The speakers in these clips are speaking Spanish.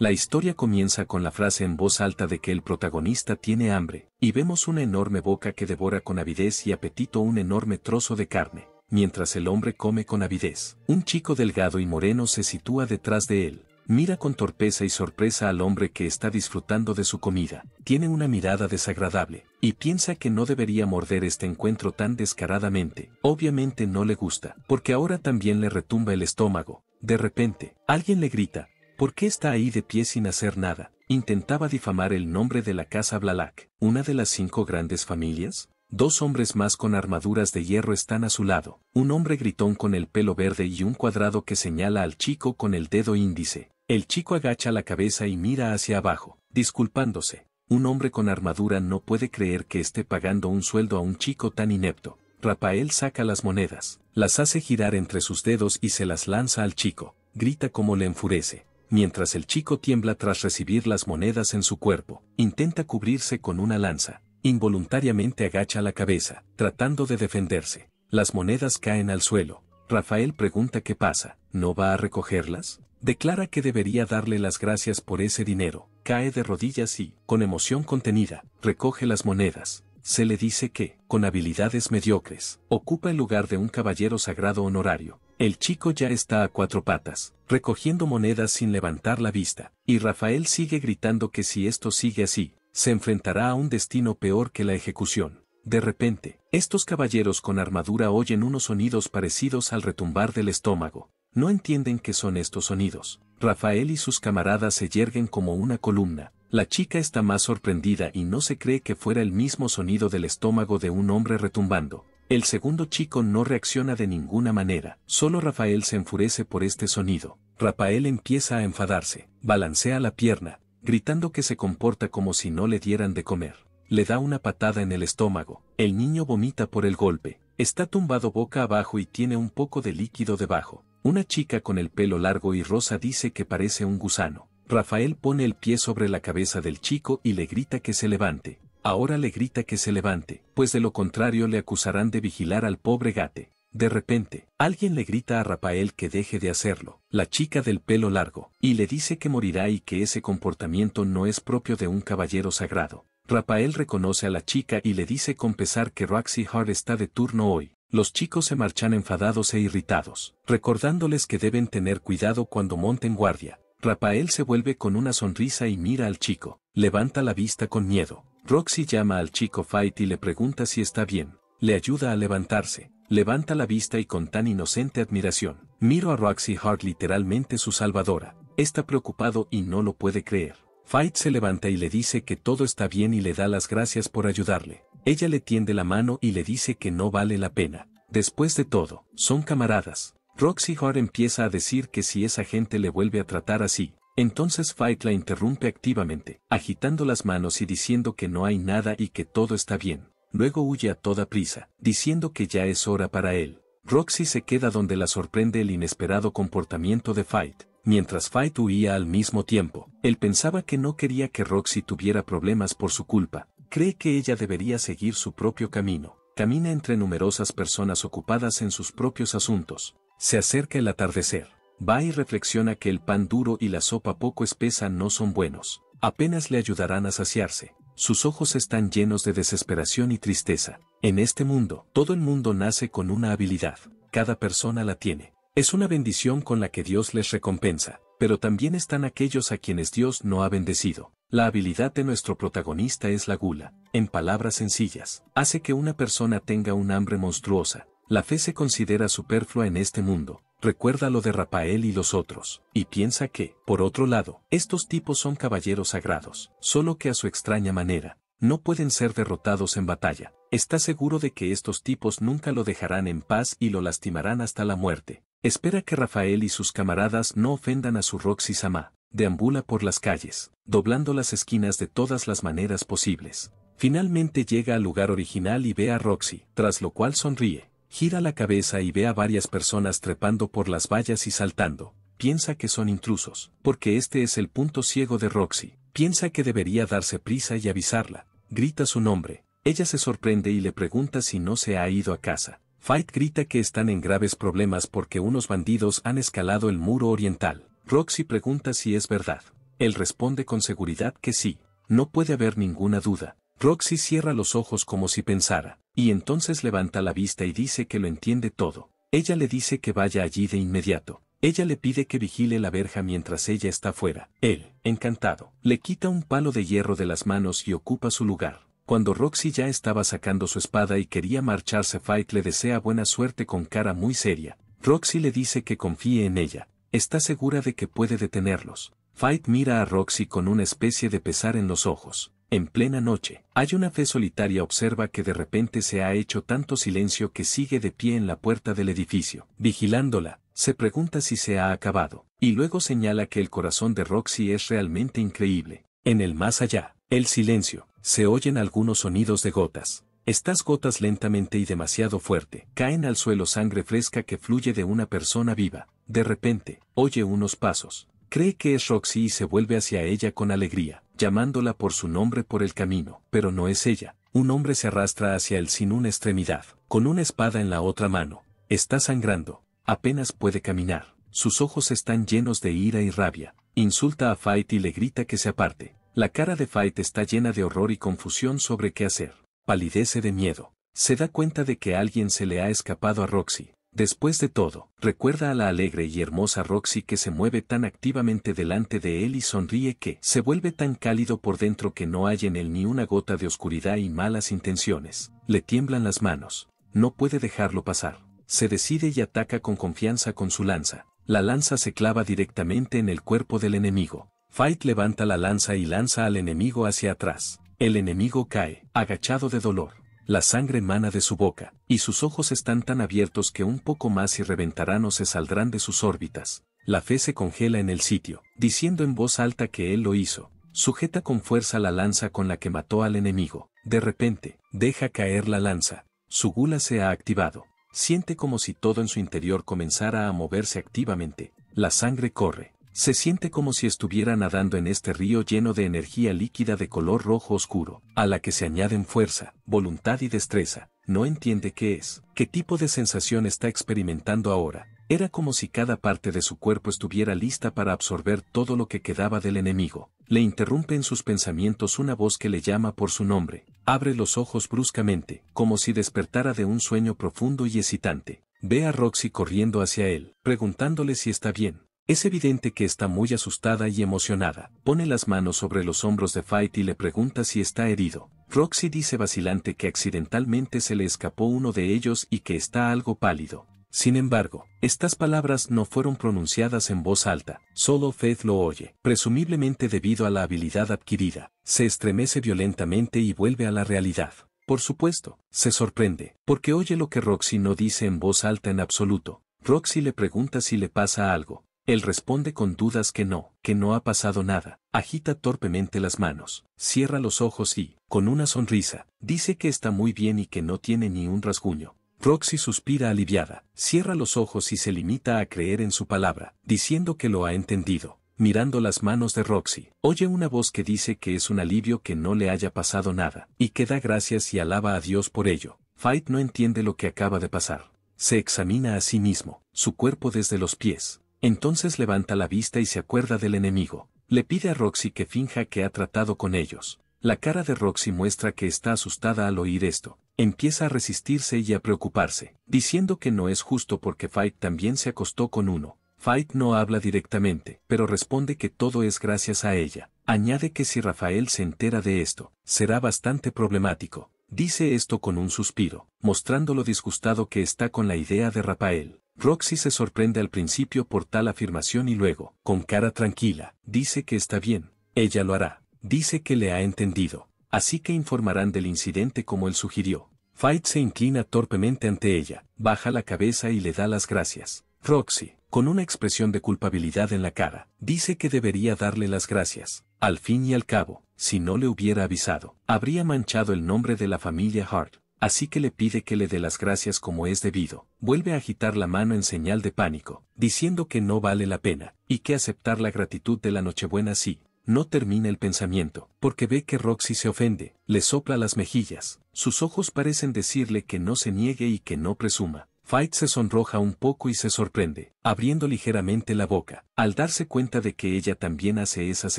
La historia comienza con la frase en voz alta de que el protagonista tiene hambre, y vemos una enorme boca que devora con avidez y apetito un enorme trozo de carne. Mientras el hombre come con avidez, un chico delgado y moreno se sitúa detrás de él. Mira con torpeza y sorpresa al hombre que está disfrutando de su comida. Tiene una mirada desagradable y piensa que no debería morder este encuentro tan descaradamente. Obviamente no le gusta, porque ahora también le retumba el estómago. De repente, alguien le grita, ¿Por qué está ahí de pie sin hacer nada? Intentaba difamar el nombre de la casa Blalak. una de las cinco grandes familias. Dos hombres más con armaduras de hierro están a su lado, un hombre gritón con el pelo verde y un cuadrado que señala al chico con el dedo índice. El chico agacha la cabeza y mira hacia abajo, disculpándose. Un hombre con armadura no puede creer que esté pagando un sueldo a un chico tan inepto. Rafael saca las monedas, las hace girar entre sus dedos y se las lanza al chico. Grita como le enfurece mientras el chico tiembla tras recibir las monedas en su cuerpo, intenta cubrirse con una lanza, involuntariamente agacha la cabeza, tratando de defenderse. Las monedas caen al suelo. Rafael pregunta qué pasa, ¿no va a recogerlas? Declara que debería darle las gracias por ese dinero, cae de rodillas y, con emoción contenida, recoge las monedas. Se le dice que, con habilidades mediocres, ocupa el lugar de un caballero sagrado honorario, el chico ya está a cuatro patas, recogiendo monedas sin levantar la vista, y Rafael sigue gritando que si esto sigue así, se enfrentará a un destino peor que la ejecución. De repente, estos caballeros con armadura oyen unos sonidos parecidos al retumbar del estómago. No entienden qué son estos sonidos. Rafael y sus camaradas se yerguen como una columna. La chica está más sorprendida y no se cree que fuera el mismo sonido del estómago de un hombre retumbando. El segundo chico no reacciona de ninguna manera, solo Rafael se enfurece por este sonido. Rafael empieza a enfadarse, balancea la pierna, gritando que se comporta como si no le dieran de comer. Le da una patada en el estómago, el niño vomita por el golpe, está tumbado boca abajo y tiene un poco de líquido debajo. Una chica con el pelo largo y rosa dice que parece un gusano. Rafael pone el pie sobre la cabeza del chico y le grita que se levante. Ahora le grita que se levante, pues de lo contrario le acusarán de vigilar al pobre gate. De repente, alguien le grita a Rafael que deje de hacerlo, la chica del pelo largo, y le dice que morirá y que ese comportamiento no es propio de un caballero sagrado. Rafael reconoce a la chica y le dice con pesar que Roxy Hart está de turno hoy. Los chicos se marchan enfadados e irritados, recordándoles que deben tener cuidado cuando monten guardia. Rafael se vuelve con una sonrisa y mira al chico, levanta la vista con miedo, Roxy llama al chico Fight y le pregunta si está bien. Le ayuda a levantarse. Levanta la vista y con tan inocente admiración. Miro a Roxy Hart literalmente su salvadora. Está preocupado y no lo puede creer. Fight se levanta y le dice que todo está bien y le da las gracias por ayudarle. Ella le tiende la mano y le dice que no vale la pena. Después de todo, son camaradas. Roxy Hart empieza a decir que si esa gente le vuelve a tratar así, entonces Fight la interrumpe activamente, agitando las manos y diciendo que no hay nada y que todo está bien. Luego huye a toda prisa, diciendo que ya es hora para él. Roxy se queda donde la sorprende el inesperado comportamiento de Fight. Mientras Fight huía al mismo tiempo, él pensaba que no quería que Roxy tuviera problemas por su culpa. Cree que ella debería seguir su propio camino. Camina entre numerosas personas ocupadas en sus propios asuntos. Se acerca el atardecer. Va y reflexiona que el pan duro y la sopa poco espesa no son buenos. Apenas le ayudarán a saciarse. Sus ojos están llenos de desesperación y tristeza. En este mundo, todo el mundo nace con una habilidad. Cada persona la tiene. Es una bendición con la que Dios les recompensa, pero también están aquellos a quienes Dios no ha bendecido. La habilidad de nuestro protagonista es la gula, en palabras sencillas, hace que una persona tenga un hambre monstruosa. La fe se considera superflua en este mundo, recuerda lo de Rafael y los otros, y piensa que, por otro lado, estos tipos son caballeros sagrados, solo que a su extraña manera, no pueden ser derrotados en batalla. Está seguro de que estos tipos nunca lo dejarán en paz y lo lastimarán hasta la muerte. Espera que Rafael y sus camaradas no ofendan a su Roxy Sama. Deambula por las calles, doblando las esquinas de todas las maneras posibles. Finalmente llega al lugar original y ve a Roxy, tras lo cual sonríe. Gira la cabeza y ve a varias personas trepando por las vallas y saltando. Piensa que son intrusos, porque este es el punto ciego de Roxy. Piensa que debería darse prisa y avisarla. Grita su nombre. Ella se sorprende y le pregunta si no se ha ido a casa. Fight grita que están en graves problemas porque unos bandidos han escalado el muro oriental. Roxy pregunta si es verdad. Él responde con seguridad que sí. No puede haber ninguna duda. Roxy cierra los ojos como si pensara. Y entonces levanta la vista y dice que lo entiende todo. Ella le dice que vaya allí de inmediato. Ella le pide que vigile la verja mientras ella está fuera. Él, encantado, le quita un palo de hierro de las manos y ocupa su lugar. Cuando Roxy ya estaba sacando su espada y quería marcharse, Fight le desea buena suerte con cara muy seria. Roxy le dice que confíe en ella. Está segura de que puede detenerlos. Fight mira a Roxy con una especie de pesar en los ojos. En plena noche, hay una fe solitaria observa que de repente se ha hecho tanto silencio que sigue de pie en la puerta del edificio. Vigilándola, se pregunta si se ha acabado, y luego señala que el corazón de Roxy es realmente increíble. En el más allá, el silencio, se oyen algunos sonidos de gotas. Estas gotas lentamente y demasiado fuerte, caen al suelo sangre fresca que fluye de una persona viva. De repente, oye unos pasos. Cree que es Roxy y se vuelve hacia ella con alegría llamándola por su nombre por el camino, pero no es ella. Un hombre se arrastra hacia él sin una extremidad, con una espada en la otra mano. Está sangrando, apenas puede caminar. Sus ojos están llenos de ira y rabia. Insulta a Fight y le grita que se aparte. La cara de Fight está llena de horror y confusión sobre qué hacer. Palidece de miedo. Se da cuenta de que alguien se le ha escapado a Roxy. Después de todo, recuerda a la alegre y hermosa Roxy que se mueve tan activamente delante de él y sonríe que se vuelve tan cálido por dentro que no hay en él ni una gota de oscuridad y malas intenciones. Le tiemblan las manos. No puede dejarlo pasar. Se decide y ataca con confianza con su lanza. La lanza se clava directamente en el cuerpo del enemigo. Fight levanta la lanza y lanza al enemigo hacia atrás. El enemigo cae, agachado de dolor la sangre mana de su boca, y sus ojos están tan abiertos que un poco más y reventarán o se saldrán de sus órbitas. La fe se congela en el sitio, diciendo en voz alta que él lo hizo. Sujeta con fuerza la lanza con la que mató al enemigo. De repente, deja caer la lanza. Su gula se ha activado. Siente como si todo en su interior comenzara a moverse activamente. La sangre corre. Se siente como si estuviera nadando en este río lleno de energía líquida de color rojo oscuro, a la que se añaden fuerza, voluntad y destreza. No entiende qué es, qué tipo de sensación está experimentando ahora. Era como si cada parte de su cuerpo estuviera lista para absorber todo lo que quedaba del enemigo. Le interrumpe en sus pensamientos una voz que le llama por su nombre. Abre los ojos bruscamente, como si despertara de un sueño profundo y excitante. Ve a Roxy corriendo hacia él, preguntándole si está bien. Es evidente que está muy asustada y emocionada. Pone las manos sobre los hombros de Fight y le pregunta si está herido. Roxy dice vacilante que accidentalmente se le escapó uno de ellos y que está algo pálido. Sin embargo, estas palabras no fueron pronunciadas en voz alta, solo Faith lo oye, presumiblemente debido a la habilidad adquirida. Se estremece violentamente y vuelve a la realidad. Por supuesto, se sorprende, porque oye lo que Roxy no dice en voz alta en absoluto. Roxy le pregunta si le pasa algo, él responde con dudas que no, que no ha pasado nada, agita torpemente las manos, cierra los ojos y, con una sonrisa, dice que está muy bien y que no tiene ni un rasguño. Roxy suspira aliviada, cierra los ojos y se limita a creer en su palabra, diciendo que lo ha entendido. Mirando las manos de Roxy, oye una voz que dice que es un alivio que no le haya pasado nada, y que da gracias y alaba a Dios por ello. Fight no entiende lo que acaba de pasar. Se examina a sí mismo, su cuerpo desde los pies, entonces levanta la vista y se acuerda del enemigo. Le pide a Roxy que finja que ha tratado con ellos. La cara de Roxy muestra que está asustada al oír esto. Empieza a resistirse y a preocuparse, diciendo que no es justo porque Fight también se acostó con uno. Fight no habla directamente, pero responde que todo es gracias a ella. Añade que si Rafael se entera de esto, será bastante problemático. Dice esto con un suspiro, mostrando lo disgustado que está con la idea de Rafael. Roxy se sorprende al principio por tal afirmación y luego, con cara tranquila, dice que está bien, ella lo hará, dice que le ha entendido, así que informarán del incidente como él sugirió. Fight se inclina torpemente ante ella, baja la cabeza y le da las gracias. Roxy, con una expresión de culpabilidad en la cara, dice que debería darle las gracias. Al fin y al cabo, si no le hubiera avisado, habría manchado el nombre de la familia Hart así que le pide que le dé las gracias como es debido. Vuelve a agitar la mano en señal de pánico, diciendo que no vale la pena, y que aceptar la gratitud de la Nochebuena sí. No termina el pensamiento, porque ve que Roxy se ofende, le sopla las mejillas, sus ojos parecen decirle que no se niegue y que no presuma. Fight se sonroja un poco y se sorprende, abriendo ligeramente la boca, al darse cuenta de que ella también hace esas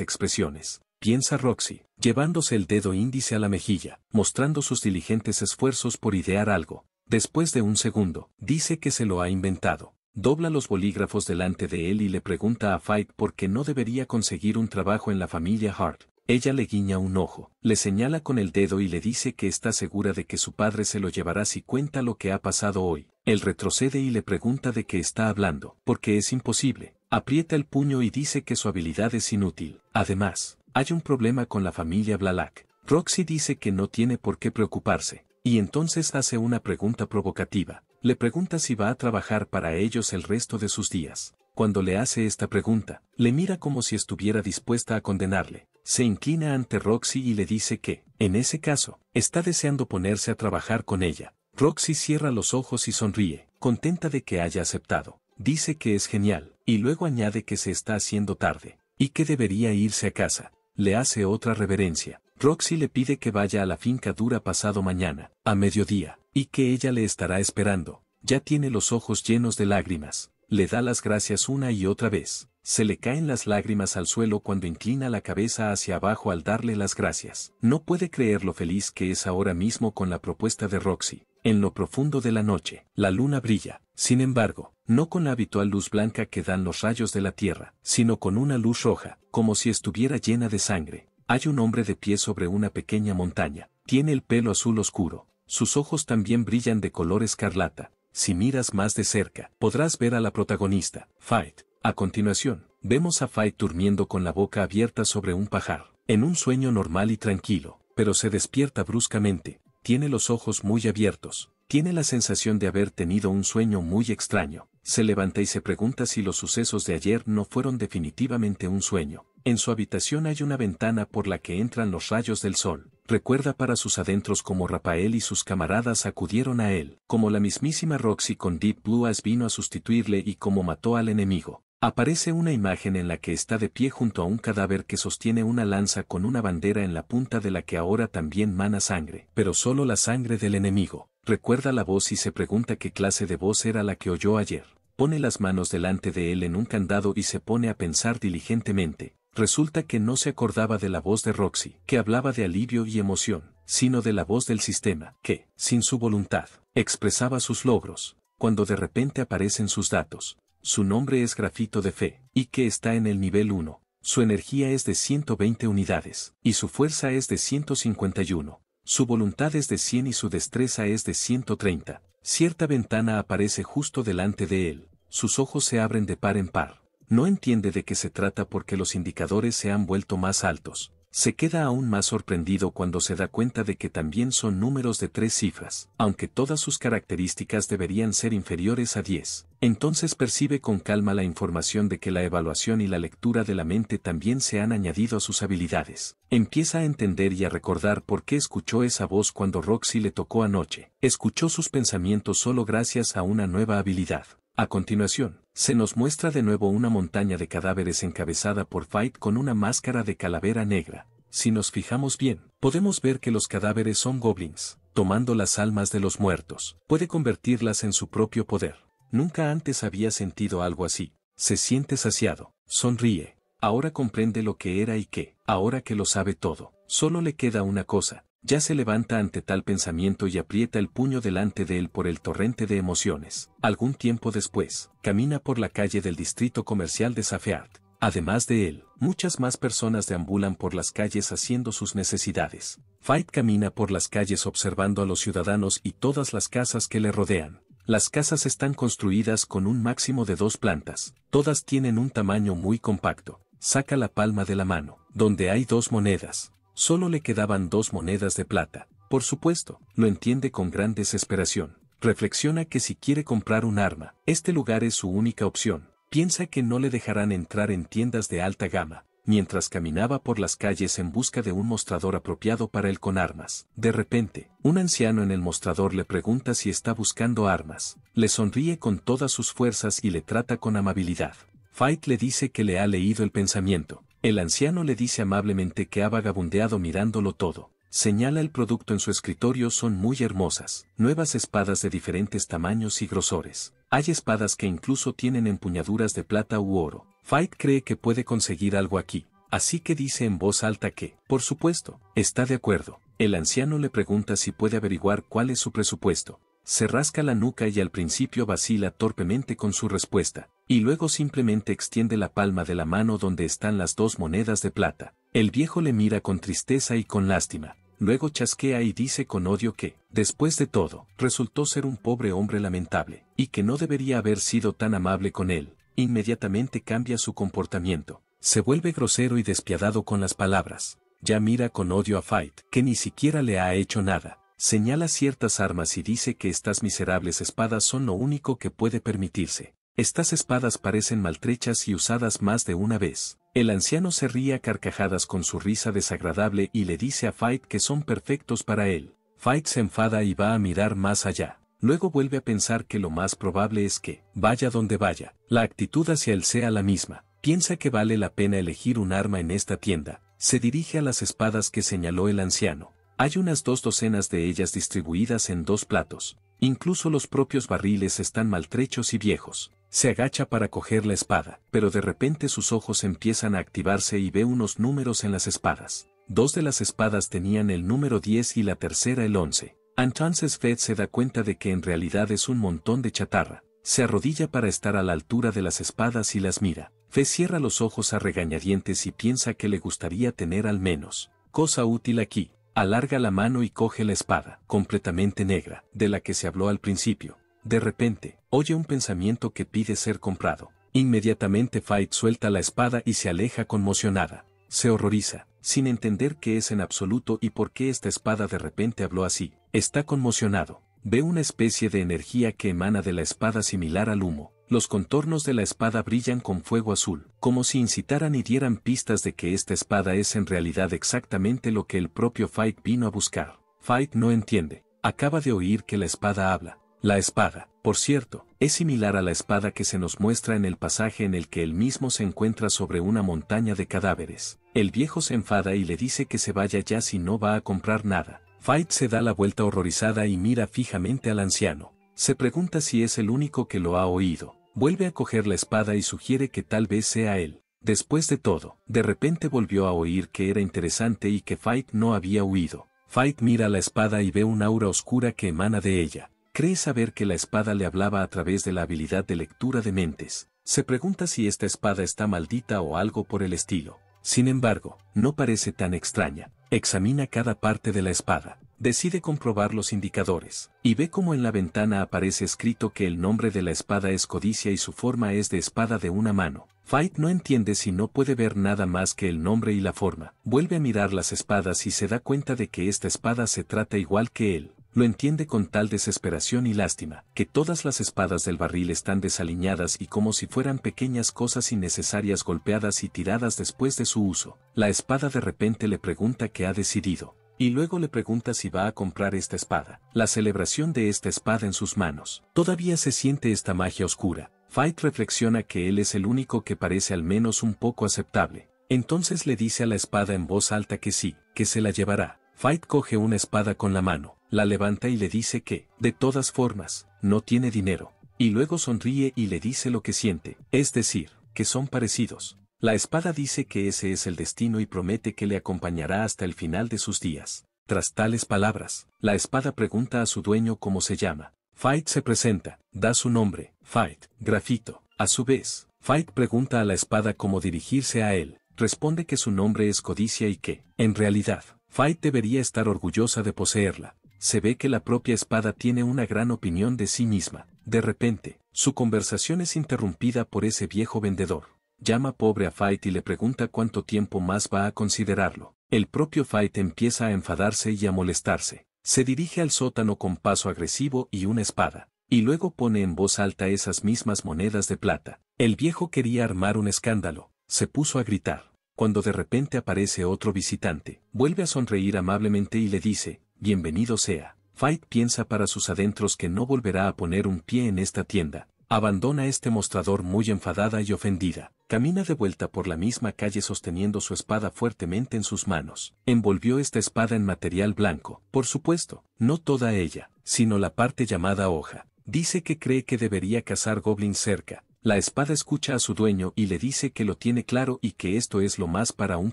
expresiones piensa Roxy, llevándose el dedo índice a la mejilla, mostrando sus diligentes esfuerzos por idear algo. Después de un segundo, dice que se lo ha inventado. Dobla los bolígrafos delante de él y le pregunta a Fight por qué no debería conseguir un trabajo en la familia Hart. Ella le guiña un ojo, le señala con el dedo y le dice que está segura de que su padre se lo llevará si cuenta lo que ha pasado hoy. Él retrocede y le pregunta de qué está hablando, porque es imposible. Aprieta el puño y dice que su habilidad es inútil. Además, hay un problema con la familia Blalak. Roxy dice que no tiene por qué preocuparse, y entonces hace una pregunta provocativa. Le pregunta si va a trabajar para ellos el resto de sus días. Cuando le hace esta pregunta, le mira como si estuviera dispuesta a condenarle. Se inclina ante Roxy y le dice que, en ese caso, está deseando ponerse a trabajar con ella. Roxy cierra los ojos y sonríe, contenta de que haya aceptado. Dice que es genial, y luego añade que se está haciendo tarde, y que debería irse a casa le hace otra reverencia. Roxy le pide que vaya a la finca dura pasado mañana, a mediodía, y que ella le estará esperando. Ya tiene los ojos llenos de lágrimas. Le da las gracias una y otra vez. Se le caen las lágrimas al suelo cuando inclina la cabeza hacia abajo al darle las gracias. No puede creer lo feliz que es ahora mismo con la propuesta de Roxy. En lo profundo de la noche, la luna brilla, sin embargo, no con la habitual luz blanca que dan los rayos de la tierra, sino con una luz roja, como si estuviera llena de sangre. Hay un hombre de pie sobre una pequeña montaña, tiene el pelo azul oscuro, sus ojos también brillan de color escarlata. Si miras más de cerca, podrás ver a la protagonista, Fight. A continuación, vemos a Fight durmiendo con la boca abierta sobre un pajar, en un sueño normal y tranquilo, pero se despierta bruscamente, tiene los ojos muy abiertos, tiene la sensación de haber tenido un sueño muy extraño. Se levanta y se pregunta si los sucesos de ayer no fueron definitivamente un sueño. En su habitación hay una ventana por la que entran los rayos del sol. Recuerda para sus adentros como Rafael y sus camaradas acudieron a él, como la mismísima Roxy con Deep Blue Eyes vino a sustituirle y como mató al enemigo. Aparece una imagen en la que está de pie junto a un cadáver que sostiene una lanza con una bandera en la punta de la que ahora también mana sangre, pero solo la sangre del enemigo recuerda la voz y se pregunta qué clase de voz era la que oyó ayer. Pone las manos delante de él en un candado y se pone a pensar diligentemente. Resulta que no se acordaba de la voz de Roxy, que hablaba de alivio y emoción, sino de la voz del sistema, que, sin su voluntad, expresaba sus logros, cuando de repente aparecen sus datos. Su nombre es Grafito de Fe, y que está en el nivel 1. Su energía es de 120 unidades, y su fuerza es de 151. Su voluntad es de 100 y su destreza es de 130. Cierta ventana aparece justo delante de él, sus ojos se abren de par en par. No entiende de qué se trata porque los indicadores se han vuelto más altos. Se queda aún más sorprendido cuando se da cuenta de que también son números de tres cifras, aunque todas sus características deberían ser inferiores a 10. Entonces percibe con calma la información de que la evaluación y la lectura de la mente también se han añadido a sus habilidades. Empieza a entender y a recordar por qué escuchó esa voz cuando Roxy le tocó anoche. Escuchó sus pensamientos solo gracias a una nueva habilidad. A continuación, se nos muestra de nuevo una montaña de cadáveres encabezada por Fight con una máscara de calavera negra. Si nos fijamos bien, podemos ver que los cadáveres son goblins, tomando las almas de los muertos. Puede convertirlas en su propio poder. Nunca antes había sentido algo así. Se siente saciado, sonríe. Ahora comprende lo que era y qué, ahora que lo sabe todo, solo le queda una cosa. Ya se levanta ante tal pensamiento y aprieta el puño delante de él por el torrente de emociones. Algún tiempo después, camina por la calle del distrito comercial de Safeat. Además de él, muchas más personas deambulan por las calles haciendo sus necesidades. Fight camina por las calles observando a los ciudadanos y todas las casas que le rodean. Las casas están construidas con un máximo de dos plantas, todas tienen un tamaño muy compacto. Saca la palma de la mano, donde hay dos monedas. Solo le quedaban dos monedas de plata. Por supuesto, lo entiende con gran desesperación. Reflexiona que si quiere comprar un arma, este lugar es su única opción. Piensa que no le dejarán entrar en tiendas de alta gama, mientras caminaba por las calles en busca de un mostrador apropiado para él con armas. De repente, un anciano en el mostrador le pregunta si está buscando armas, le sonríe con todas sus fuerzas y le trata con amabilidad. Fight le dice que le ha leído el pensamiento. El anciano le dice amablemente que ha vagabundeado mirándolo todo. Señala el producto en su escritorio son muy hermosas, nuevas espadas de diferentes tamaños y grosores. Hay espadas que incluso tienen empuñaduras de plata u oro, Fight cree que puede conseguir algo aquí, así que dice en voz alta que, por supuesto, está de acuerdo. El anciano le pregunta si puede averiguar cuál es su presupuesto. Se rasca la nuca y al principio vacila torpemente con su respuesta, y luego simplemente extiende la palma de la mano donde están las dos monedas de plata. El viejo le mira con tristeza y con lástima, luego chasquea y dice con odio que, después de todo, resultó ser un pobre hombre lamentable, y que no debería haber sido tan amable con él, inmediatamente cambia su comportamiento. Se vuelve grosero y despiadado con las palabras. Ya mira con odio a Fight, que ni siquiera le ha hecho nada. Señala ciertas armas y dice que estas miserables espadas son lo único que puede permitirse. Estas espadas parecen maltrechas y usadas más de una vez. El anciano se ríe a carcajadas con su risa desagradable y le dice a Fight que son perfectos para él. Fight se enfada y va a mirar más allá luego vuelve a pensar que lo más probable es que, vaya donde vaya, la actitud hacia él sea la misma. Piensa que vale la pena elegir un arma en esta tienda, se dirige a las espadas que señaló el anciano. Hay unas dos docenas de ellas distribuidas en dos platos. Incluso los propios barriles están maltrechos y viejos. Se agacha para coger la espada, pero de repente sus ojos empiezan a activarse y ve unos números en las espadas. Dos de las espadas tenían el número 10 y la tercera el 11. Entonces Fed se da cuenta de que en realidad es un montón de chatarra. Se arrodilla para estar a la altura de las espadas y las mira. Fe cierra los ojos a regañadientes y piensa que le gustaría tener al menos cosa útil aquí. Alarga la mano y coge la espada, completamente negra, de la que se habló al principio. De repente, oye un pensamiento que pide ser comprado. Inmediatamente Fight suelta la espada y se aleja conmocionada. Se horroriza, sin entender qué es en absoluto y por qué esta espada de repente habló así. Está conmocionado. Ve una especie de energía que emana de la espada similar al humo. Los contornos de la espada brillan con fuego azul, como si incitaran y dieran pistas de que esta espada es en realidad exactamente lo que el propio Fight vino a buscar. Fight no entiende. Acaba de oír que la espada habla. La espada. Por cierto, es similar a la espada que se nos muestra en el pasaje en el que él mismo se encuentra sobre una montaña de cadáveres. El viejo se enfada y le dice que se vaya ya si no va a comprar nada. Fight se da la vuelta horrorizada y mira fijamente al anciano. Se pregunta si es el único que lo ha oído. Vuelve a coger la espada y sugiere que tal vez sea él. Después de todo, de repente volvió a oír que era interesante y que Fight no había huido. Fight mira la espada y ve un aura oscura que emana de ella. Cree saber que la espada le hablaba a través de la habilidad de lectura de mentes. Se pregunta si esta espada está maldita o algo por el estilo. Sin embargo, no parece tan extraña. Examina cada parte de la espada. Decide comprobar los indicadores. Y ve cómo en la ventana aparece escrito que el nombre de la espada es codicia y su forma es de espada de una mano. Fight no entiende si no puede ver nada más que el nombre y la forma. Vuelve a mirar las espadas y se da cuenta de que esta espada se trata igual que él lo entiende con tal desesperación y lástima, que todas las espadas del barril están desaliñadas y como si fueran pequeñas cosas innecesarias golpeadas y tiradas después de su uso. La espada de repente le pregunta qué ha decidido, y luego le pregunta si va a comprar esta espada. La celebración de esta espada en sus manos. Todavía se siente esta magia oscura. Fight reflexiona que él es el único que parece al menos un poco aceptable. Entonces le dice a la espada en voz alta que sí, que se la llevará. Fight coge una espada con la mano, la levanta y le dice que, de todas formas, no tiene dinero. Y luego sonríe y le dice lo que siente, es decir, que son parecidos. La espada dice que ese es el destino y promete que le acompañará hasta el final de sus días. Tras tales palabras, la espada pregunta a su dueño cómo se llama. Fight se presenta, da su nombre, Fight, grafito. A su vez, Fight pregunta a la espada cómo dirigirse a él, responde que su nombre es codicia y que, en realidad, Fight debería estar orgullosa de poseerla, se ve que la propia espada tiene una gran opinión de sí misma. De repente, su conversación es interrumpida por ese viejo vendedor. Llama pobre a Fight y le pregunta cuánto tiempo más va a considerarlo. El propio Fight empieza a enfadarse y a molestarse. Se dirige al sótano con paso agresivo y una espada, y luego pone en voz alta esas mismas monedas de plata. El viejo quería armar un escándalo, se puso a gritar, cuando de repente aparece otro visitante. Vuelve a sonreír amablemente y le dice, bienvenido sea. Fight piensa para sus adentros que no volverá a poner un pie en esta tienda. Abandona este mostrador muy enfadada y ofendida. Camina de vuelta por la misma calle sosteniendo su espada fuertemente en sus manos. Envolvió esta espada en material blanco, por supuesto, no toda ella, sino la parte llamada hoja. Dice que cree que debería cazar goblins cerca. La espada escucha a su dueño y le dice que lo tiene claro y que esto es lo más para un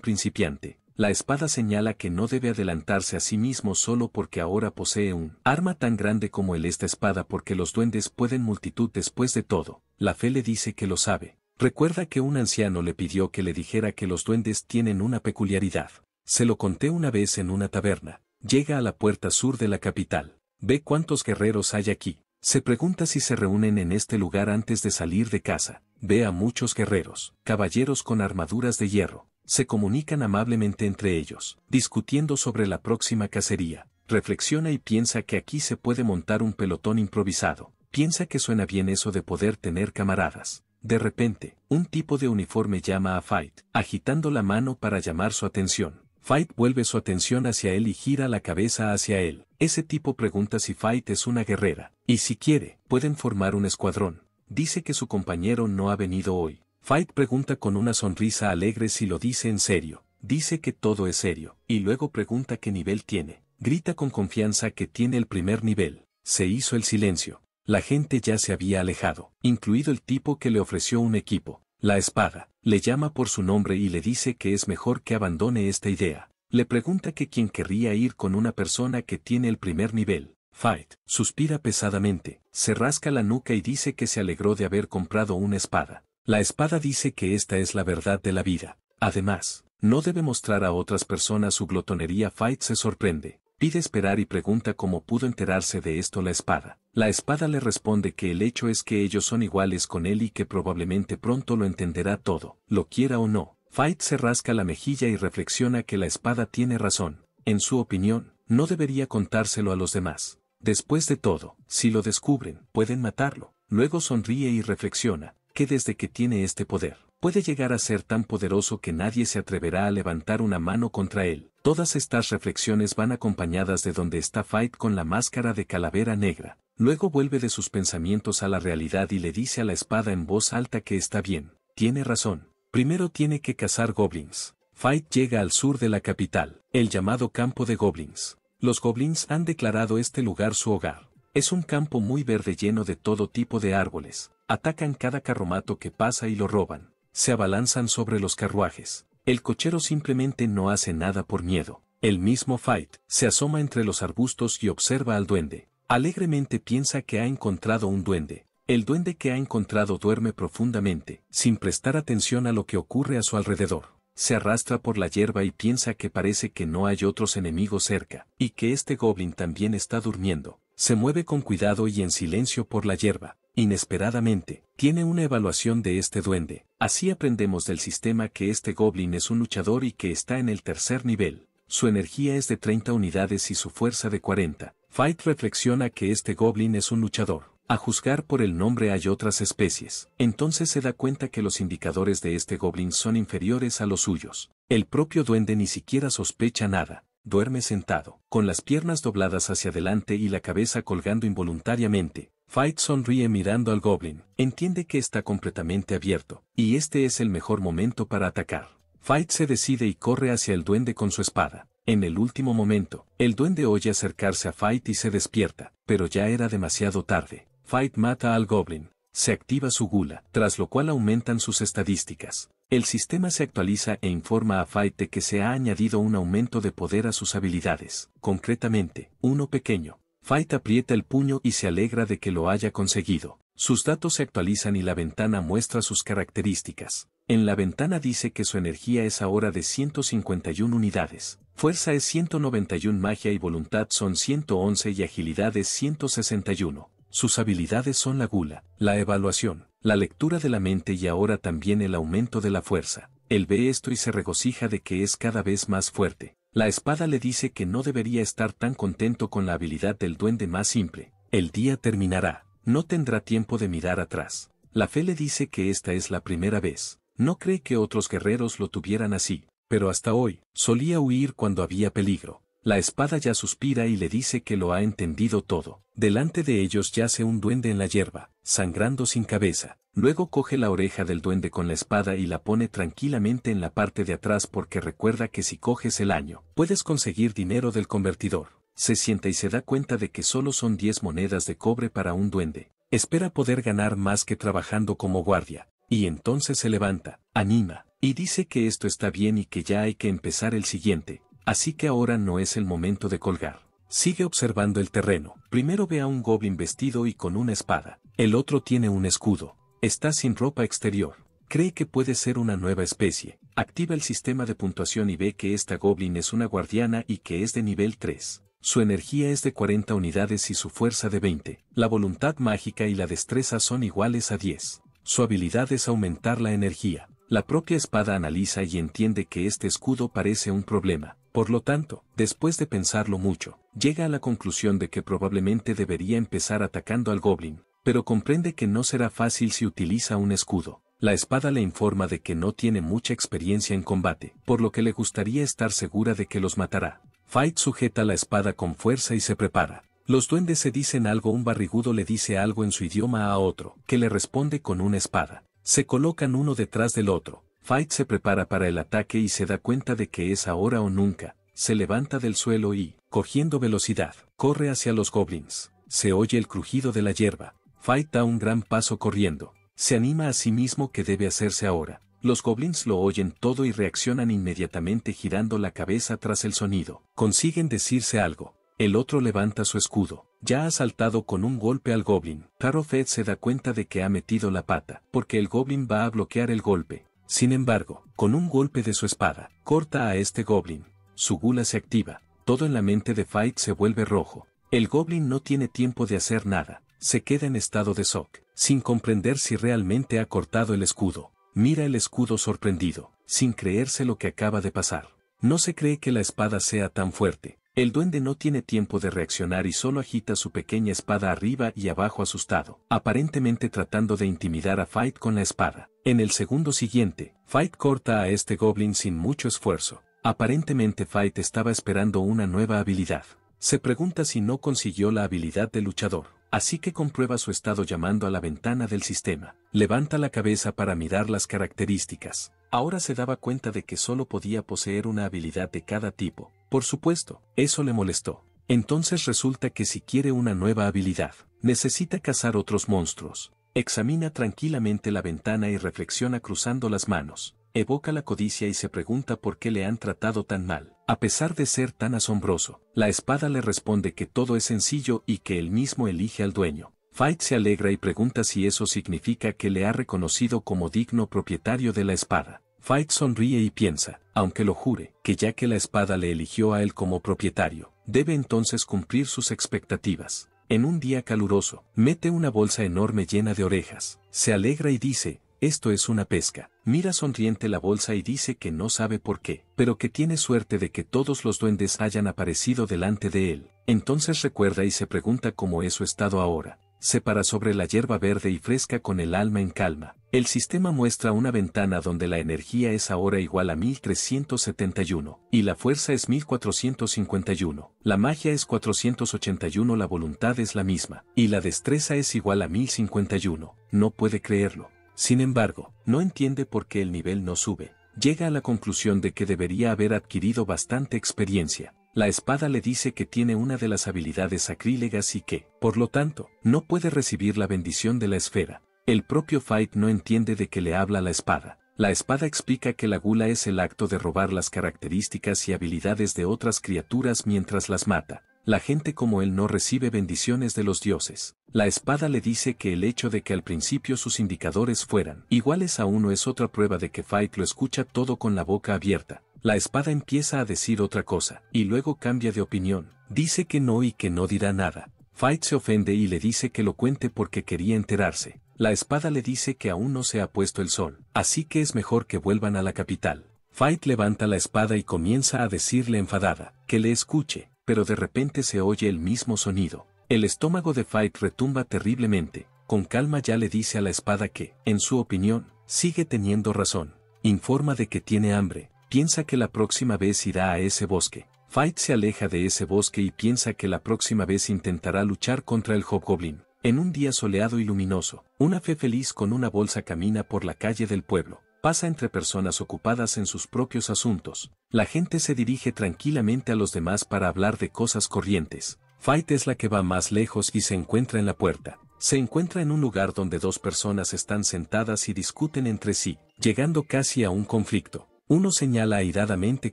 principiante. La espada señala que no debe adelantarse a sí mismo solo porque ahora posee un arma tan grande como el esta espada porque los duendes pueden multitud después de todo. La fe le dice que lo sabe. Recuerda que un anciano le pidió que le dijera que los duendes tienen una peculiaridad. Se lo conté una vez en una taberna. Llega a la puerta sur de la capital. Ve cuántos guerreros hay aquí. Se pregunta si se reúnen en este lugar antes de salir de casa. Ve a muchos guerreros, caballeros con armaduras de hierro, se comunican amablemente entre ellos, discutiendo sobre la próxima cacería. Reflexiona y piensa que aquí se puede montar un pelotón improvisado. Piensa que suena bien eso de poder tener camaradas. De repente, un tipo de uniforme llama a Fight, agitando la mano para llamar su atención. Fight vuelve su atención hacia él y gira la cabeza hacia él. Ese tipo pregunta si Fight es una guerrera, y si quiere, pueden formar un escuadrón. Dice que su compañero no ha venido hoy, Fight pregunta con una sonrisa alegre si lo dice en serio, dice que todo es serio, y luego pregunta qué nivel tiene. Grita con confianza que tiene el primer nivel. Se hizo el silencio. La gente ya se había alejado, incluido el tipo que le ofreció un equipo, la espada. Le llama por su nombre y le dice que es mejor que abandone esta idea. Le pregunta que quien querría ir con una persona que tiene el primer nivel. Fight, suspira pesadamente, se rasca la nuca y dice que se alegró de haber comprado una espada, la espada dice que esta es la verdad de la vida. Además, no debe mostrar a otras personas su glotonería. Fight se sorprende, pide esperar y pregunta cómo pudo enterarse de esto la espada. La espada le responde que el hecho es que ellos son iguales con él y que probablemente pronto lo entenderá todo, lo quiera o no. Fight se rasca la mejilla y reflexiona que la espada tiene razón. En su opinión, no debería contárselo a los demás. Después de todo, si lo descubren, pueden matarlo. Luego sonríe y reflexiona, desde que tiene este poder, puede llegar a ser tan poderoso que nadie se atreverá a levantar una mano contra él. Todas estas reflexiones van acompañadas de donde está Fight con la máscara de calavera negra. Luego vuelve de sus pensamientos a la realidad y le dice a la espada en voz alta que está bien, tiene razón. Primero tiene que cazar goblins. Fight llega al sur de la capital, el llamado campo de goblins. Los goblins han declarado este lugar su hogar. Es un campo muy verde lleno de todo tipo de árboles, Atacan cada carromato que pasa y lo roban. Se abalanzan sobre los carruajes. El cochero simplemente no hace nada por miedo. El mismo Fight se asoma entre los arbustos y observa al duende. Alegremente piensa que ha encontrado un duende. El duende que ha encontrado duerme profundamente, sin prestar atención a lo que ocurre a su alrededor. Se arrastra por la hierba y piensa que parece que no hay otros enemigos cerca, y que este goblin también está durmiendo. Se mueve con cuidado y en silencio por la hierba. Inesperadamente, tiene una evaluación de este duende. Así aprendemos del sistema que este goblin es un luchador y que está en el tercer nivel. Su energía es de 30 unidades y su fuerza de 40. Fight reflexiona que este goblin es un luchador. A juzgar por el nombre hay otras especies. Entonces se da cuenta que los indicadores de este goblin son inferiores a los suyos. El propio duende ni siquiera sospecha nada duerme sentado, con las piernas dobladas hacia adelante y la cabeza colgando involuntariamente. Fight sonríe mirando al goblin, entiende que está completamente abierto, y este es el mejor momento para atacar. Fight se decide y corre hacia el duende con su espada. En el último momento, el duende oye acercarse a Fight y se despierta, pero ya era demasiado tarde. Fight mata al goblin. Se activa su gula, tras lo cual aumentan sus estadísticas. El sistema se actualiza e informa a Faite que se ha añadido un aumento de poder a sus habilidades, concretamente, uno pequeño. Fight aprieta el puño y se alegra de que lo haya conseguido. Sus datos se actualizan y la ventana muestra sus características. En la ventana dice que su energía es ahora de 151 unidades, fuerza es 191 magia y voluntad son 111 y agilidad es 161. Sus habilidades son la gula, la evaluación, la lectura de la mente y ahora también el aumento de la fuerza. Él ve esto y se regocija de que es cada vez más fuerte. La espada le dice que no debería estar tan contento con la habilidad del duende más simple. El día terminará. No tendrá tiempo de mirar atrás. La fe le dice que esta es la primera vez. No cree que otros guerreros lo tuvieran así, pero hasta hoy, solía huir cuando había peligro. La espada ya suspira y le dice que lo ha entendido todo. Delante de ellos yace un duende en la hierba, sangrando sin cabeza. Luego coge la oreja del duende con la espada y la pone tranquilamente en la parte de atrás porque recuerda que si coges el año, puedes conseguir dinero del convertidor. Se sienta y se da cuenta de que solo son 10 monedas de cobre para un duende. Espera poder ganar más que trabajando como guardia. Y entonces se levanta, anima, y dice que esto está bien y que ya hay que empezar el siguiente, así que ahora no es el momento de colgar. Sigue observando el terreno. Primero ve a un goblin vestido y con una espada. El otro tiene un escudo. Está sin ropa exterior. Cree que puede ser una nueva especie. Activa el sistema de puntuación y ve que esta goblin es una guardiana y que es de nivel 3. Su energía es de 40 unidades y su fuerza de 20. La voluntad mágica y la destreza son iguales a 10. Su habilidad es aumentar la energía. La propia espada analiza y entiende que este escudo parece un problema. Por lo tanto, después de pensarlo mucho, llega a la conclusión de que probablemente debería empezar atacando al goblin, pero comprende que no será fácil si utiliza un escudo. La espada le informa de que no tiene mucha experiencia en combate, por lo que le gustaría estar segura de que los matará. Fight sujeta la espada con fuerza y se prepara. Los duendes se dicen algo, un barrigudo le dice algo en su idioma a otro, que le responde con una espada. Se colocan uno detrás del otro, Fight se prepara para el ataque y se da cuenta de que es ahora o nunca, se levanta del suelo y, cogiendo velocidad, corre hacia los goblins. Se oye el crujido de la hierba. Fight da un gran paso corriendo. Se anima a sí mismo que debe hacerse ahora. Los goblins lo oyen todo y reaccionan inmediatamente girando la cabeza tras el sonido. Consiguen decirse algo. El otro levanta su escudo. Ya ha saltado con un golpe al goblin. Fed se da cuenta de que ha metido la pata, porque el goblin va a bloquear el golpe. Sin embargo, con un golpe de su espada, corta a este goblin. Su gula se activa, todo en la mente de Fight se vuelve rojo. El goblin no tiene tiempo de hacer nada, se queda en estado de shock, sin comprender si realmente ha cortado el escudo. Mira el escudo sorprendido, sin creerse lo que acaba de pasar. No se cree que la espada sea tan fuerte, el duende no tiene tiempo de reaccionar y solo agita su pequeña espada arriba y abajo asustado, aparentemente tratando de intimidar a Fight con la espada. En el segundo siguiente, Fight corta a este goblin sin mucho esfuerzo. Aparentemente Fight estaba esperando una nueva habilidad. Se pregunta si no consiguió la habilidad de luchador, así que comprueba su estado llamando a la ventana del sistema. Levanta la cabeza para mirar las características. Ahora se daba cuenta de que solo podía poseer una habilidad de cada tipo. Por supuesto, eso le molestó. Entonces resulta que si quiere una nueva habilidad, necesita cazar otros monstruos. Examina tranquilamente la ventana y reflexiona cruzando las manos. Evoca la codicia y se pregunta por qué le han tratado tan mal. A pesar de ser tan asombroso, la espada le responde que todo es sencillo y que él mismo elige al dueño. Fight se alegra y pregunta si eso significa que le ha reconocido como digno propietario de la espada. Fight sonríe y piensa, aunque lo jure, que ya que la espada le eligió a él como propietario, debe entonces cumplir sus expectativas. En un día caluroso, mete una bolsa enorme llena de orejas, se alegra y dice, esto es una pesca. Mira sonriente la bolsa y dice que no sabe por qué, pero que tiene suerte de que todos los duendes hayan aparecido delante de él. Entonces recuerda y se pregunta cómo es su estado ahora se para sobre la hierba verde y fresca con el alma en calma. El sistema muestra una ventana donde la energía es ahora igual a 1371 y la fuerza es 1451. La magia es 481, la voluntad es la misma y la destreza es igual a 1051. No puede creerlo. Sin embargo, no entiende por qué el nivel no sube. Llega a la conclusión de que debería haber adquirido bastante experiencia, la espada le dice que tiene una de las habilidades sacrílegas y que, por lo tanto, no puede recibir la bendición de la esfera. El propio Fight no entiende de qué le habla la espada. La espada explica que la gula es el acto de robar las características y habilidades de otras criaturas mientras las mata. La gente como él no recibe bendiciones de los dioses. La espada le dice que el hecho de que al principio sus indicadores fueran iguales a uno es otra prueba de que Fight lo escucha todo con la boca abierta, la espada empieza a decir otra cosa, y luego cambia de opinión. Dice que no y que no dirá nada. Fight se ofende y le dice que lo cuente porque quería enterarse. La espada le dice que aún no se ha puesto el sol, así que es mejor que vuelvan a la capital. Fight levanta la espada y comienza a decirle enfadada, que le escuche, pero de repente se oye el mismo sonido. El estómago de Fight retumba terriblemente, con calma ya le dice a la espada que, en su opinión, sigue teniendo razón. Informa de que tiene hambre, piensa que la próxima vez irá a ese bosque. Fight se aleja de ese bosque y piensa que la próxima vez intentará luchar contra el hobgoblin. En un día soleado y luminoso, una fe feliz con una bolsa camina por la calle del pueblo. Pasa entre personas ocupadas en sus propios asuntos. La gente se dirige tranquilamente a los demás para hablar de cosas corrientes. Fight es la que va más lejos y se encuentra en la puerta. Se encuentra en un lugar donde dos personas están sentadas y discuten entre sí, llegando casi a un conflicto. Uno señala airadamente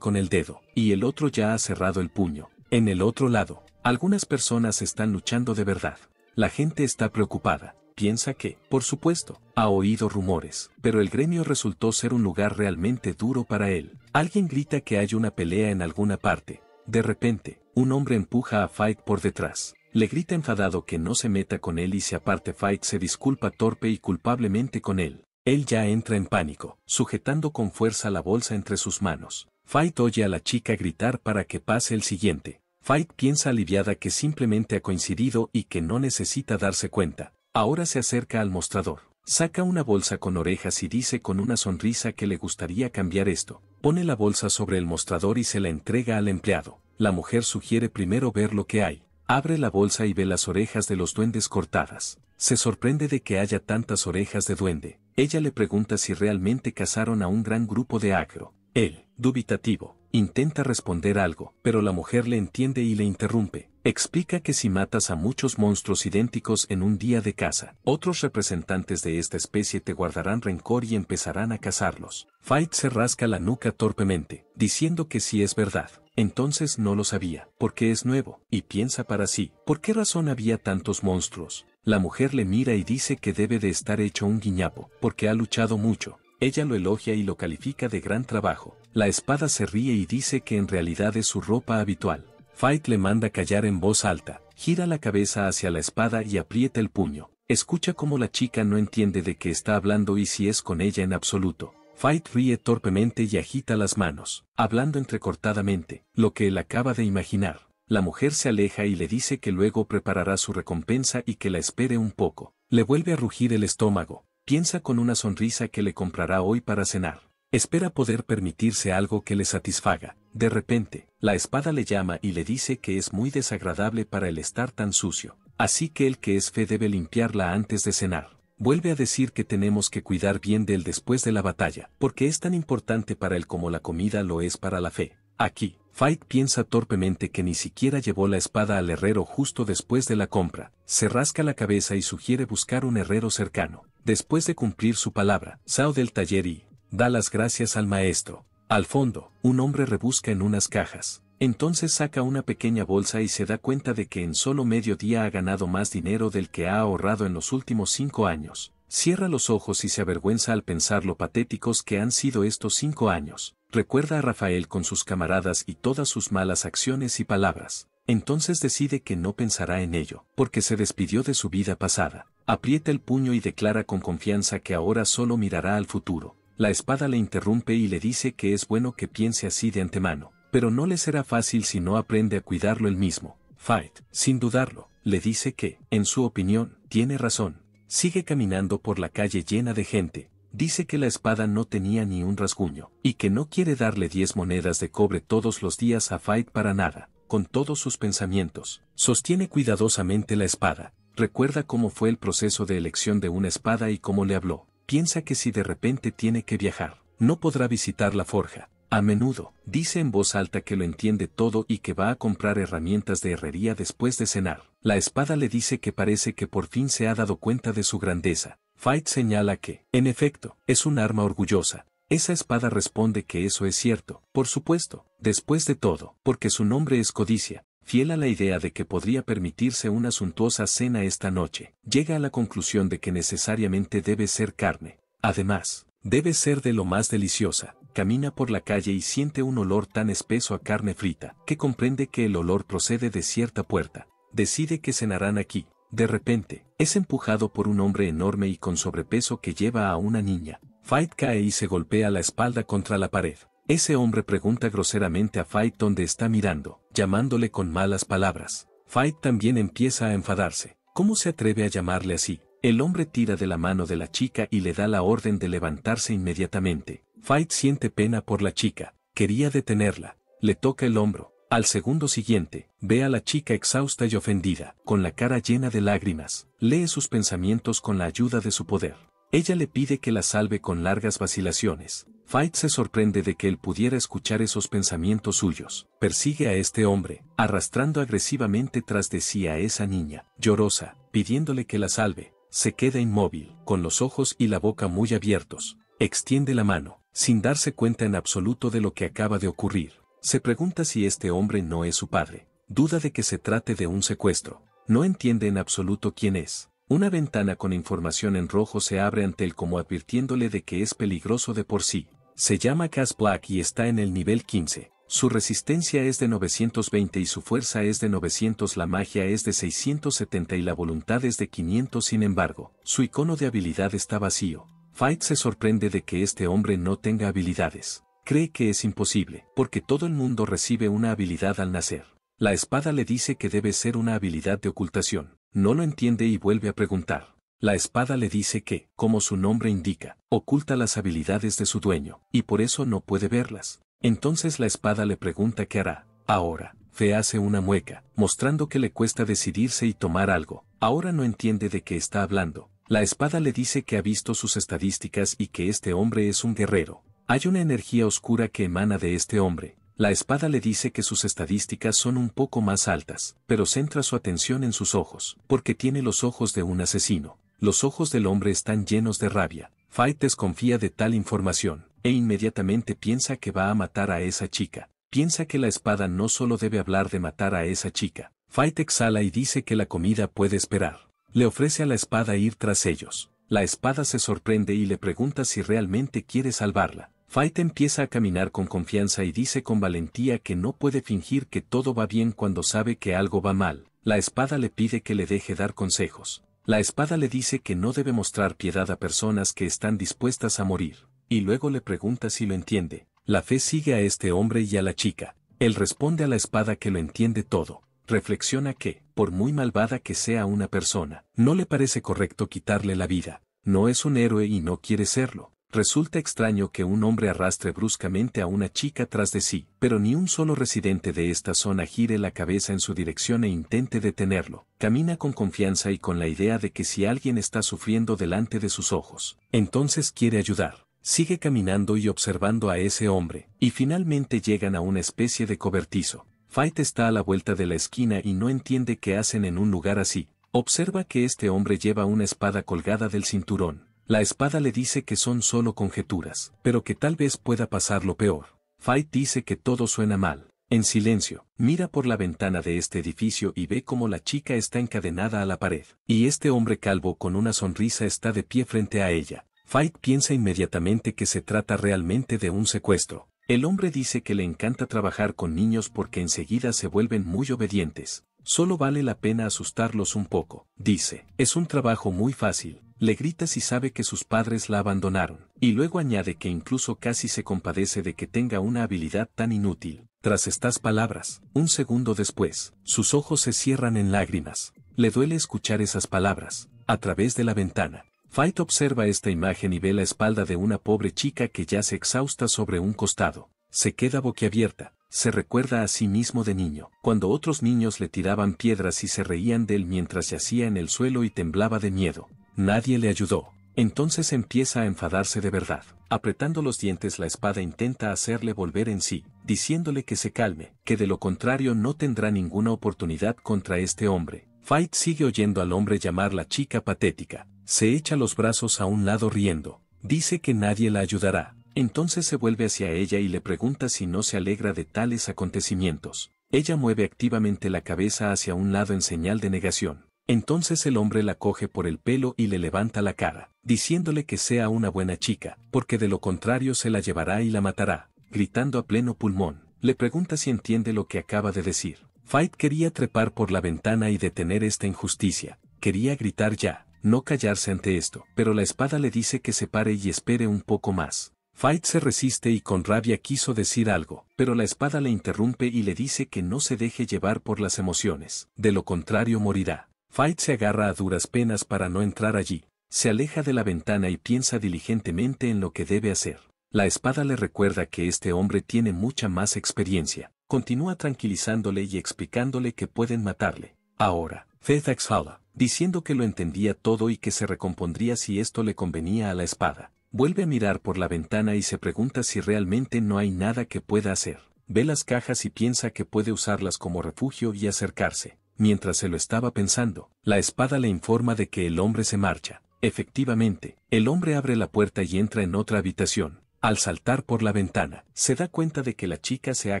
con el dedo, y el otro ya ha cerrado el puño. En el otro lado, algunas personas están luchando de verdad. La gente está preocupada, piensa que, por supuesto, ha oído rumores, pero el gremio resultó ser un lugar realmente duro para él. Alguien grita que hay una pelea en alguna parte. De repente, un hombre empuja a Fight por detrás. Le grita enfadado que no se meta con él y se aparte Fight se disculpa torpe y culpablemente con él. Él ya entra en pánico, sujetando con fuerza la bolsa entre sus manos. Fight oye a la chica gritar para que pase el siguiente. Fight piensa aliviada que simplemente ha coincidido y que no necesita darse cuenta. Ahora se acerca al mostrador. Saca una bolsa con orejas y dice con una sonrisa que le gustaría cambiar esto. Pone la bolsa sobre el mostrador y se la entrega al empleado. La mujer sugiere primero ver lo que hay. Abre la bolsa y ve las orejas de los duendes cortadas. Se sorprende de que haya tantas orejas de duende. Ella le pregunta si realmente cazaron a un gran grupo de agro. Él, dubitativo, intenta responder algo, pero la mujer le entiende y le interrumpe. Explica que si matas a muchos monstruos idénticos en un día de caza, otros representantes de esta especie te guardarán rencor y empezarán a cazarlos. Fight se rasca la nuca torpemente, diciendo que si es verdad, entonces no lo sabía, porque es nuevo, y piensa para sí, ¿por qué razón había tantos monstruos? La mujer le mira y dice que debe de estar hecho un guiñapo, porque ha luchado mucho. Ella lo elogia y lo califica de gran trabajo. La espada se ríe y dice que en realidad es su ropa habitual. Fight le manda callar en voz alta, gira la cabeza hacia la espada y aprieta el puño. Escucha cómo la chica no entiende de qué está hablando y si es con ella en absoluto. Fight ríe torpemente y agita las manos, hablando entrecortadamente, lo que él acaba de imaginar la mujer se aleja y le dice que luego preparará su recompensa y que la espere un poco. Le vuelve a rugir el estómago, piensa con una sonrisa que le comprará hoy para cenar. Espera poder permitirse algo que le satisfaga. De repente, la espada le llama y le dice que es muy desagradable para él estar tan sucio. Así que el que es fe debe limpiarla antes de cenar. Vuelve a decir que tenemos que cuidar bien del después de la batalla, porque es tan importante para él como la comida lo es para la fe. Aquí, Fight piensa torpemente que ni siquiera llevó la espada al herrero justo después de la compra, se rasca la cabeza y sugiere buscar un herrero cercano. Después de cumplir su palabra, Sao del taller y da las gracias al maestro. Al fondo, un hombre rebusca en unas cajas. Entonces saca una pequeña bolsa y se da cuenta de que en solo medio día ha ganado más dinero del que ha ahorrado en los últimos cinco años. Cierra los ojos y se avergüenza al pensar lo patéticos que han sido estos cinco años recuerda a Rafael con sus camaradas y todas sus malas acciones y palabras. Entonces decide que no pensará en ello, porque se despidió de su vida pasada. Aprieta el puño y declara con confianza que ahora solo mirará al futuro. La espada le interrumpe y le dice que es bueno que piense así de antemano, pero no le será fácil si no aprende a cuidarlo él mismo. Fight, sin dudarlo, le dice que, en su opinión, tiene razón. Sigue caminando por la calle llena de gente, dice que la espada no tenía ni un rasguño, y que no quiere darle 10 monedas de cobre todos los días a Fight para nada, con todos sus pensamientos. Sostiene cuidadosamente la espada, recuerda cómo fue el proceso de elección de una espada y cómo le habló. Piensa que si de repente tiene que viajar, no podrá visitar la forja. A menudo, dice en voz alta que lo entiende todo y que va a comprar herramientas de herrería después de cenar. La espada le dice que parece que por fin se ha dado cuenta de su grandeza, Fight señala que, en efecto, es un arma orgullosa. Esa espada responde que eso es cierto, por supuesto, después de todo, porque su nombre es codicia, fiel a la idea de que podría permitirse una suntuosa cena esta noche, llega a la conclusión de que necesariamente debe ser carne. Además, debe ser de lo más deliciosa. Camina por la calle y siente un olor tan espeso a carne frita, que comprende que el olor procede de cierta puerta. Decide que cenarán aquí, de repente, es empujado por un hombre enorme y con sobrepeso que lleva a una niña. Fight cae y se golpea la espalda contra la pared. Ese hombre pregunta groseramente a Fight dónde está mirando, llamándole con malas palabras. Fight también empieza a enfadarse. ¿Cómo se atreve a llamarle así? El hombre tira de la mano de la chica y le da la orden de levantarse inmediatamente. Fight siente pena por la chica. Quería detenerla. Le toca el hombro. Al segundo siguiente, ve a la chica exhausta y ofendida, con la cara llena de lágrimas, lee sus pensamientos con la ayuda de su poder. Ella le pide que la salve con largas vacilaciones. Fight se sorprende de que él pudiera escuchar esos pensamientos suyos. Persigue a este hombre, arrastrando agresivamente tras de sí a esa niña, llorosa, pidiéndole que la salve. Se queda inmóvil, con los ojos y la boca muy abiertos. Extiende la mano, sin darse cuenta en absoluto de lo que acaba de ocurrir. Se pregunta si este hombre no es su padre. Duda de que se trate de un secuestro. No entiende en absoluto quién es. Una ventana con información en rojo se abre ante él como advirtiéndole de que es peligroso de por sí. Se llama Cas Black y está en el nivel 15. Su resistencia es de 920 y su fuerza es de 900, la magia es de 670 y la voluntad es de 500, sin embargo, su icono de habilidad está vacío. Fight se sorprende de que este hombre no tenga habilidades cree que es imposible, porque todo el mundo recibe una habilidad al nacer. La espada le dice que debe ser una habilidad de ocultación. No lo entiende y vuelve a preguntar. La espada le dice que, como su nombre indica, oculta las habilidades de su dueño, y por eso no puede verlas. Entonces la espada le pregunta qué hará. Ahora, Fe hace una mueca, mostrando que le cuesta decidirse y tomar algo. Ahora no entiende de qué está hablando. La espada le dice que ha visto sus estadísticas y que este hombre es un guerrero, hay una energía oscura que emana de este hombre. La espada le dice que sus estadísticas son un poco más altas, pero centra su atención en sus ojos, porque tiene los ojos de un asesino. Los ojos del hombre están llenos de rabia. Fight desconfía de tal información, e inmediatamente piensa que va a matar a esa chica. Piensa que la espada no solo debe hablar de matar a esa chica. Fight exhala y dice que la comida puede esperar. Le ofrece a la espada ir tras ellos. La espada se sorprende y le pregunta si realmente quiere salvarla. Fight empieza a caminar con confianza y dice con valentía que no puede fingir que todo va bien cuando sabe que algo va mal. La espada le pide que le deje dar consejos. La espada le dice que no debe mostrar piedad a personas que están dispuestas a morir. Y luego le pregunta si lo entiende. La fe sigue a este hombre y a la chica. Él responde a la espada que lo entiende todo. Reflexiona que, por muy malvada que sea una persona, no le parece correcto quitarle la vida. No es un héroe y no quiere serlo Resulta extraño que un hombre arrastre bruscamente a una chica tras de sí, pero ni un solo residente de esta zona gire la cabeza en su dirección e intente detenerlo. Camina con confianza y con la idea de que si alguien está sufriendo delante de sus ojos, entonces quiere ayudar. Sigue caminando y observando a ese hombre, y finalmente llegan a una especie de cobertizo. Fight está a la vuelta de la esquina y no entiende qué hacen en un lugar así. Observa que este hombre lleva una espada colgada del cinturón la espada le dice que son solo conjeturas, pero que tal vez pueda pasar lo peor. Fight dice que todo suena mal. En silencio, mira por la ventana de este edificio y ve cómo la chica está encadenada a la pared, y este hombre calvo con una sonrisa está de pie frente a ella. Fight piensa inmediatamente que se trata realmente de un secuestro. El hombre dice que le encanta trabajar con niños porque enseguida se vuelven muy obedientes. Solo vale la pena asustarlos un poco, dice. Es un trabajo muy fácil, le grita si sabe que sus padres la abandonaron, y luego añade que incluso casi se compadece de que tenga una habilidad tan inútil. Tras estas palabras, un segundo después, sus ojos se cierran en lágrimas. Le duele escuchar esas palabras, a través de la ventana. Fight observa esta imagen y ve la espalda de una pobre chica que ya se exhausta sobre un costado. Se queda boquiabierta, se recuerda a sí mismo de niño, cuando otros niños le tiraban piedras y se reían de él mientras yacía en el suelo y temblaba de miedo. Nadie le ayudó. Entonces empieza a enfadarse de verdad. Apretando los dientes la espada intenta hacerle volver en sí, diciéndole que se calme, que de lo contrario no tendrá ninguna oportunidad contra este hombre. Fight sigue oyendo al hombre llamar la chica patética. Se echa los brazos a un lado riendo. Dice que nadie la ayudará. Entonces se vuelve hacia ella y le pregunta si no se alegra de tales acontecimientos. Ella mueve activamente la cabeza hacia un lado en señal de negación. Entonces el hombre la coge por el pelo y le levanta la cara, diciéndole que sea una buena chica, porque de lo contrario se la llevará y la matará, gritando a pleno pulmón. Le pregunta si entiende lo que acaba de decir. Fight quería trepar por la ventana y detener esta injusticia, quería gritar ya, no callarse ante esto, pero la espada le dice que se pare y espere un poco más. Fight se resiste y con rabia quiso decir algo, pero la espada le interrumpe y le dice que no se deje llevar por las emociones, de lo contrario morirá. Fight se agarra a duras penas para no entrar allí, se aleja de la ventana y piensa diligentemente en lo que debe hacer. La espada le recuerda que este hombre tiene mucha más experiencia. Continúa tranquilizándole y explicándole que pueden matarle. Ahora, Fed exhala, diciendo que lo entendía todo y que se recompondría si esto le convenía a la espada. Vuelve a mirar por la ventana y se pregunta si realmente no hay nada que pueda hacer. Ve las cajas y piensa que puede usarlas como refugio y acercarse mientras se lo estaba pensando, la espada le informa de que el hombre se marcha. Efectivamente, el hombre abre la puerta y entra en otra habitación. Al saltar por la ventana, se da cuenta de que la chica se ha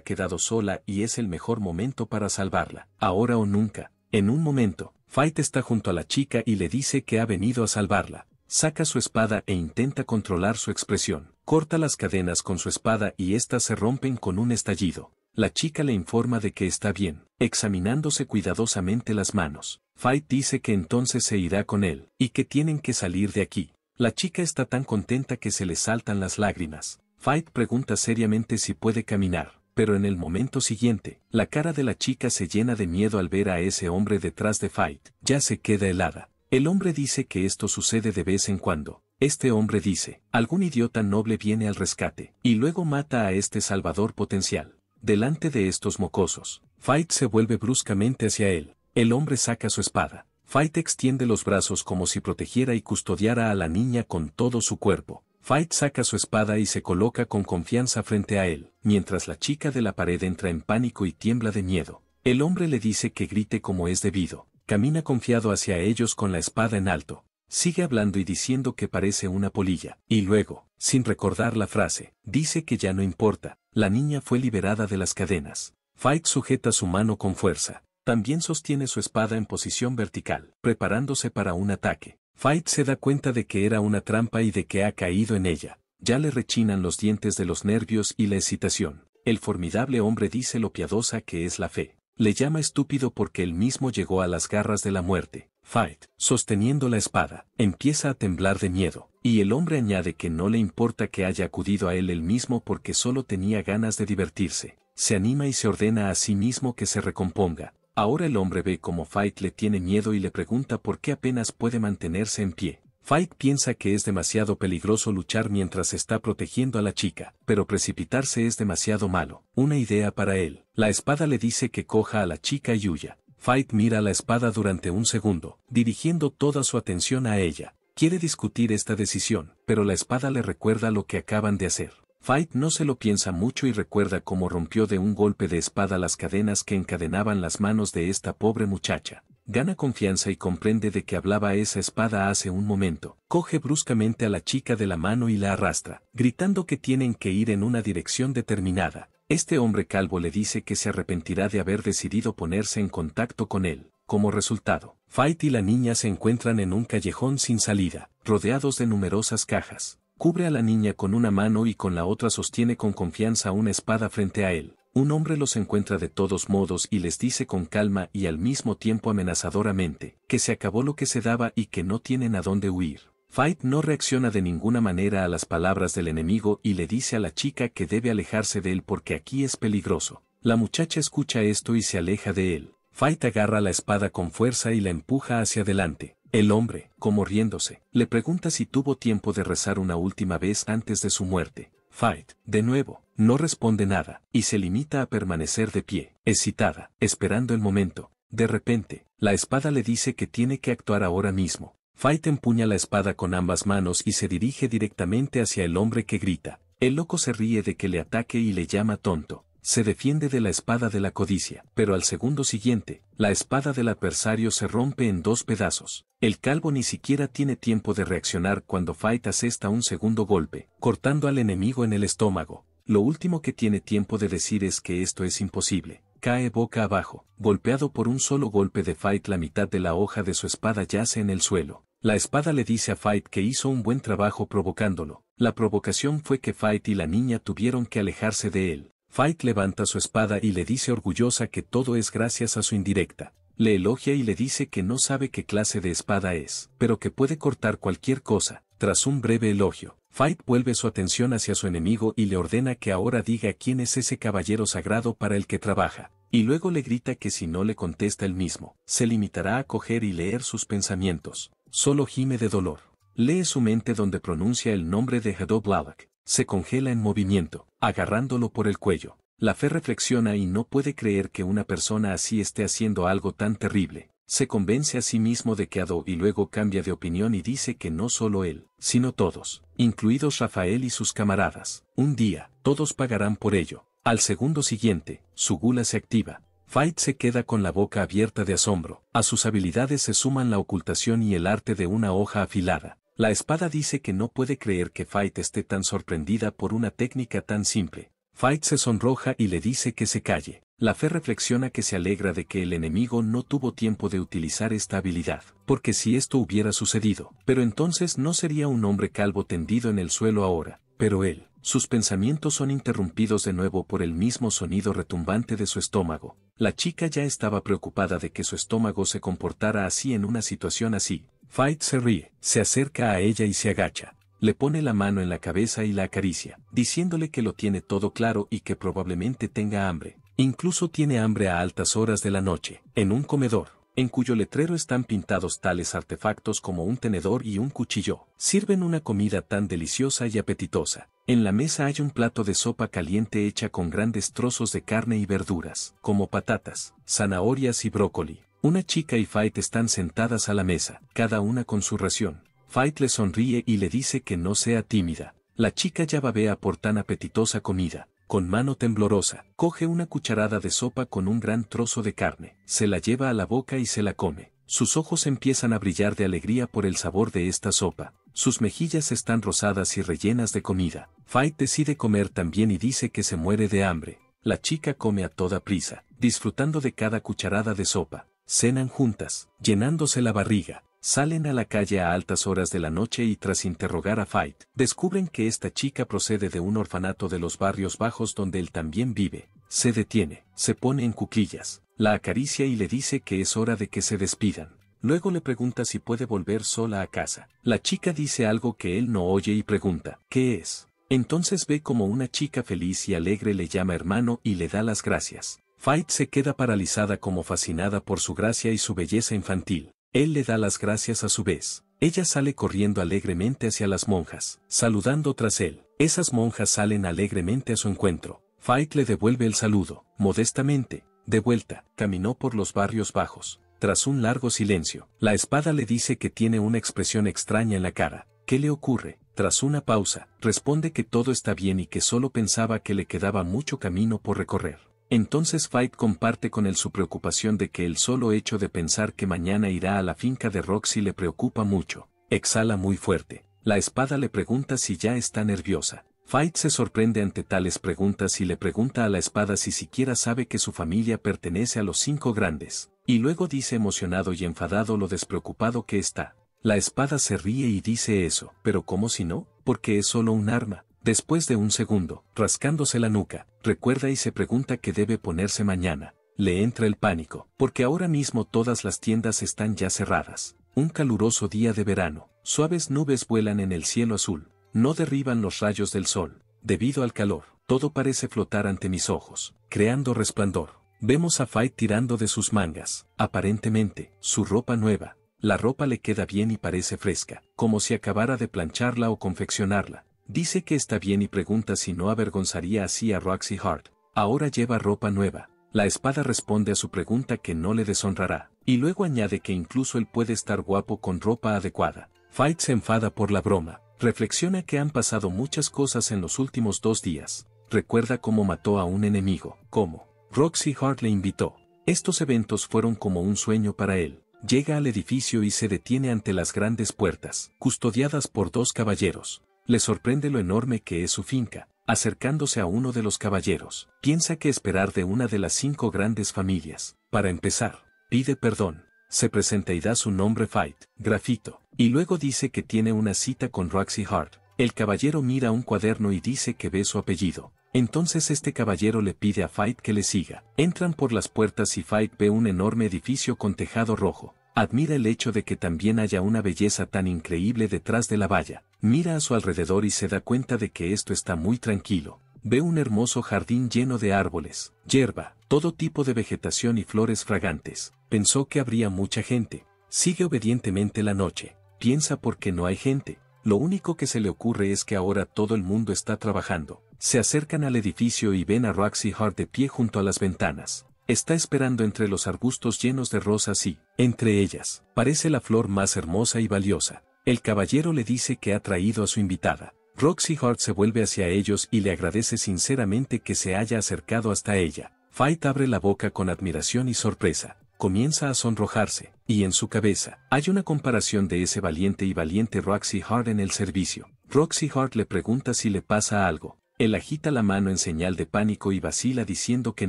quedado sola y es el mejor momento para salvarla, ahora o nunca. En un momento, Fight está junto a la chica y le dice que ha venido a salvarla. Saca su espada e intenta controlar su expresión. Corta las cadenas con su espada y éstas se rompen con un estallido. La chica le informa de que está bien, examinándose cuidadosamente las manos. Fight dice que entonces se irá con él, y que tienen que salir de aquí. La chica está tan contenta que se le saltan las lágrimas. Fight pregunta seriamente si puede caminar, pero en el momento siguiente, la cara de la chica se llena de miedo al ver a ese hombre detrás de Fight, ya se queda helada. El hombre dice que esto sucede de vez en cuando. Este hombre dice, algún idiota noble viene al rescate, y luego mata a este salvador potencial. Delante de estos mocosos, Fight se vuelve bruscamente hacia él. El hombre saca su espada. Fight extiende los brazos como si protegiera y custodiara a la niña con todo su cuerpo. Fight saca su espada y se coloca con confianza frente a él, mientras la chica de la pared entra en pánico y tiembla de miedo. El hombre le dice que grite como es debido. Camina confiado hacia ellos con la espada en alto. Sigue hablando y diciendo que parece una polilla. Y luego, sin recordar la frase, dice que ya no importa, la niña fue liberada de las cadenas. fight sujeta su mano con fuerza. También sostiene su espada en posición vertical, preparándose para un ataque. Fight se da cuenta de que era una trampa y de que ha caído en ella. Ya le rechinan los dientes de los nervios y la excitación. El formidable hombre dice lo piadosa que es la fe. Le llama estúpido porque él mismo llegó a las garras de la muerte. Fight, sosteniendo la espada, empieza a temblar de miedo, y el hombre añade que no le importa que haya acudido a él el mismo porque solo tenía ganas de divertirse. Se anima y se ordena a sí mismo que se recomponga. Ahora el hombre ve como Fight le tiene miedo y le pregunta por qué apenas puede mantenerse en pie. Fight piensa que es demasiado peligroso luchar mientras está protegiendo a la chica, pero precipitarse es demasiado malo. Una idea para él. La espada le dice que coja a la chica y huya. Fight mira la espada durante un segundo, dirigiendo toda su atención a ella. Quiere discutir esta decisión, pero la espada le recuerda lo que acaban de hacer. Fight no se lo piensa mucho y recuerda cómo rompió de un golpe de espada las cadenas que encadenaban las manos de esta pobre muchacha. Gana confianza y comprende de que hablaba esa espada hace un momento. Coge bruscamente a la chica de la mano y la arrastra, gritando que tienen que ir en una dirección determinada. Este hombre calvo le dice que se arrepentirá de haber decidido ponerse en contacto con él. Como resultado, Fight y la niña se encuentran en un callejón sin salida, rodeados de numerosas cajas. Cubre a la niña con una mano y con la otra sostiene con confianza una espada frente a él. Un hombre los encuentra de todos modos y les dice con calma y al mismo tiempo amenazadoramente, que se acabó lo que se daba y que no tienen a dónde huir. Fight no reacciona de ninguna manera a las palabras del enemigo y le dice a la chica que debe alejarse de él porque aquí es peligroso. La muchacha escucha esto y se aleja de él. Fight agarra la espada con fuerza y la empuja hacia adelante. El hombre, como riéndose, le pregunta si tuvo tiempo de rezar una última vez antes de su muerte. Fight, de nuevo, no responde nada, y se limita a permanecer de pie, excitada, esperando el momento. De repente, la espada le dice que tiene que actuar ahora mismo, Fight empuña la espada con ambas manos y se dirige directamente hacia el hombre que grita. El loco se ríe de que le ataque y le llama tonto. Se defiende de la espada de la codicia, pero al segundo siguiente, la espada del adversario se rompe en dos pedazos. El calvo ni siquiera tiene tiempo de reaccionar cuando Fight asesta un segundo golpe, cortando al enemigo en el estómago. Lo último que tiene tiempo de decir es que esto es imposible cae boca abajo, golpeado por un solo golpe de Fight la mitad de la hoja de su espada yace en el suelo, la espada le dice a Fight que hizo un buen trabajo provocándolo. La provocación fue que Fight y la niña tuvieron que alejarse de él. Fight levanta su espada y le dice orgullosa que todo es gracias a su indirecta. Le elogia y le dice que no sabe qué clase de espada es, pero que puede cortar cualquier cosa. Tras un breve elogio, Fight vuelve su atención hacia su enemigo y le ordena que ahora diga quién es ese caballero sagrado para el que trabaja, y luego le grita que si no le contesta él mismo, se limitará a coger y leer sus pensamientos. Solo gime de dolor. Lee su mente donde pronuncia el nombre de Hedo Blalock. Se congela en movimiento, agarrándolo por el cuello. La fe reflexiona y no puede creer que una persona así esté haciendo algo tan terrible. Se convence a sí mismo de que Ado y luego cambia de opinión y dice que no solo él, sino todos, incluidos Rafael y sus camaradas. Un día, todos pagarán por ello. Al segundo siguiente, su gula se activa, Fight se queda con la boca abierta de asombro. A sus habilidades se suman la ocultación y el arte de una hoja afilada. La espada dice que no puede creer que Fight esté tan sorprendida por una técnica tan simple. Fight se sonroja y le dice que se calle. La fe reflexiona que se alegra de que el enemigo no tuvo tiempo de utilizar esta habilidad, porque si esto hubiera sucedido, pero entonces no sería un hombre calvo tendido en el suelo ahora, pero él. Sus pensamientos son interrumpidos de nuevo por el mismo sonido retumbante de su estómago, la chica ya estaba preocupada de que su estómago se comportara así en una situación así. Fight se ríe, se acerca a ella y se agacha. Le pone la mano en la cabeza y la acaricia, diciéndole que lo tiene todo claro y que probablemente tenga hambre. Incluso tiene hambre a altas horas de la noche, en un comedor en cuyo letrero están pintados tales artefactos como un tenedor y un cuchillo. Sirven una comida tan deliciosa y apetitosa. En la mesa hay un plato de sopa caliente hecha con grandes trozos de carne y verduras, como patatas, zanahorias y brócoli. Una chica y Fight están sentadas a la mesa, cada una con su ración. Fight le sonríe y le dice que no sea tímida. La chica ya babea por tan apetitosa comida con mano temblorosa, coge una cucharada de sopa con un gran trozo de carne, se la lleva a la boca y se la come. Sus ojos empiezan a brillar de alegría por el sabor de esta sopa. Sus mejillas están rosadas y rellenas de comida. Fight decide comer también y dice que se muere de hambre. La chica come a toda prisa, disfrutando de cada cucharada de sopa. Cenan juntas, llenándose la barriga. Salen a la calle a altas horas de la noche y tras interrogar a Fight, descubren que esta chica procede de un orfanato de los barrios bajos donde él también vive. Se detiene, se pone en cuclillas, la acaricia y le dice que es hora de que se despidan. Luego le pregunta si puede volver sola a casa. La chica dice algo que él no oye y pregunta, ¿qué es? Entonces ve como una chica feliz y alegre le llama hermano y le da las gracias. Fight se queda paralizada como fascinada por su gracia y su belleza infantil. Él le da las gracias a su vez. Ella sale corriendo alegremente hacia las monjas, saludando tras él. Esas monjas salen alegremente a su encuentro. Fight le devuelve el saludo, modestamente, de vuelta, caminó por los barrios bajos. Tras un largo silencio, la espada le dice que tiene una expresión extraña en la cara. ¿Qué le ocurre? Tras una pausa, responde que todo está bien y que solo pensaba que le quedaba mucho camino por recorrer. Entonces Fight comparte con él su preocupación de que el solo hecho de pensar que mañana irá a la finca de Roxy le preocupa mucho. Exhala muy fuerte. La espada le pregunta si ya está nerviosa. Fight se sorprende ante tales preguntas y le pregunta a la espada si siquiera sabe que su familia pertenece a los cinco grandes, y luego dice emocionado y enfadado lo despreocupado que está. La espada se ríe y dice eso, pero como si no, porque es solo un arma, Después de un segundo, rascándose la nuca, recuerda y se pregunta qué debe ponerse mañana. Le entra el pánico, porque ahora mismo todas las tiendas están ya cerradas. Un caluroso día de verano, suaves nubes vuelan en el cielo azul, no derriban los rayos del sol. Debido al calor, todo parece flotar ante mis ojos, creando resplandor. Vemos a Fight tirando de sus mangas, aparentemente, su ropa nueva. La ropa le queda bien y parece fresca, como si acabara de plancharla o confeccionarla. Dice que está bien y pregunta si no avergonzaría así a Roxy Hart. Ahora lleva ropa nueva. La espada responde a su pregunta que no le deshonrará, y luego añade que incluso él puede estar guapo con ropa adecuada. Fight se enfada por la broma. Reflexiona que han pasado muchas cosas en los últimos dos días. Recuerda cómo mató a un enemigo, cómo Roxy Hart le invitó. Estos eventos fueron como un sueño para él. Llega al edificio y se detiene ante las grandes puertas, custodiadas por dos caballeros le sorprende lo enorme que es su finca, acercándose a uno de los caballeros. Piensa que esperar de una de las cinco grandes familias. Para empezar, pide perdón. Se presenta y da su nombre Fight, Grafito, y luego dice que tiene una cita con Roxy Hart. El caballero mira un cuaderno y dice que ve su apellido. Entonces este caballero le pide a Fight que le siga. Entran por las puertas y Fight ve un enorme edificio con tejado rojo. Admira el hecho de que también haya una belleza tan increíble detrás de la valla. Mira a su alrededor y se da cuenta de que esto está muy tranquilo. Ve un hermoso jardín lleno de árboles, hierba, todo tipo de vegetación y flores fragantes. Pensó que habría mucha gente. Sigue obedientemente la noche. Piensa porque no hay gente. Lo único que se le ocurre es que ahora todo el mundo está trabajando. Se acercan al edificio y ven a Roxy Hart de pie junto a las ventanas. Está esperando entre los arbustos llenos de rosas y, entre ellas, parece la flor más hermosa y valiosa. El caballero le dice que ha traído a su invitada. Roxy Hart se vuelve hacia ellos y le agradece sinceramente que se haya acercado hasta ella. Fight abre la boca con admiración y sorpresa, comienza a sonrojarse, y en su cabeza hay una comparación de ese valiente y valiente Roxy Hart en el servicio. Roxy Hart le pregunta si le pasa algo, él agita la mano en señal de pánico y vacila diciendo que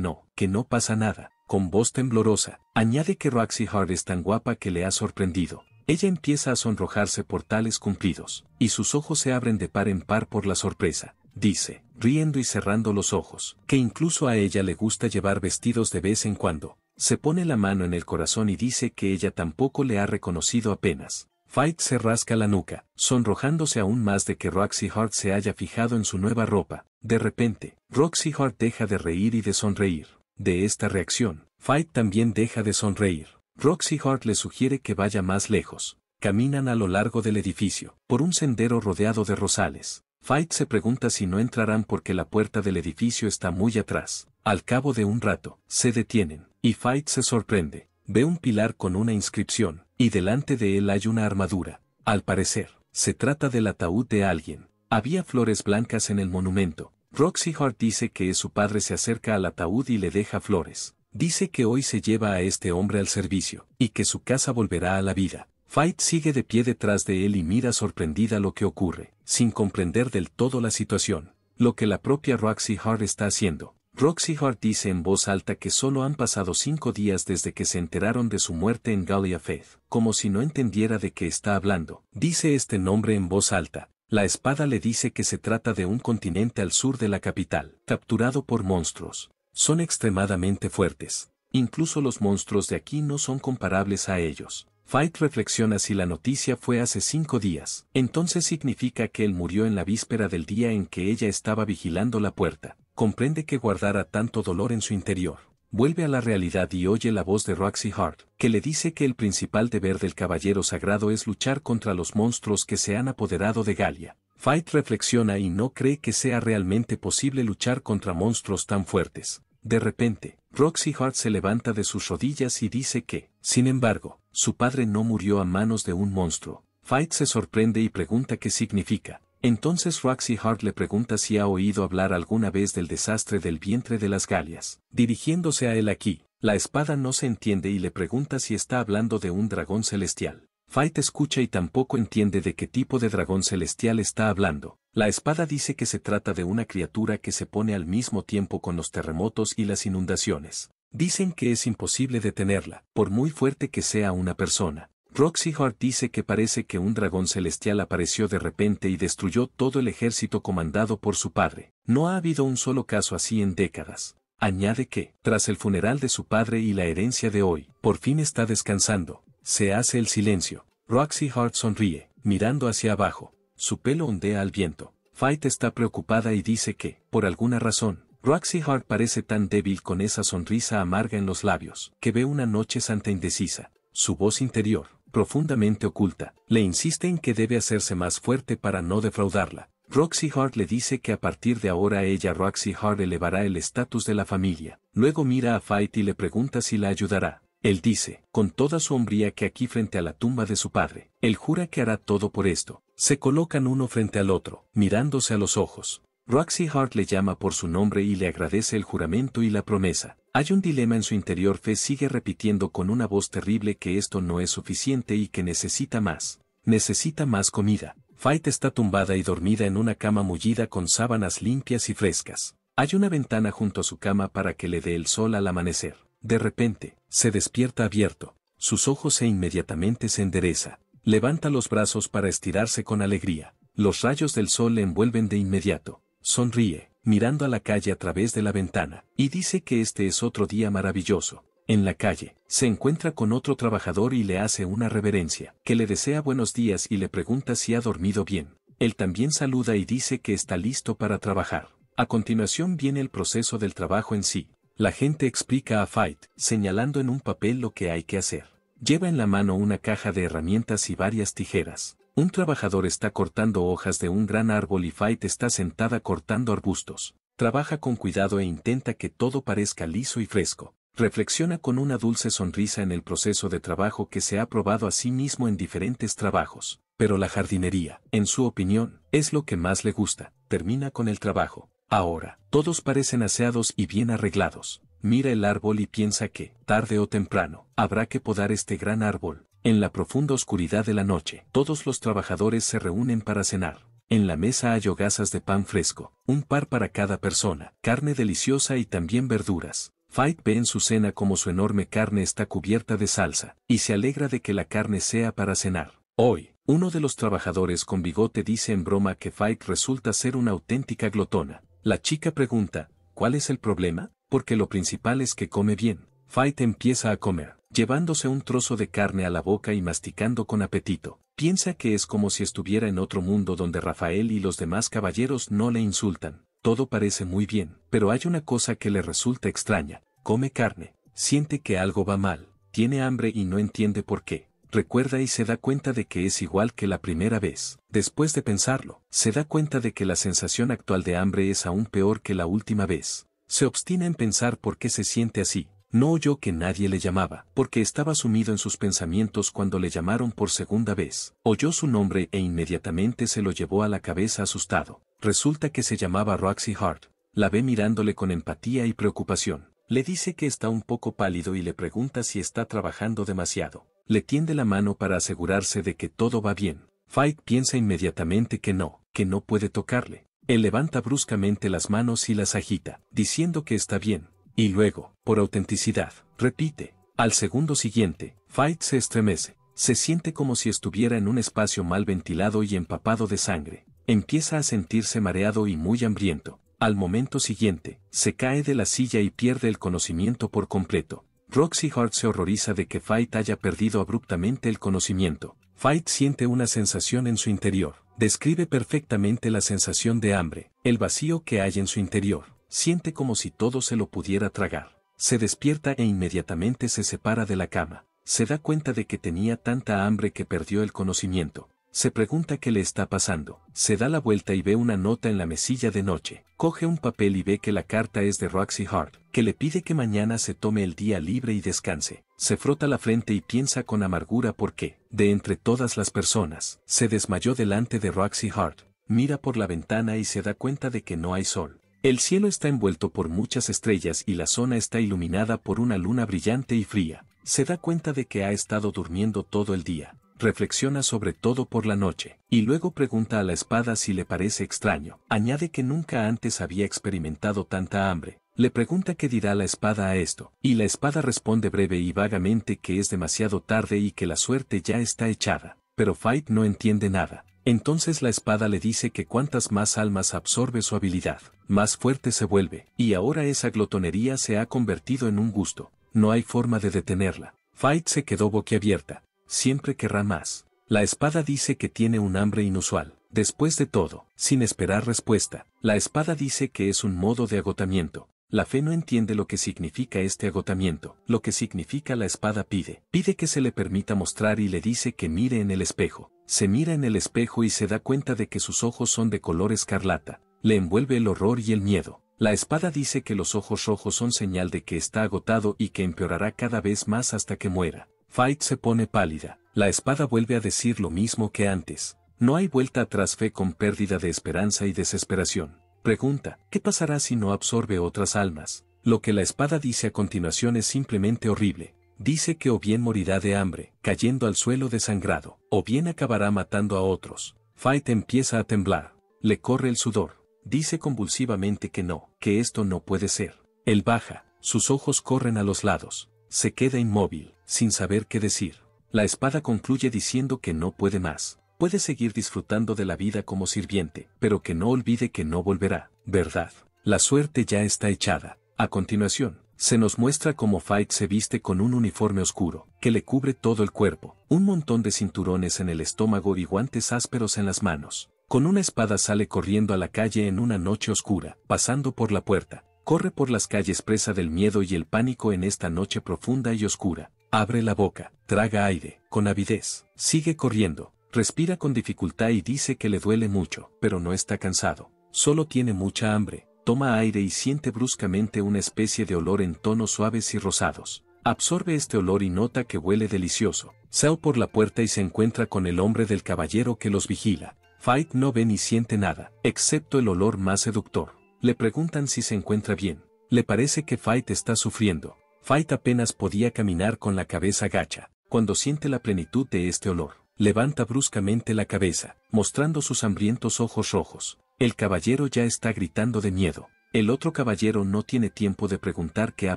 no, que no pasa nada. Con voz temblorosa, añade que Roxy Hart es tan guapa que le ha sorprendido. Ella empieza a sonrojarse por tales cumplidos, y sus ojos se abren de par en par por la sorpresa. Dice, riendo y cerrando los ojos, que incluso a ella le gusta llevar vestidos de vez en cuando. Se pone la mano en el corazón y dice que ella tampoco le ha reconocido apenas. Fight se rasca la nuca, sonrojándose aún más de que Roxy Hart se haya fijado en su nueva ropa. De repente, Roxy Hart deja de reír y de sonreír. De esta reacción, Fight también deja de sonreír. Roxy Hart le sugiere que vaya más lejos. Caminan a lo largo del edificio, por un sendero rodeado de rosales. Fight se pregunta si no entrarán porque la puerta del edificio está muy atrás. Al cabo de un rato, se detienen, y Fight se sorprende. Ve un pilar con una inscripción, y delante de él hay una armadura. Al parecer, se trata del ataúd de alguien. Había flores blancas en el monumento. Roxy Hart dice que su padre se acerca al ataúd y le deja flores. Dice que hoy se lleva a este hombre al servicio, y que su casa volverá a la vida. Fight sigue de pie detrás de él y mira sorprendida lo que ocurre, sin comprender del todo la situación, lo que la propia Roxy Hart está haciendo. Roxy Hart dice en voz alta que solo han pasado cinco días desde que se enteraron de su muerte en Galia Faith, como si no entendiera de qué está hablando. Dice este nombre en voz alta. La espada le dice que se trata de un continente al sur de la capital, capturado por monstruos. Son extremadamente fuertes. Incluso los monstruos de aquí no son comparables a ellos. Fight reflexiona si la noticia fue hace cinco días, entonces significa que él murió en la víspera del día en que ella estaba vigilando la puerta comprende que guardara tanto dolor en su interior. Vuelve a la realidad y oye la voz de Roxy Hart, que le dice que el principal deber del caballero sagrado es luchar contra los monstruos que se han apoderado de Galia. Fight reflexiona y no cree que sea realmente posible luchar contra monstruos tan fuertes. De repente, Roxy Hart se levanta de sus rodillas y dice que, sin embargo, su padre no murió a manos de un monstruo. Fight se sorprende y pregunta qué significa. Entonces Roxy Hart le pregunta si ha oído hablar alguna vez del desastre del vientre de las Galias. Dirigiéndose a él aquí, la espada no se entiende y le pregunta si está hablando de un dragón celestial. Fight escucha y tampoco entiende de qué tipo de dragón celestial está hablando. La espada dice que se trata de una criatura que se pone al mismo tiempo con los terremotos y las inundaciones. Dicen que es imposible detenerla, por muy fuerte que sea una persona. Roxy Hart dice que parece que un dragón celestial apareció de repente y destruyó todo el ejército comandado por su padre. No ha habido un solo caso así en décadas. Añade que, tras el funeral de su padre y la herencia de hoy, por fin está descansando. Se hace el silencio. Roxy Hart sonríe, mirando hacia abajo. Su pelo ondea al viento. Fight está preocupada y dice que, por alguna razón, Roxy Hart parece tan débil con esa sonrisa amarga en los labios, que ve una noche santa indecisa. Su voz interior, profundamente oculta, le insiste en que debe hacerse más fuerte para no defraudarla. Roxy Hart le dice que a partir de ahora ella Roxy Hart elevará el estatus de la familia. Luego mira a Fight y le pregunta si la ayudará. Él dice, con toda su hombría que aquí frente a la tumba de su padre. Él jura que hará todo por esto. Se colocan uno frente al otro, mirándose a los ojos. Roxy Hart le llama por su nombre y le agradece el juramento y la promesa. Hay un dilema en su interior, Fe sigue repitiendo con una voz terrible que esto no es suficiente y que necesita más. Necesita más comida. Fight está tumbada y dormida en una cama mullida con sábanas limpias y frescas. Hay una ventana junto a su cama para que le dé el sol al amanecer. De repente, se despierta abierto. Sus ojos e inmediatamente se endereza. Levanta los brazos para estirarse con alegría. Los rayos del sol le envuelven de inmediato. Sonríe, mirando a la calle a través de la ventana, y dice que este es otro día maravilloso. En la calle, se encuentra con otro trabajador y le hace una reverencia, que le desea buenos días y le pregunta si ha dormido bien. Él también saluda y dice que está listo para trabajar. A continuación viene el proceso del trabajo en sí. La gente explica a Fight, señalando en un papel lo que hay que hacer. Lleva en la mano una caja de herramientas y varias tijeras. Un trabajador está cortando hojas de un gran árbol y Fight está sentada cortando arbustos. Trabaja con cuidado e intenta que todo parezca liso y fresco. Reflexiona con una dulce sonrisa en el proceso de trabajo que se ha probado a sí mismo en diferentes trabajos. Pero la jardinería, en su opinión, es lo que más le gusta. Termina con el trabajo. Ahora, todos parecen aseados y bien arreglados. Mira el árbol y piensa que, tarde o temprano, habrá que podar este gran árbol, en la profunda oscuridad de la noche, todos los trabajadores se reúnen para cenar. En la mesa hay hogazas de pan fresco, un par para cada persona, carne deliciosa y también verduras. Fight ve en su cena como su enorme carne está cubierta de salsa, y se alegra de que la carne sea para cenar. Hoy, uno de los trabajadores con bigote dice en broma que Fight resulta ser una auténtica glotona. La chica pregunta, ¿cuál es el problema? Porque lo principal es que come bien. Fight empieza a comer llevándose un trozo de carne a la boca y masticando con apetito. Piensa que es como si estuviera en otro mundo donde Rafael y los demás caballeros no le insultan. Todo parece muy bien, pero hay una cosa que le resulta extraña. Come carne, siente que algo va mal, tiene hambre y no entiende por qué. Recuerda y se da cuenta de que es igual que la primera vez. Después de pensarlo, se da cuenta de que la sensación actual de hambre es aún peor que la última vez. Se obstina en pensar por qué se siente así, no oyó que nadie le llamaba, porque estaba sumido en sus pensamientos cuando le llamaron por segunda vez. Oyó su nombre e inmediatamente se lo llevó a la cabeza asustado. Resulta que se llamaba Roxy Hart. La ve mirándole con empatía y preocupación. Le dice que está un poco pálido y le pregunta si está trabajando demasiado. Le tiende la mano para asegurarse de que todo va bien. Fight piensa inmediatamente que no, que no puede tocarle. Él levanta bruscamente las manos y las agita, diciendo que está bien, y luego, por autenticidad, repite. Al segundo siguiente, Fight se estremece. Se siente como si estuviera en un espacio mal ventilado y empapado de sangre. Empieza a sentirse mareado y muy hambriento. Al momento siguiente, se cae de la silla y pierde el conocimiento por completo. Roxy Hart se horroriza de que Fight haya perdido abruptamente el conocimiento. Fight siente una sensación en su interior. Describe perfectamente la sensación de hambre, el vacío que hay en su interior siente como si todo se lo pudiera tragar. Se despierta e inmediatamente se separa de la cama. Se da cuenta de que tenía tanta hambre que perdió el conocimiento. Se pregunta qué le está pasando. Se da la vuelta y ve una nota en la mesilla de noche. Coge un papel y ve que la carta es de Roxy Hart, que le pide que mañana se tome el día libre y descanse. Se frota la frente y piensa con amargura por qué, de entre todas las personas, se desmayó delante de Roxy Hart. Mira por la ventana y se da cuenta de que no hay sol. El cielo está envuelto por muchas estrellas y la zona está iluminada por una luna brillante y fría. Se da cuenta de que ha estado durmiendo todo el día, reflexiona sobre todo por la noche, y luego pregunta a la espada si le parece extraño. Añade que nunca antes había experimentado tanta hambre. Le pregunta qué dirá la espada a esto, y la espada responde breve y vagamente que es demasiado tarde y que la suerte ya está echada. Pero Fight no entiende nada. Entonces la espada le dice que cuantas más almas absorbe su habilidad, más fuerte se vuelve, y ahora esa glotonería se ha convertido en un gusto. No hay forma de detenerla. Fight se quedó boquiabierta. Siempre querrá más. La espada dice que tiene un hambre inusual. Después de todo, sin esperar respuesta, la espada dice que es un modo de agotamiento. La fe no entiende lo que significa este agotamiento, lo que significa la espada pide. Pide que se le permita mostrar y le dice que mire en el espejo se mira en el espejo y se da cuenta de que sus ojos son de color escarlata, le envuelve el horror y el miedo. La espada dice que los ojos rojos son señal de que está agotado y que empeorará cada vez más hasta que muera. Fight se pone pálida. La espada vuelve a decir lo mismo que antes. No hay vuelta atrás fe con pérdida de esperanza y desesperación. Pregunta, ¿qué pasará si no absorbe otras almas? Lo que la espada dice a continuación es simplemente horrible dice que o bien morirá de hambre, cayendo al suelo desangrado, o bien acabará matando a otros. Fight empieza a temblar. Le corre el sudor. Dice convulsivamente que no, que esto no puede ser. Él baja, sus ojos corren a los lados. Se queda inmóvil, sin saber qué decir. La espada concluye diciendo que no puede más. Puede seguir disfrutando de la vida como sirviente, pero que no olvide que no volverá, ¿verdad? La suerte ya está echada. A continuación, se nos muestra cómo Fight se viste con un uniforme oscuro, que le cubre todo el cuerpo, un montón de cinturones en el estómago y guantes ásperos en las manos. Con una espada sale corriendo a la calle en una noche oscura, pasando por la puerta. Corre por las calles presa del miedo y el pánico en esta noche profunda y oscura. Abre la boca, traga aire, con avidez. Sigue corriendo, respira con dificultad y dice que le duele mucho, pero no está cansado. Solo tiene mucha hambre toma aire y siente bruscamente una especie de olor en tonos suaves y rosados. Absorbe este olor y nota que huele delicioso. Sao por la puerta y se encuentra con el hombre del caballero que los vigila. Fight no ve ni siente nada, excepto el olor más seductor. Le preguntan si se encuentra bien. Le parece que Fight está sufriendo. Fight apenas podía caminar con la cabeza gacha. Cuando siente la plenitud de este olor, levanta bruscamente la cabeza, mostrando sus hambrientos ojos rojos. El caballero ya está gritando de miedo. El otro caballero no tiene tiempo de preguntar qué ha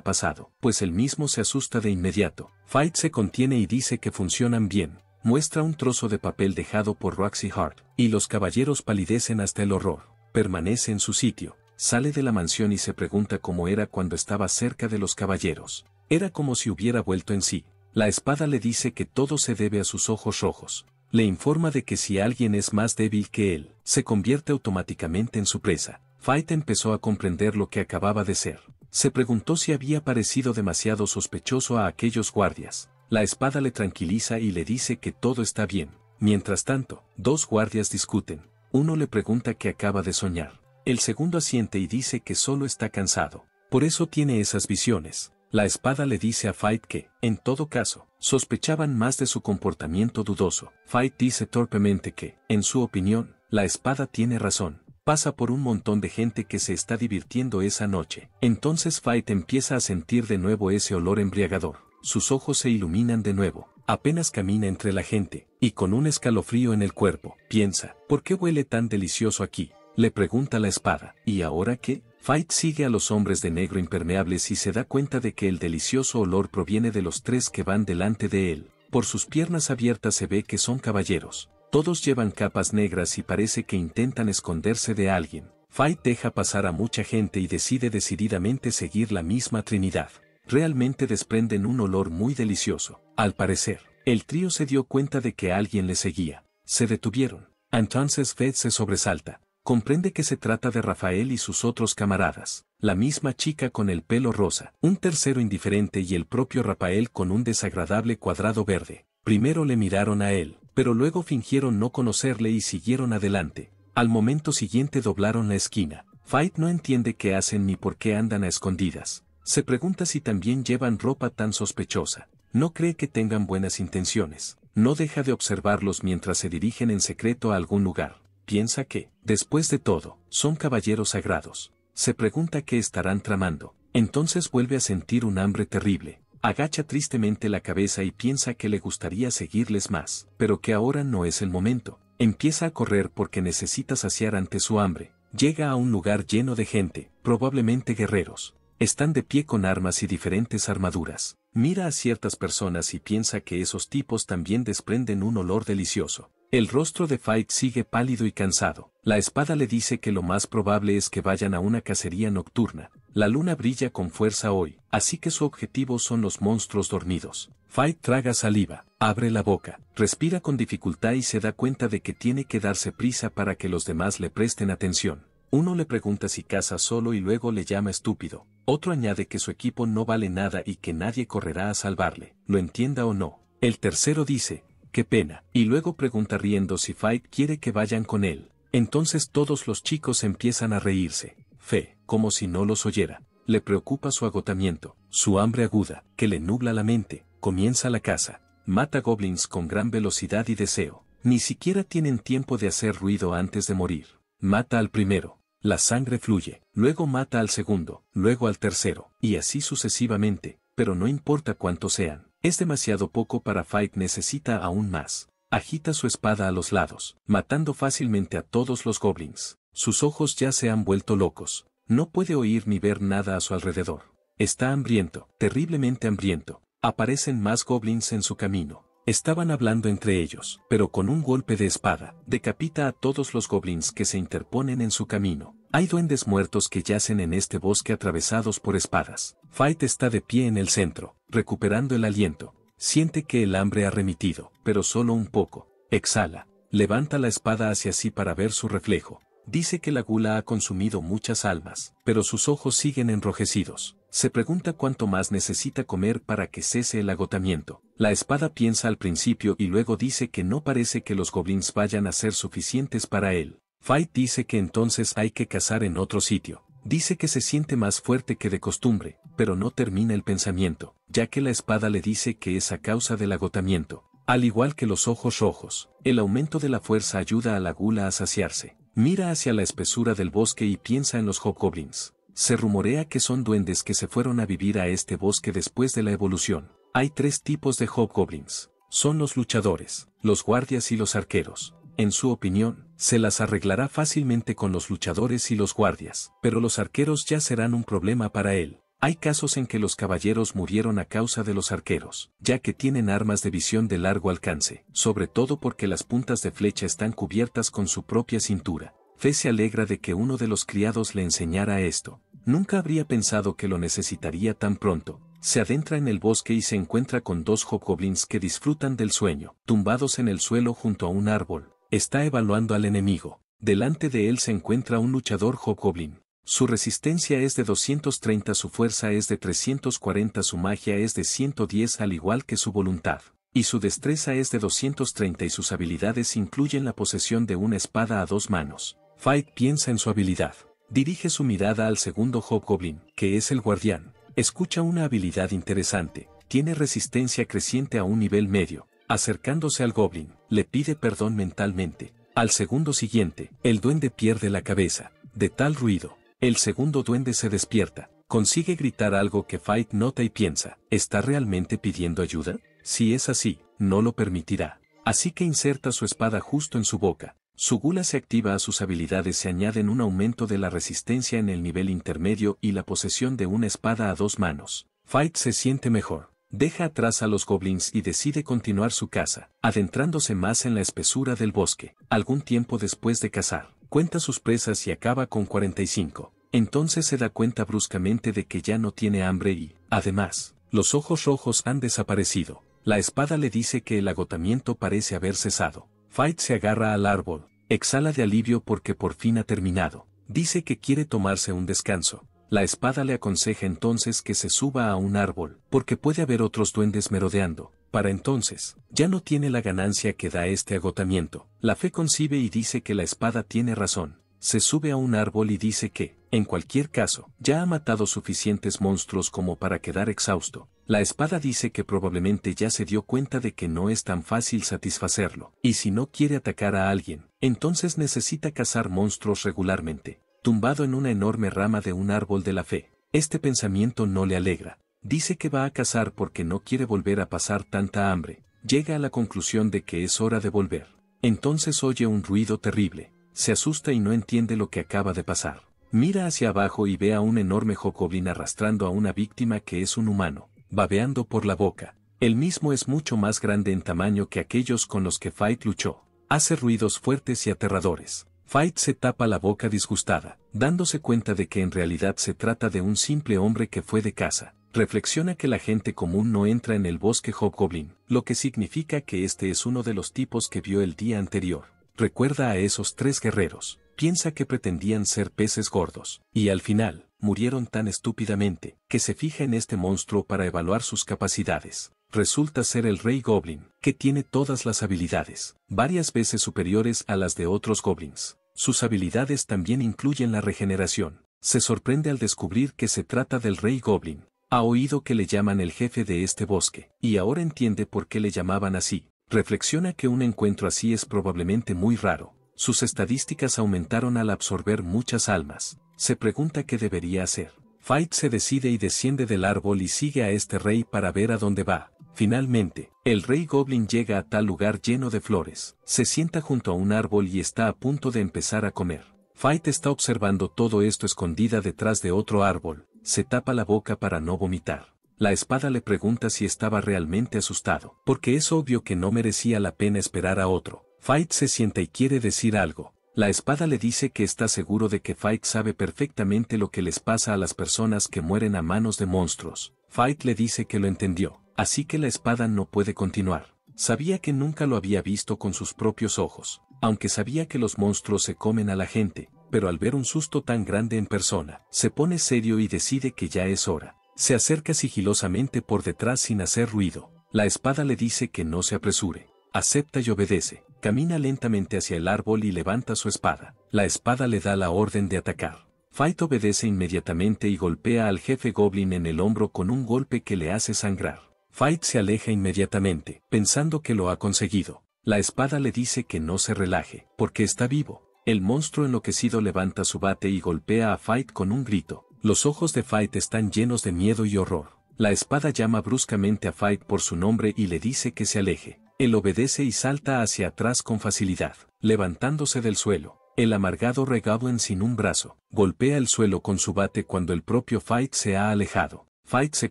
pasado, pues el mismo se asusta de inmediato. Fight se contiene y dice que funcionan bien. Muestra un trozo de papel dejado por Roxy Hart, y los caballeros palidecen hasta el horror. Permanece en su sitio, sale de la mansión y se pregunta cómo era cuando estaba cerca de los caballeros. Era como si hubiera vuelto en sí. La espada le dice que todo se debe a sus ojos rojos le informa de que si alguien es más débil que él, se convierte automáticamente en su presa. Fight empezó a comprender lo que acababa de ser. Se preguntó si había parecido demasiado sospechoso a aquellos guardias. La espada le tranquiliza y le dice que todo está bien. Mientras tanto, dos guardias discuten. Uno le pregunta que acaba de soñar. El segundo asiente y dice que solo está cansado. Por eso tiene esas visiones. La espada le dice a Fight que, en todo caso, sospechaban más de su comportamiento dudoso. Fight dice torpemente que, en su opinión, la espada tiene razón. Pasa por un montón de gente que se está divirtiendo esa noche. Entonces Fight empieza a sentir de nuevo ese olor embriagador. Sus ojos se iluminan de nuevo. Apenas camina entre la gente, y con un escalofrío en el cuerpo, piensa, ¿por qué huele tan delicioso aquí? Le pregunta la espada, ¿y ahora qué? Fight sigue a los hombres de negro impermeables y se da cuenta de que el delicioso olor proviene de los tres que van delante de él. Por sus piernas abiertas se ve que son caballeros. Todos llevan capas negras y parece que intentan esconderse de alguien. Fight deja pasar a mucha gente y decide decididamente seguir la misma Trinidad. Realmente desprenden un olor muy delicioso. Al parecer, el trío se dio cuenta de que alguien le seguía. Se detuvieron. Entonces Fed se sobresalta comprende que se trata de Rafael y sus otros camaradas, la misma chica con el pelo rosa, un tercero indiferente y el propio Rafael con un desagradable cuadrado verde. Primero le miraron a él, pero luego fingieron no conocerle y siguieron adelante. Al momento siguiente doblaron la esquina. Fight no entiende qué hacen ni por qué andan a escondidas. Se pregunta si también llevan ropa tan sospechosa. No cree que tengan buenas intenciones. No deja de observarlos mientras se dirigen en secreto a algún lugar piensa que, después de todo, son caballeros sagrados. Se pregunta qué estarán tramando. Entonces vuelve a sentir un hambre terrible. Agacha tristemente la cabeza y piensa que le gustaría seguirles más, pero que ahora no es el momento. Empieza a correr porque necesita saciar ante su hambre. Llega a un lugar lleno de gente, probablemente guerreros. Están de pie con armas y diferentes armaduras. Mira a ciertas personas y piensa que esos tipos también desprenden un olor delicioso. El rostro de Fight sigue pálido y cansado. La espada le dice que lo más probable es que vayan a una cacería nocturna. La luna brilla con fuerza hoy, así que su objetivo son los monstruos dormidos. Fight traga saliva, abre la boca, respira con dificultad y se da cuenta de que tiene que darse prisa para que los demás le presten atención. Uno le pregunta si caza solo y luego le llama estúpido. Otro añade que su equipo no vale nada y que nadie correrá a salvarle, lo entienda o no. El tercero dice, qué pena. Y luego pregunta riendo si Fight quiere que vayan con él. Entonces todos los chicos empiezan a reírse. Fe, como si no los oyera. Le preocupa su agotamiento, su hambre aguda, que le nubla la mente. Comienza la caza. Mata goblins con gran velocidad y deseo. Ni siquiera tienen tiempo de hacer ruido antes de morir. Mata al primero. La sangre fluye. Luego mata al segundo, luego al tercero, y así sucesivamente, pero no importa cuánto sean. Es demasiado poco para Fight necesita aún más. Agita su espada a los lados, matando fácilmente a todos los goblins. Sus ojos ya se han vuelto locos. No puede oír ni ver nada a su alrededor. Está hambriento, terriblemente hambriento. Aparecen más goblins en su camino. Estaban hablando entre ellos, pero con un golpe de espada, decapita a todos los goblins que se interponen en su camino. Hay duendes muertos que yacen en este bosque atravesados por espadas. Fight está de pie en el centro, recuperando el aliento. Siente que el hambre ha remitido, pero solo un poco. Exhala. Levanta la espada hacia sí para ver su reflejo. Dice que la gula ha consumido muchas almas, pero sus ojos siguen enrojecidos. Se pregunta cuánto más necesita comer para que cese el agotamiento. La espada piensa al principio y luego dice que no parece que los goblins vayan a ser suficientes para él. Fight dice que entonces hay que cazar en otro sitio. Dice que se siente más fuerte que de costumbre, pero no termina el pensamiento, ya que la espada le dice que es a causa del agotamiento. Al igual que los ojos rojos, el aumento de la fuerza ayuda a la gula a saciarse. Mira hacia la espesura del bosque y piensa en los hobgoblins. Se rumorea que son duendes que se fueron a vivir a este bosque después de la evolución. Hay tres tipos de hobgoblins. Son los luchadores, los guardias y los arqueros. En su opinión, se las arreglará fácilmente con los luchadores y los guardias, pero los arqueros ya serán un problema para él. Hay casos en que los caballeros murieron a causa de los arqueros, ya que tienen armas de visión de largo alcance, sobre todo porque las puntas de flecha están cubiertas con su propia cintura. Fe se alegra de que uno de los criados le enseñara esto. Nunca habría pensado que lo necesitaría tan pronto. Se adentra en el bosque y se encuentra con dos hobgoblins que disfrutan del sueño, tumbados en el suelo junto a un árbol, Está evaluando al enemigo. Delante de él se encuentra un luchador hobgoblin. Su resistencia es de 230, su fuerza es de 340, su magia es de 110 al igual que su voluntad. Y su destreza es de 230 y sus habilidades incluyen la posesión de una espada a dos manos. Fight piensa en su habilidad. Dirige su mirada al segundo Hobgoblin, que es el guardián. Escucha una habilidad interesante. Tiene resistencia creciente a un nivel medio. Acercándose al goblin, le pide perdón mentalmente. Al segundo siguiente, el duende pierde la cabeza. De tal ruido, el segundo duende se despierta, consigue gritar algo que Fight nota y piensa, ¿está realmente pidiendo ayuda? Si es así, no lo permitirá. Así que inserta su espada justo en su boca. Su gula se activa a sus habilidades se añaden un aumento de la resistencia en el nivel intermedio y la posesión de una espada a dos manos. Fight se siente mejor deja atrás a los goblins y decide continuar su caza, adentrándose más en la espesura del bosque. Algún tiempo después de cazar, cuenta sus presas y acaba con 45. Entonces se da cuenta bruscamente de que ya no tiene hambre y, además, los ojos rojos han desaparecido. La espada le dice que el agotamiento parece haber cesado. Fight se agarra al árbol, exhala de alivio porque por fin ha terminado. Dice que quiere tomarse un descanso, la espada le aconseja entonces que se suba a un árbol, porque puede haber otros duendes merodeando. Para entonces, ya no tiene la ganancia que da este agotamiento. La fe concibe y dice que la espada tiene razón. Se sube a un árbol y dice que, en cualquier caso, ya ha matado suficientes monstruos como para quedar exhausto. La espada dice que probablemente ya se dio cuenta de que no es tan fácil satisfacerlo, y si no quiere atacar a alguien, entonces necesita cazar monstruos regularmente tumbado en una enorme rama de un árbol de la fe. Este pensamiento no le alegra. Dice que va a cazar porque no quiere volver a pasar tanta hambre. Llega a la conclusión de que es hora de volver. Entonces oye un ruido terrible. Se asusta y no entiende lo que acaba de pasar. Mira hacia abajo y ve a un enorme jocoblin arrastrando a una víctima que es un humano, babeando por la boca. El mismo es mucho más grande en tamaño que aquellos con los que Fight luchó. Hace ruidos fuertes y aterradores. Fight se tapa la boca disgustada, dándose cuenta de que en realidad se trata de un simple hombre que fue de casa. Reflexiona que la gente común no entra en el bosque Hobgoblin, lo que significa que este es uno de los tipos que vio el día anterior. Recuerda a esos tres guerreros. Piensa que pretendían ser peces gordos, y al final, murieron tan estúpidamente, que se fija en este monstruo para evaluar sus capacidades resulta ser el rey goblin, que tiene todas las habilidades, varias veces superiores a las de otros goblins. Sus habilidades también incluyen la regeneración. Se sorprende al descubrir que se trata del rey Goblin. Ha oído que le llaman el jefe de este bosque, y ahora entiende por qué le llamaban así. Reflexiona que un encuentro así es probablemente muy raro. Sus estadísticas aumentaron al absorber muchas almas. Se pregunta qué debería hacer. Fight se decide y desciende del árbol y sigue a este rey para ver a dónde va. Finalmente, el rey Goblin llega a tal lugar lleno de flores, se sienta junto a un árbol y está a punto de empezar a comer. Fight está observando todo esto escondida detrás de otro árbol, se tapa la boca para no vomitar. La espada le pregunta si estaba realmente asustado, porque es obvio que no merecía la pena esperar a otro. Fight se sienta y quiere decir algo. La espada le dice que está seguro de que Fight sabe perfectamente lo que les pasa a las personas que mueren a manos de monstruos, Fight le dice que lo entendió, así que la espada no puede continuar. Sabía que nunca lo había visto con sus propios ojos, aunque sabía que los monstruos se comen a la gente, pero al ver un susto tan grande en persona, se pone serio y decide que ya es hora. Se acerca sigilosamente por detrás sin hacer ruido. La espada le dice que no se apresure. Acepta y obedece. Camina lentamente hacia el árbol y levanta su espada. La espada le da la orden de atacar. Fight obedece inmediatamente y golpea al jefe Goblin en el hombro con un golpe que le hace sangrar. Fight se aleja inmediatamente, pensando que lo ha conseguido. La espada le dice que no se relaje, porque está vivo. El monstruo enloquecido levanta su bate y golpea a Fight con un grito. Los ojos de Fight están llenos de miedo y horror. La espada llama bruscamente a Fight por su nombre y le dice que se aleje. Él obedece y salta hacia atrás con facilidad, levantándose del suelo. El amargado en sin un brazo, golpea el suelo con su bate cuando el propio Fight se ha alejado. Fight se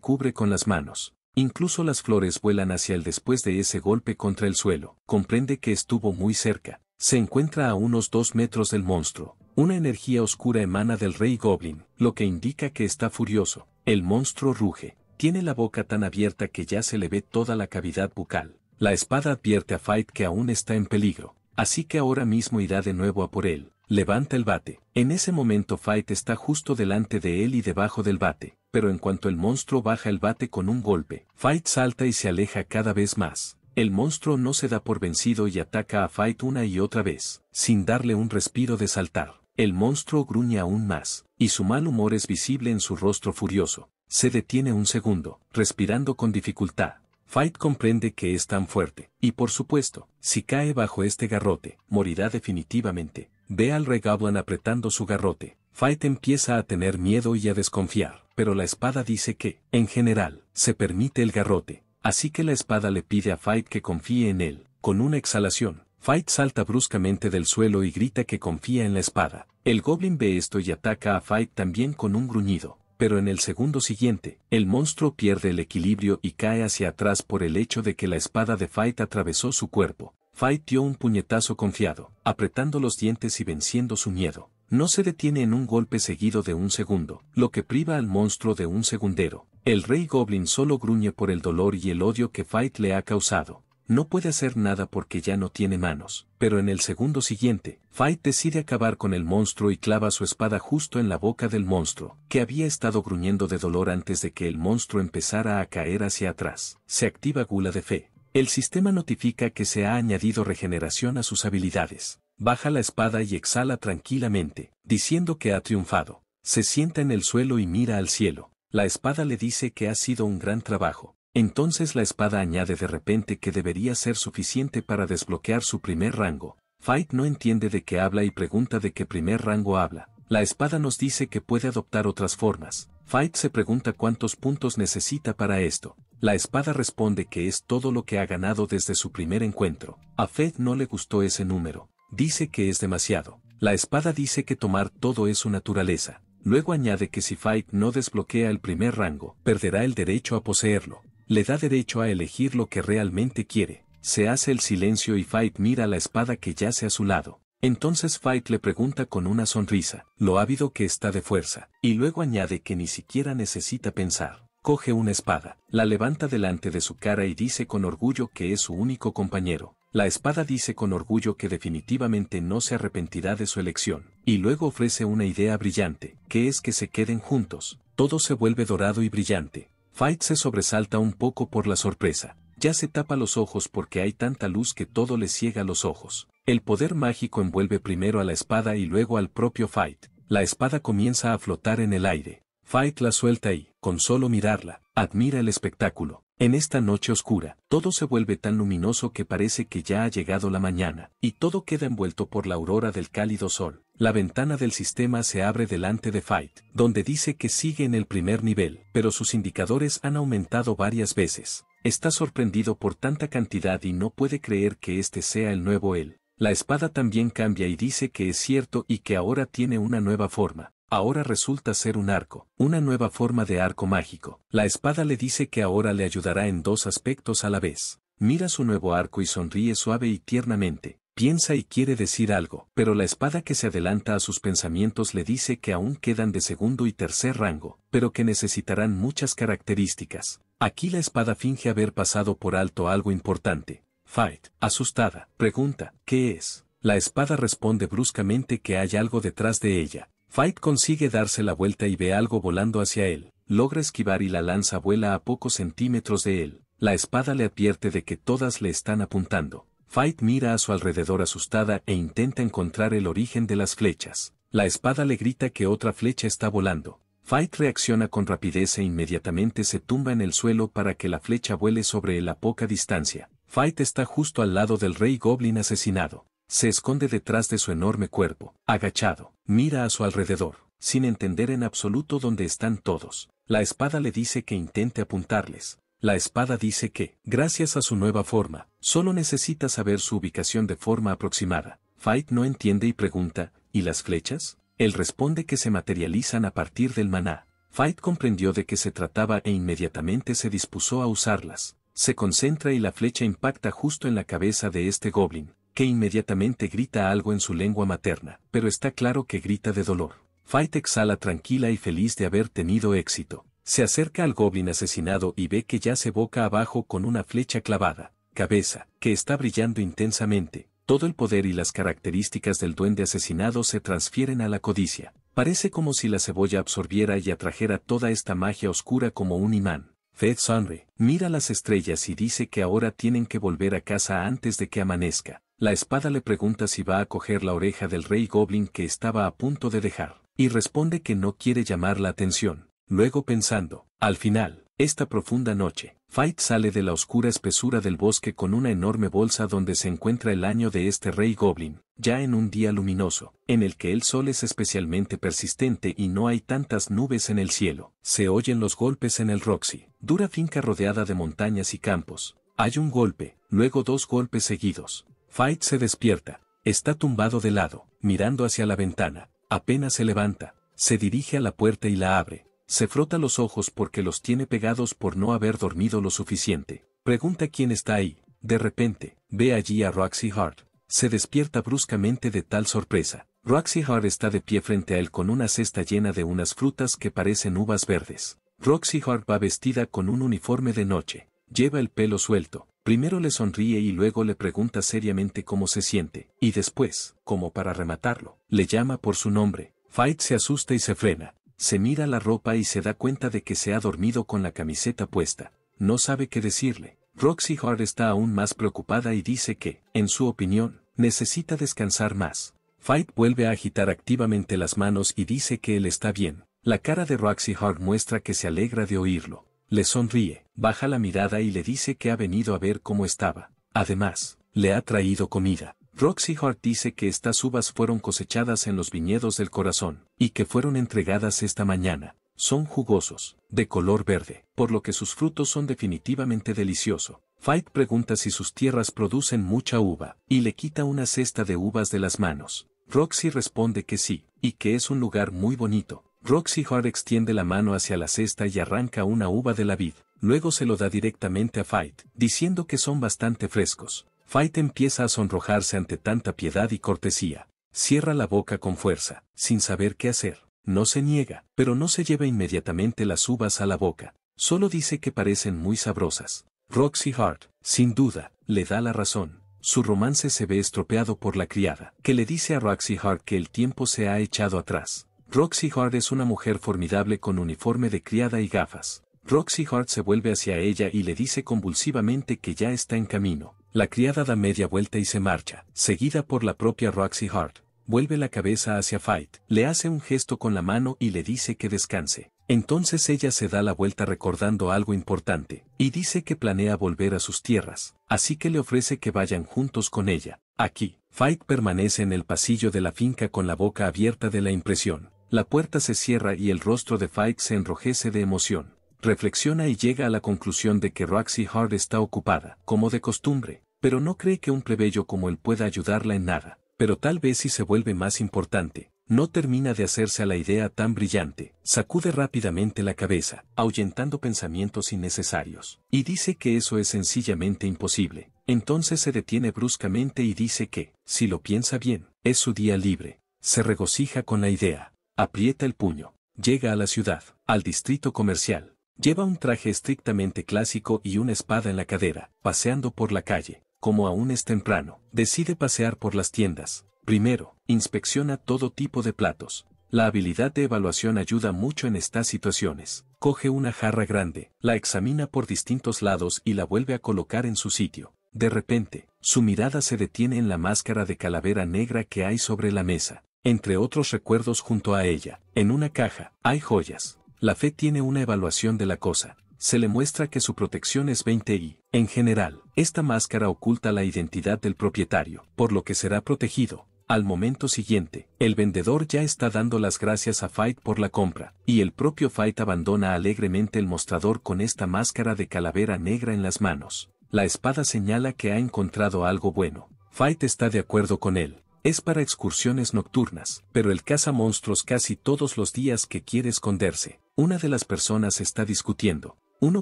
cubre con las manos. Incluso las flores vuelan hacia él después de ese golpe contra el suelo. Comprende que estuvo muy cerca. Se encuentra a unos dos metros del monstruo. Una energía oscura emana del rey Goblin, lo que indica que está furioso. El monstruo ruge. Tiene la boca tan abierta que ya se le ve toda la cavidad bucal. La espada advierte a Fight que aún está en peligro. Así que ahora mismo irá de nuevo a por él, levanta el bate. En ese momento Fight está justo delante de él y debajo del bate, pero en cuanto el monstruo baja el bate con un golpe, Fight salta y se aleja cada vez más. El monstruo no se da por vencido y ataca a Fight una y otra vez, sin darle un respiro de saltar. El monstruo gruñe aún más, y su mal humor es visible en su rostro furioso. Se detiene un segundo, respirando con dificultad, Fight comprende que es tan fuerte, y por supuesto, si cae bajo este garrote, morirá definitivamente. Ve al Regablan apretando su garrote. Fight empieza a tener miedo y a desconfiar, pero la espada dice que, en general, se permite el garrote, así que la espada le pide a Fight que confíe en él. Con una exhalación, Fight salta bruscamente del suelo y grita que confía en la espada. El goblin ve esto y ataca a Fight también con un gruñido pero en el segundo siguiente, el monstruo pierde el equilibrio y cae hacia atrás por el hecho de que la espada de Fight atravesó su cuerpo. Fight dio un puñetazo confiado, apretando los dientes y venciendo su miedo. No se detiene en un golpe seguido de un segundo, lo que priva al monstruo de un segundero. El rey Goblin solo gruñe por el dolor y el odio que Fight le ha causado no puede hacer nada porque ya no tiene manos, pero en el segundo siguiente, Fight decide acabar con el monstruo y clava su espada justo en la boca del monstruo, que había estado gruñendo de dolor antes de que el monstruo empezara a caer hacia atrás. Se activa Gula de Fe. El sistema notifica que se ha añadido regeneración a sus habilidades. Baja la espada y exhala tranquilamente, diciendo que ha triunfado. Se sienta en el suelo y mira al cielo. La espada le dice que ha sido un gran trabajo, entonces la espada añade de repente que debería ser suficiente para desbloquear su primer rango. Fight no entiende de qué habla y pregunta de qué primer rango habla. La espada nos dice que puede adoptar otras formas. Fight se pregunta cuántos puntos necesita para esto. La espada responde que es todo lo que ha ganado desde su primer encuentro. A Fed no le gustó ese número. Dice que es demasiado. La espada dice que tomar todo es su naturaleza. Luego añade que si Fight no desbloquea el primer rango, perderá el derecho a poseerlo le da derecho a elegir lo que realmente quiere. Se hace el silencio y Fight mira la espada que yace a su lado. Entonces Fight le pregunta con una sonrisa, lo ávido que está de fuerza, y luego añade que ni siquiera necesita pensar. Coge una espada, la levanta delante de su cara y dice con orgullo que es su único compañero. La espada dice con orgullo que definitivamente no se arrepentirá de su elección, y luego ofrece una idea brillante, que es que se queden juntos. Todo se vuelve dorado y brillante, Fight se sobresalta un poco por la sorpresa. Ya se tapa los ojos porque hay tanta luz que todo le ciega los ojos. El poder mágico envuelve primero a la espada y luego al propio Fight. La espada comienza a flotar en el aire. Fight la suelta y, con solo mirarla, admira el espectáculo. En esta noche oscura, todo se vuelve tan luminoso que parece que ya ha llegado la mañana, y todo queda envuelto por la aurora del cálido sol. La ventana del sistema se abre delante de Fight, donde dice que sigue en el primer nivel, pero sus indicadores han aumentado varias veces. Está sorprendido por tanta cantidad y no puede creer que este sea el nuevo él. La espada también cambia y dice que es cierto y que ahora tiene una nueva forma ahora resulta ser un arco, una nueva forma de arco mágico. La espada le dice que ahora le ayudará en dos aspectos a la vez. Mira su nuevo arco y sonríe suave y tiernamente. Piensa y quiere decir algo, pero la espada que se adelanta a sus pensamientos le dice que aún quedan de segundo y tercer rango, pero que necesitarán muchas características. Aquí la espada finge haber pasado por alto algo importante. Fight, asustada, pregunta, ¿qué es? La espada responde bruscamente que hay algo detrás de ella, Fight consigue darse la vuelta y ve algo volando hacia él, logra esquivar y la lanza vuela a pocos centímetros de él, la espada le advierte de que todas le están apuntando. Fight mira a su alrededor asustada e intenta encontrar el origen de las flechas. La espada le grita que otra flecha está volando. Fight reacciona con rapidez e inmediatamente se tumba en el suelo para que la flecha vuele sobre él a poca distancia. Fight está justo al lado del rey goblin asesinado se esconde detrás de su enorme cuerpo, agachado, mira a su alrededor, sin entender en absoluto dónde están todos. La espada le dice que intente apuntarles. La espada dice que, gracias a su nueva forma, solo necesita saber su ubicación de forma aproximada. Fight no entiende y pregunta, ¿y las flechas? Él responde que se materializan a partir del maná. Fight comprendió de qué se trataba e inmediatamente se dispuso a usarlas. Se concentra y la flecha impacta justo en la cabeza de este goblin, que inmediatamente grita algo en su lengua materna, pero está claro que grita de dolor. Fight exhala tranquila y feliz de haber tenido éxito. Se acerca al goblin asesinado y ve que ya se boca abajo con una flecha clavada, cabeza, que está brillando intensamente. Todo el poder y las características del duende asesinado se transfieren a la codicia. Parece como si la cebolla absorbiera y atrajera toda esta magia oscura como un imán. Fed Sunre mira las estrellas y dice que ahora tienen que volver a casa antes de que amanezca. La espada le pregunta si va a coger la oreja del rey Goblin que estaba a punto de dejar, y responde que no quiere llamar la atención, luego pensando, al final, esta profunda noche, Fight sale de la oscura espesura del bosque con una enorme bolsa donde se encuentra el año de este rey goblin, ya en un día luminoso, en el que el sol es especialmente persistente y no hay tantas nubes en el cielo. Se oyen los golpes en el Roxy, dura finca rodeada de montañas y campos. Hay un golpe, luego dos golpes seguidos, Fight se despierta. Está tumbado de lado, mirando hacia la ventana. Apenas se levanta. Se dirige a la puerta y la abre. Se frota los ojos porque los tiene pegados por no haber dormido lo suficiente. Pregunta quién está ahí. De repente, ve allí a Roxy Hart. Se despierta bruscamente de tal sorpresa. Roxy Hart está de pie frente a él con una cesta llena de unas frutas que parecen uvas verdes. Roxy Hart va vestida con un uniforme de noche. Lleva el pelo suelto, Primero le sonríe y luego le pregunta seriamente cómo se siente, y después, como para rematarlo, le llama por su nombre. Fight se asusta y se frena, se mira la ropa y se da cuenta de que se ha dormido con la camiseta puesta. No sabe qué decirle. Roxy Hart está aún más preocupada y dice que, en su opinión, necesita descansar más. Fight vuelve a agitar activamente las manos y dice que él está bien. La cara de Roxy Hart muestra que se alegra de oírlo. Le sonríe, baja la mirada y le dice que ha venido a ver cómo estaba. Además, le ha traído comida. Roxy Hart dice que estas uvas fueron cosechadas en los viñedos del corazón, y que fueron entregadas esta mañana. Son jugosos, de color verde, por lo que sus frutos son definitivamente deliciosos. Fight pregunta si sus tierras producen mucha uva, y le quita una cesta de uvas de las manos. Roxy responde que sí, y que es un lugar muy bonito, Roxy Hart extiende la mano hacia la cesta y arranca una uva de la vid, luego se lo da directamente a Fight, diciendo que son bastante frescos. Fight empieza a sonrojarse ante tanta piedad y cortesía. Cierra la boca con fuerza, sin saber qué hacer. No se niega, pero no se lleva inmediatamente las uvas a la boca. Solo dice que parecen muy sabrosas. Roxy Hart, sin duda, le da la razón. Su romance se ve estropeado por la criada, que le dice a Roxy Hart que el tiempo se ha echado atrás. Roxy Hart es una mujer formidable con uniforme de criada y gafas. Roxy Hart se vuelve hacia ella y le dice convulsivamente que ya está en camino. La criada da media vuelta y se marcha, seguida por la propia Roxy Hart. Vuelve la cabeza hacia Fight, le hace un gesto con la mano y le dice que descanse. Entonces ella se da la vuelta recordando algo importante, y dice que planea volver a sus tierras, así que le ofrece que vayan juntos con ella. Aquí, Fight permanece en el pasillo de la finca con la boca abierta de la impresión la puerta se cierra y el rostro de Fike se enrojece de emoción. Reflexiona y llega a la conclusión de que Roxy Hart está ocupada, como de costumbre, pero no cree que un plebeyo como él pueda ayudarla en nada. Pero tal vez si se vuelve más importante, no termina de hacerse a la idea tan brillante, sacude rápidamente la cabeza, ahuyentando pensamientos innecesarios, y dice que eso es sencillamente imposible. Entonces se detiene bruscamente y dice que, si lo piensa bien, es su día libre, se regocija con la idea. Aprieta el puño. Llega a la ciudad, al distrito comercial. Lleva un traje estrictamente clásico y una espada en la cadera, paseando por la calle. Como aún es temprano, decide pasear por las tiendas. Primero, inspecciona todo tipo de platos. La habilidad de evaluación ayuda mucho en estas situaciones. Coge una jarra grande, la examina por distintos lados y la vuelve a colocar en su sitio. De repente, su mirada se detiene en la máscara de calavera negra que hay sobre la mesa. Entre otros recuerdos junto a ella, en una caja, hay joyas. La fe tiene una evaluación de la cosa. Se le muestra que su protección es 20 y, en general, esta máscara oculta la identidad del propietario, por lo que será protegido. Al momento siguiente, el vendedor ya está dando las gracias a Fight por la compra, y el propio Fight abandona alegremente el mostrador con esta máscara de calavera negra en las manos. La espada señala que ha encontrado algo bueno. Fight está de acuerdo con él. Es para excursiones nocturnas, pero el caza monstruos casi todos los días que quiere esconderse. Una de las personas está discutiendo. Uno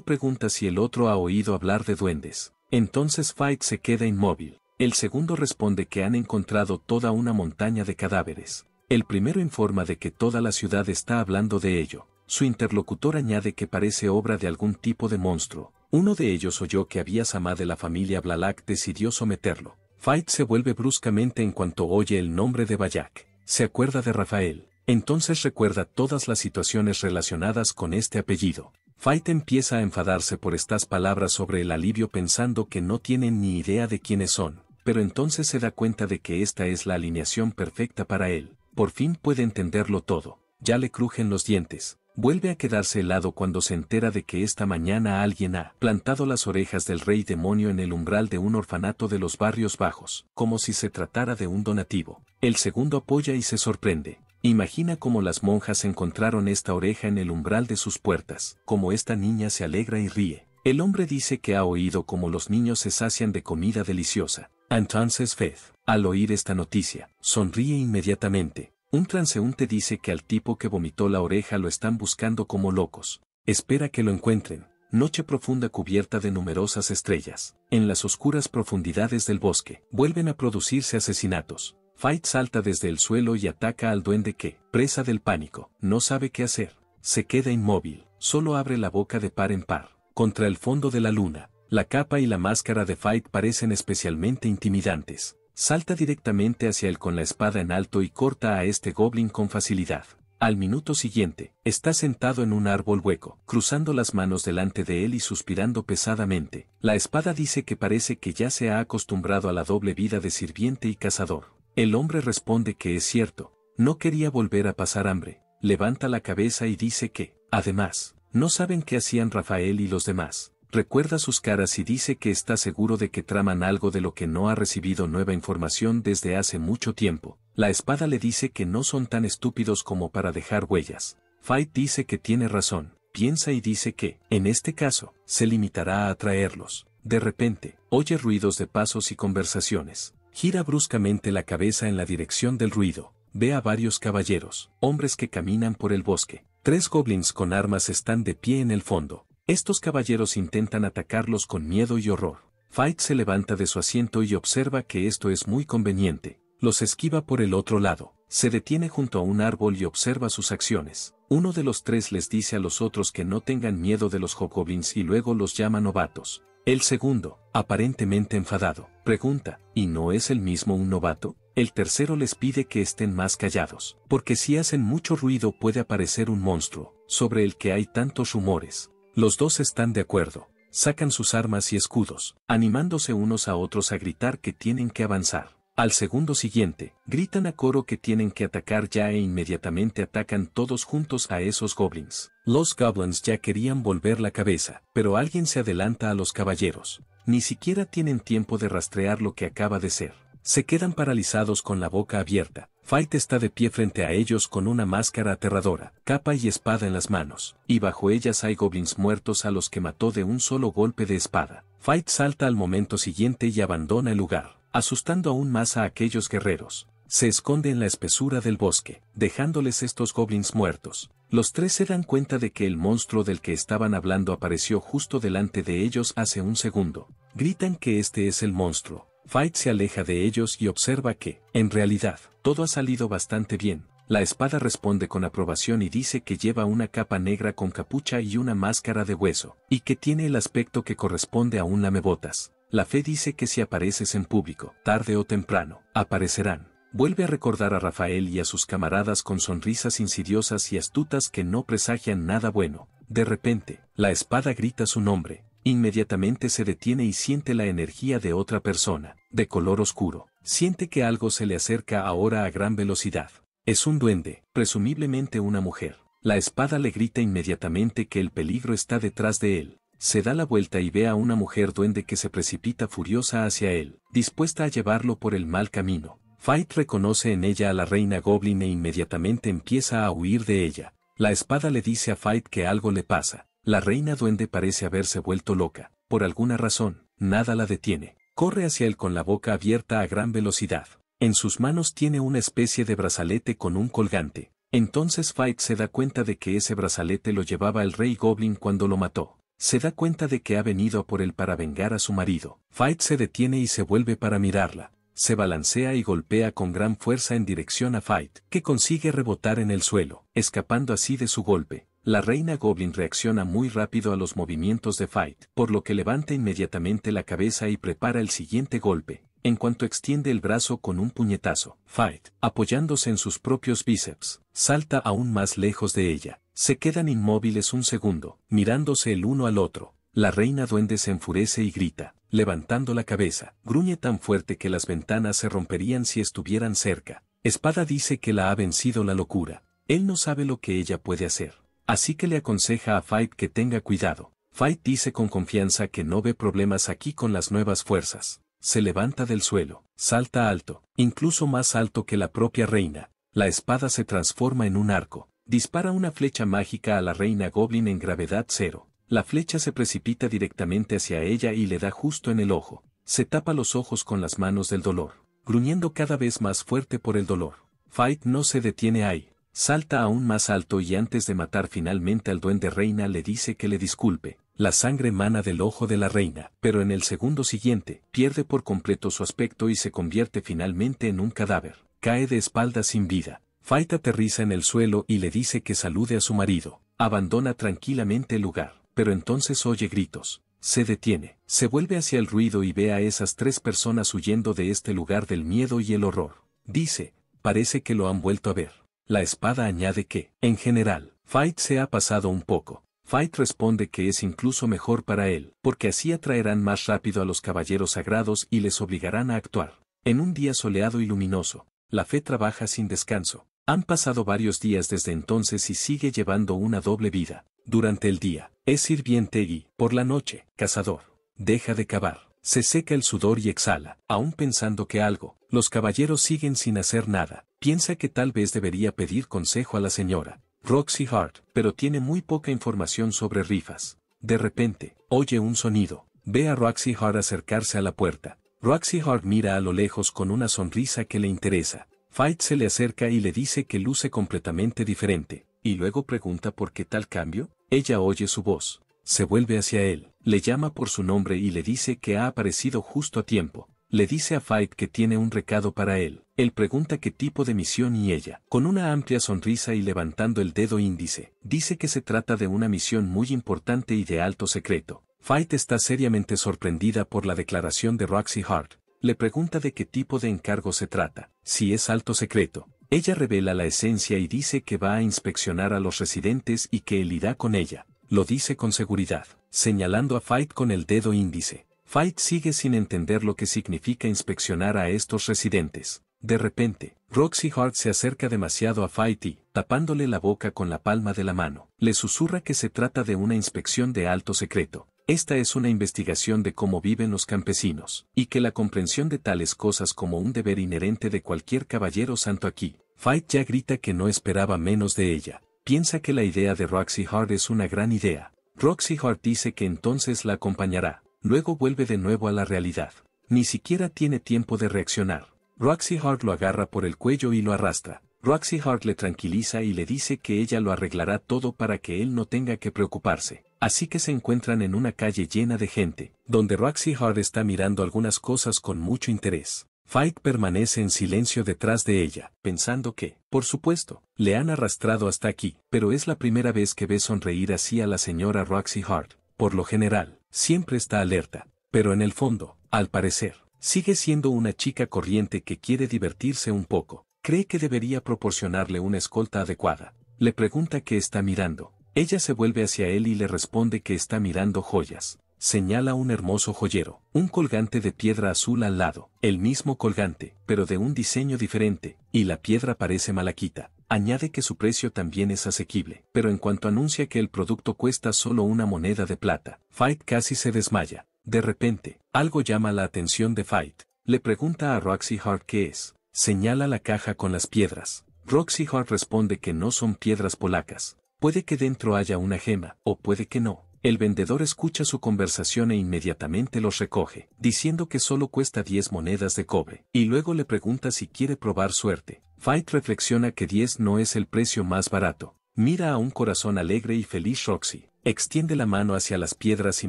pregunta si el otro ha oído hablar de duendes. Entonces Fight se queda inmóvil. El segundo responde que han encontrado toda una montaña de cadáveres. El primero informa de que toda la ciudad está hablando de ello. Su interlocutor añade que parece obra de algún tipo de monstruo. Uno de ellos oyó que había Sama de la familia Blalak decidió someterlo. Fight se vuelve bruscamente en cuanto oye el nombre de Bayak. Se acuerda de Rafael. Entonces recuerda todas las situaciones relacionadas con este apellido. Fight empieza a enfadarse por estas palabras sobre el alivio pensando que no tienen ni idea de quiénes son, pero entonces se da cuenta de que esta es la alineación perfecta para él. Por fin puede entenderlo todo. Ya le crujen los dientes, Vuelve a quedarse helado cuando se entera de que esta mañana alguien ha plantado las orejas del rey demonio en el umbral de un orfanato de los barrios bajos, como si se tratara de un donativo. El segundo apoya y se sorprende. Imagina cómo las monjas encontraron esta oreja en el umbral de sus puertas, como esta niña se alegra y ríe. El hombre dice que ha oído cómo los niños se sacian de comida deliciosa. Entonces Faith, al oír esta noticia, sonríe inmediatamente, un transeúnte dice que al tipo que vomitó la oreja lo están buscando como locos. Espera que lo encuentren. Noche profunda cubierta de numerosas estrellas. En las oscuras profundidades del bosque, vuelven a producirse asesinatos. Fight salta desde el suelo y ataca al duende que, presa del pánico, no sabe qué hacer. Se queda inmóvil, solo abre la boca de par en par. Contra el fondo de la luna, la capa y la máscara de Fight parecen especialmente intimidantes salta directamente hacia él con la espada en alto y corta a este goblin con facilidad. Al minuto siguiente, está sentado en un árbol hueco, cruzando las manos delante de él y suspirando pesadamente. La espada dice que parece que ya se ha acostumbrado a la doble vida de sirviente y cazador. El hombre responde que es cierto, no quería volver a pasar hambre. Levanta la cabeza y dice que, además, no saben qué hacían Rafael y los demás recuerda sus caras y dice que está seguro de que traman algo de lo que no ha recibido nueva información desde hace mucho tiempo. La espada le dice que no son tan estúpidos como para dejar huellas. Fight dice que tiene razón, piensa y dice que, en este caso, se limitará a atraerlos. De repente, oye ruidos de pasos y conversaciones. Gira bruscamente la cabeza en la dirección del ruido. Ve a varios caballeros, hombres que caminan por el bosque. Tres goblins con armas están de pie en el fondo. Estos caballeros intentan atacarlos con miedo y horror. Fight se levanta de su asiento y observa que esto es muy conveniente. Los esquiva por el otro lado. Se detiene junto a un árbol y observa sus acciones. Uno de los tres les dice a los otros que no tengan miedo de los Jocobins y luego los llama novatos. El segundo, aparentemente enfadado, pregunta, ¿y no es el mismo un novato? El tercero les pide que estén más callados, porque si hacen mucho ruido puede aparecer un monstruo, sobre el que hay tantos rumores. Los dos están de acuerdo, sacan sus armas y escudos, animándose unos a otros a gritar que tienen que avanzar. Al segundo siguiente, gritan a coro que tienen que atacar ya e inmediatamente atacan todos juntos a esos goblins. Los goblins ya querían volver la cabeza, pero alguien se adelanta a los caballeros. Ni siquiera tienen tiempo de rastrear lo que acaba de ser. Se quedan paralizados con la boca abierta, Fight está de pie frente a ellos con una máscara aterradora, capa y espada en las manos, y bajo ellas hay goblins muertos a los que mató de un solo golpe de espada. Fight salta al momento siguiente y abandona el lugar, asustando aún más a aquellos guerreros. Se esconde en la espesura del bosque, dejándoles estos goblins muertos. Los tres se dan cuenta de que el monstruo del que estaban hablando apareció justo delante de ellos hace un segundo. Gritan que este es el monstruo, Fight se aleja de ellos y observa que, en realidad, todo ha salido bastante bien. La espada responde con aprobación y dice que lleva una capa negra con capucha y una máscara de hueso, y que tiene el aspecto que corresponde a un lamebotas. La fe dice que si apareces en público, tarde o temprano, aparecerán. Vuelve a recordar a Rafael y a sus camaradas con sonrisas insidiosas y astutas que no presagian nada bueno. De repente, la espada grita su nombre, Inmediatamente se detiene y siente la energía de otra persona, de color oscuro. Siente que algo se le acerca ahora a gran velocidad. Es un duende, presumiblemente una mujer. La espada le grita inmediatamente que el peligro está detrás de él. Se da la vuelta y ve a una mujer duende que se precipita furiosa hacia él, dispuesta a llevarlo por el mal camino. Fight reconoce en ella a la reina Goblin e inmediatamente empieza a huir de ella. La espada le dice a Fight que algo le pasa, la reina duende parece haberse vuelto loca, por alguna razón, nada la detiene. Corre hacia él con la boca abierta a gran velocidad. En sus manos tiene una especie de brazalete con un colgante. Entonces Fight se da cuenta de que ese brazalete lo llevaba el rey Goblin cuando lo mató. Se da cuenta de que ha venido por él para vengar a su marido. Fight se detiene y se vuelve para mirarla. Se balancea y golpea con gran fuerza en dirección a Fight, que consigue rebotar en el suelo, escapando así de su golpe. La reina Goblin reacciona muy rápido a los movimientos de Fight, por lo que levanta inmediatamente la cabeza y prepara el siguiente golpe. En cuanto extiende el brazo con un puñetazo, Fight, apoyándose en sus propios bíceps, salta aún más lejos de ella. Se quedan inmóviles un segundo, mirándose el uno al otro. La reina duende se enfurece y grita, levantando la cabeza. Gruñe tan fuerte que las ventanas se romperían si estuvieran cerca. Espada dice que la ha vencido la locura. Él no sabe lo que ella puede hacer Así que le aconseja a Fight que tenga cuidado. Fight dice con confianza que no ve problemas aquí con las nuevas fuerzas. Se levanta del suelo, salta alto, incluso más alto que la propia reina. La espada se transforma en un arco. Dispara una flecha mágica a la reina Goblin en gravedad cero. La flecha se precipita directamente hacia ella y le da justo en el ojo. Se tapa los ojos con las manos del dolor, gruñendo cada vez más fuerte por el dolor. Fight no se detiene ahí Salta aún más alto y antes de matar finalmente al duende reina le dice que le disculpe. La sangre mana del ojo de la reina, pero en el segundo siguiente, pierde por completo su aspecto y se convierte finalmente en un cadáver. Cae de espalda sin vida. Faita aterriza en el suelo y le dice que salude a su marido. Abandona tranquilamente el lugar, pero entonces oye gritos. Se detiene, se vuelve hacia el ruido y ve a esas tres personas huyendo de este lugar del miedo y el horror. Dice, parece que lo han vuelto a ver. La espada añade que, en general, Fight se ha pasado un poco. Fight responde que es incluso mejor para él, porque así atraerán más rápido a los caballeros sagrados y les obligarán a actuar. En un día soleado y luminoso, la fe trabaja sin descanso. Han pasado varios días desde entonces y sigue llevando una doble vida. Durante el día, es sirviente y, por la noche, cazador. Deja de cavar. Se seca el sudor y exhala, aún pensando que algo, los caballeros siguen sin hacer nada, piensa que tal vez debería pedir consejo a la señora, Roxy Hart, pero tiene muy poca información sobre rifas. De repente, oye un sonido, ve a Roxy Hart acercarse a la puerta. Roxy Hart mira a lo lejos con una sonrisa que le interesa. Fight se le acerca y le dice que luce completamente diferente, y luego pregunta por qué tal cambio. Ella oye su voz, se vuelve hacia él, le llama por su nombre y le dice que ha aparecido justo a tiempo. Le dice a Fight que tiene un recado para él. Él pregunta qué tipo de misión y ella, con una amplia sonrisa y levantando el dedo índice, dice que se trata de una misión muy importante y de alto secreto. Fight está seriamente sorprendida por la declaración de Roxy Hart. Le pregunta de qué tipo de encargo se trata, si es alto secreto. Ella revela la esencia y dice que va a inspeccionar a los residentes y que él irá con ella. Lo dice con seguridad señalando a Fight con el dedo índice. Fight sigue sin entender lo que significa inspeccionar a estos residentes. De repente, Roxy Hart se acerca demasiado a Fight y, tapándole la boca con la palma de la mano, le susurra que se trata de una inspección de alto secreto. Esta es una investigación de cómo viven los campesinos, y que la comprensión de tales cosas como un deber inherente de cualquier caballero santo aquí. Fight ya grita que no esperaba menos de ella. Piensa que la idea de Roxy Hart es una gran idea, Roxy Hart dice que entonces la acompañará, luego vuelve de nuevo a la realidad. Ni siquiera tiene tiempo de reaccionar. Roxy Hart lo agarra por el cuello y lo arrastra. Roxy Hart le tranquiliza y le dice que ella lo arreglará todo para que él no tenga que preocuparse. Así que se encuentran en una calle llena de gente, donde Roxy Hart está mirando algunas cosas con mucho interés. Fike permanece en silencio detrás de ella, pensando que, por supuesto, le han arrastrado hasta aquí, pero es la primera vez que ve sonreír así a la señora Roxy Hart. Por lo general, siempre está alerta, pero en el fondo, al parecer, sigue siendo una chica corriente que quiere divertirse un poco. Cree que debería proporcionarle una escolta adecuada. Le pregunta qué está mirando. Ella se vuelve hacia él y le responde que está mirando joyas señala un hermoso joyero, un colgante de piedra azul al lado, el mismo colgante, pero de un diseño diferente, y la piedra parece malaquita. Añade que su precio también es asequible, pero en cuanto anuncia que el producto cuesta solo una moneda de plata, Fight casi se desmaya. De repente, algo llama la atención de Fight. Le pregunta a Roxy Hart qué es. Señala la caja con las piedras. Roxy Hart responde que no son piedras polacas. Puede que dentro haya una gema, o puede que no. El vendedor escucha su conversación e inmediatamente los recoge, diciendo que solo cuesta 10 monedas de cobre, y luego le pregunta si quiere probar suerte. Fight reflexiona que 10 no es el precio más barato. Mira a un corazón alegre y feliz Roxy, extiende la mano hacia las piedras y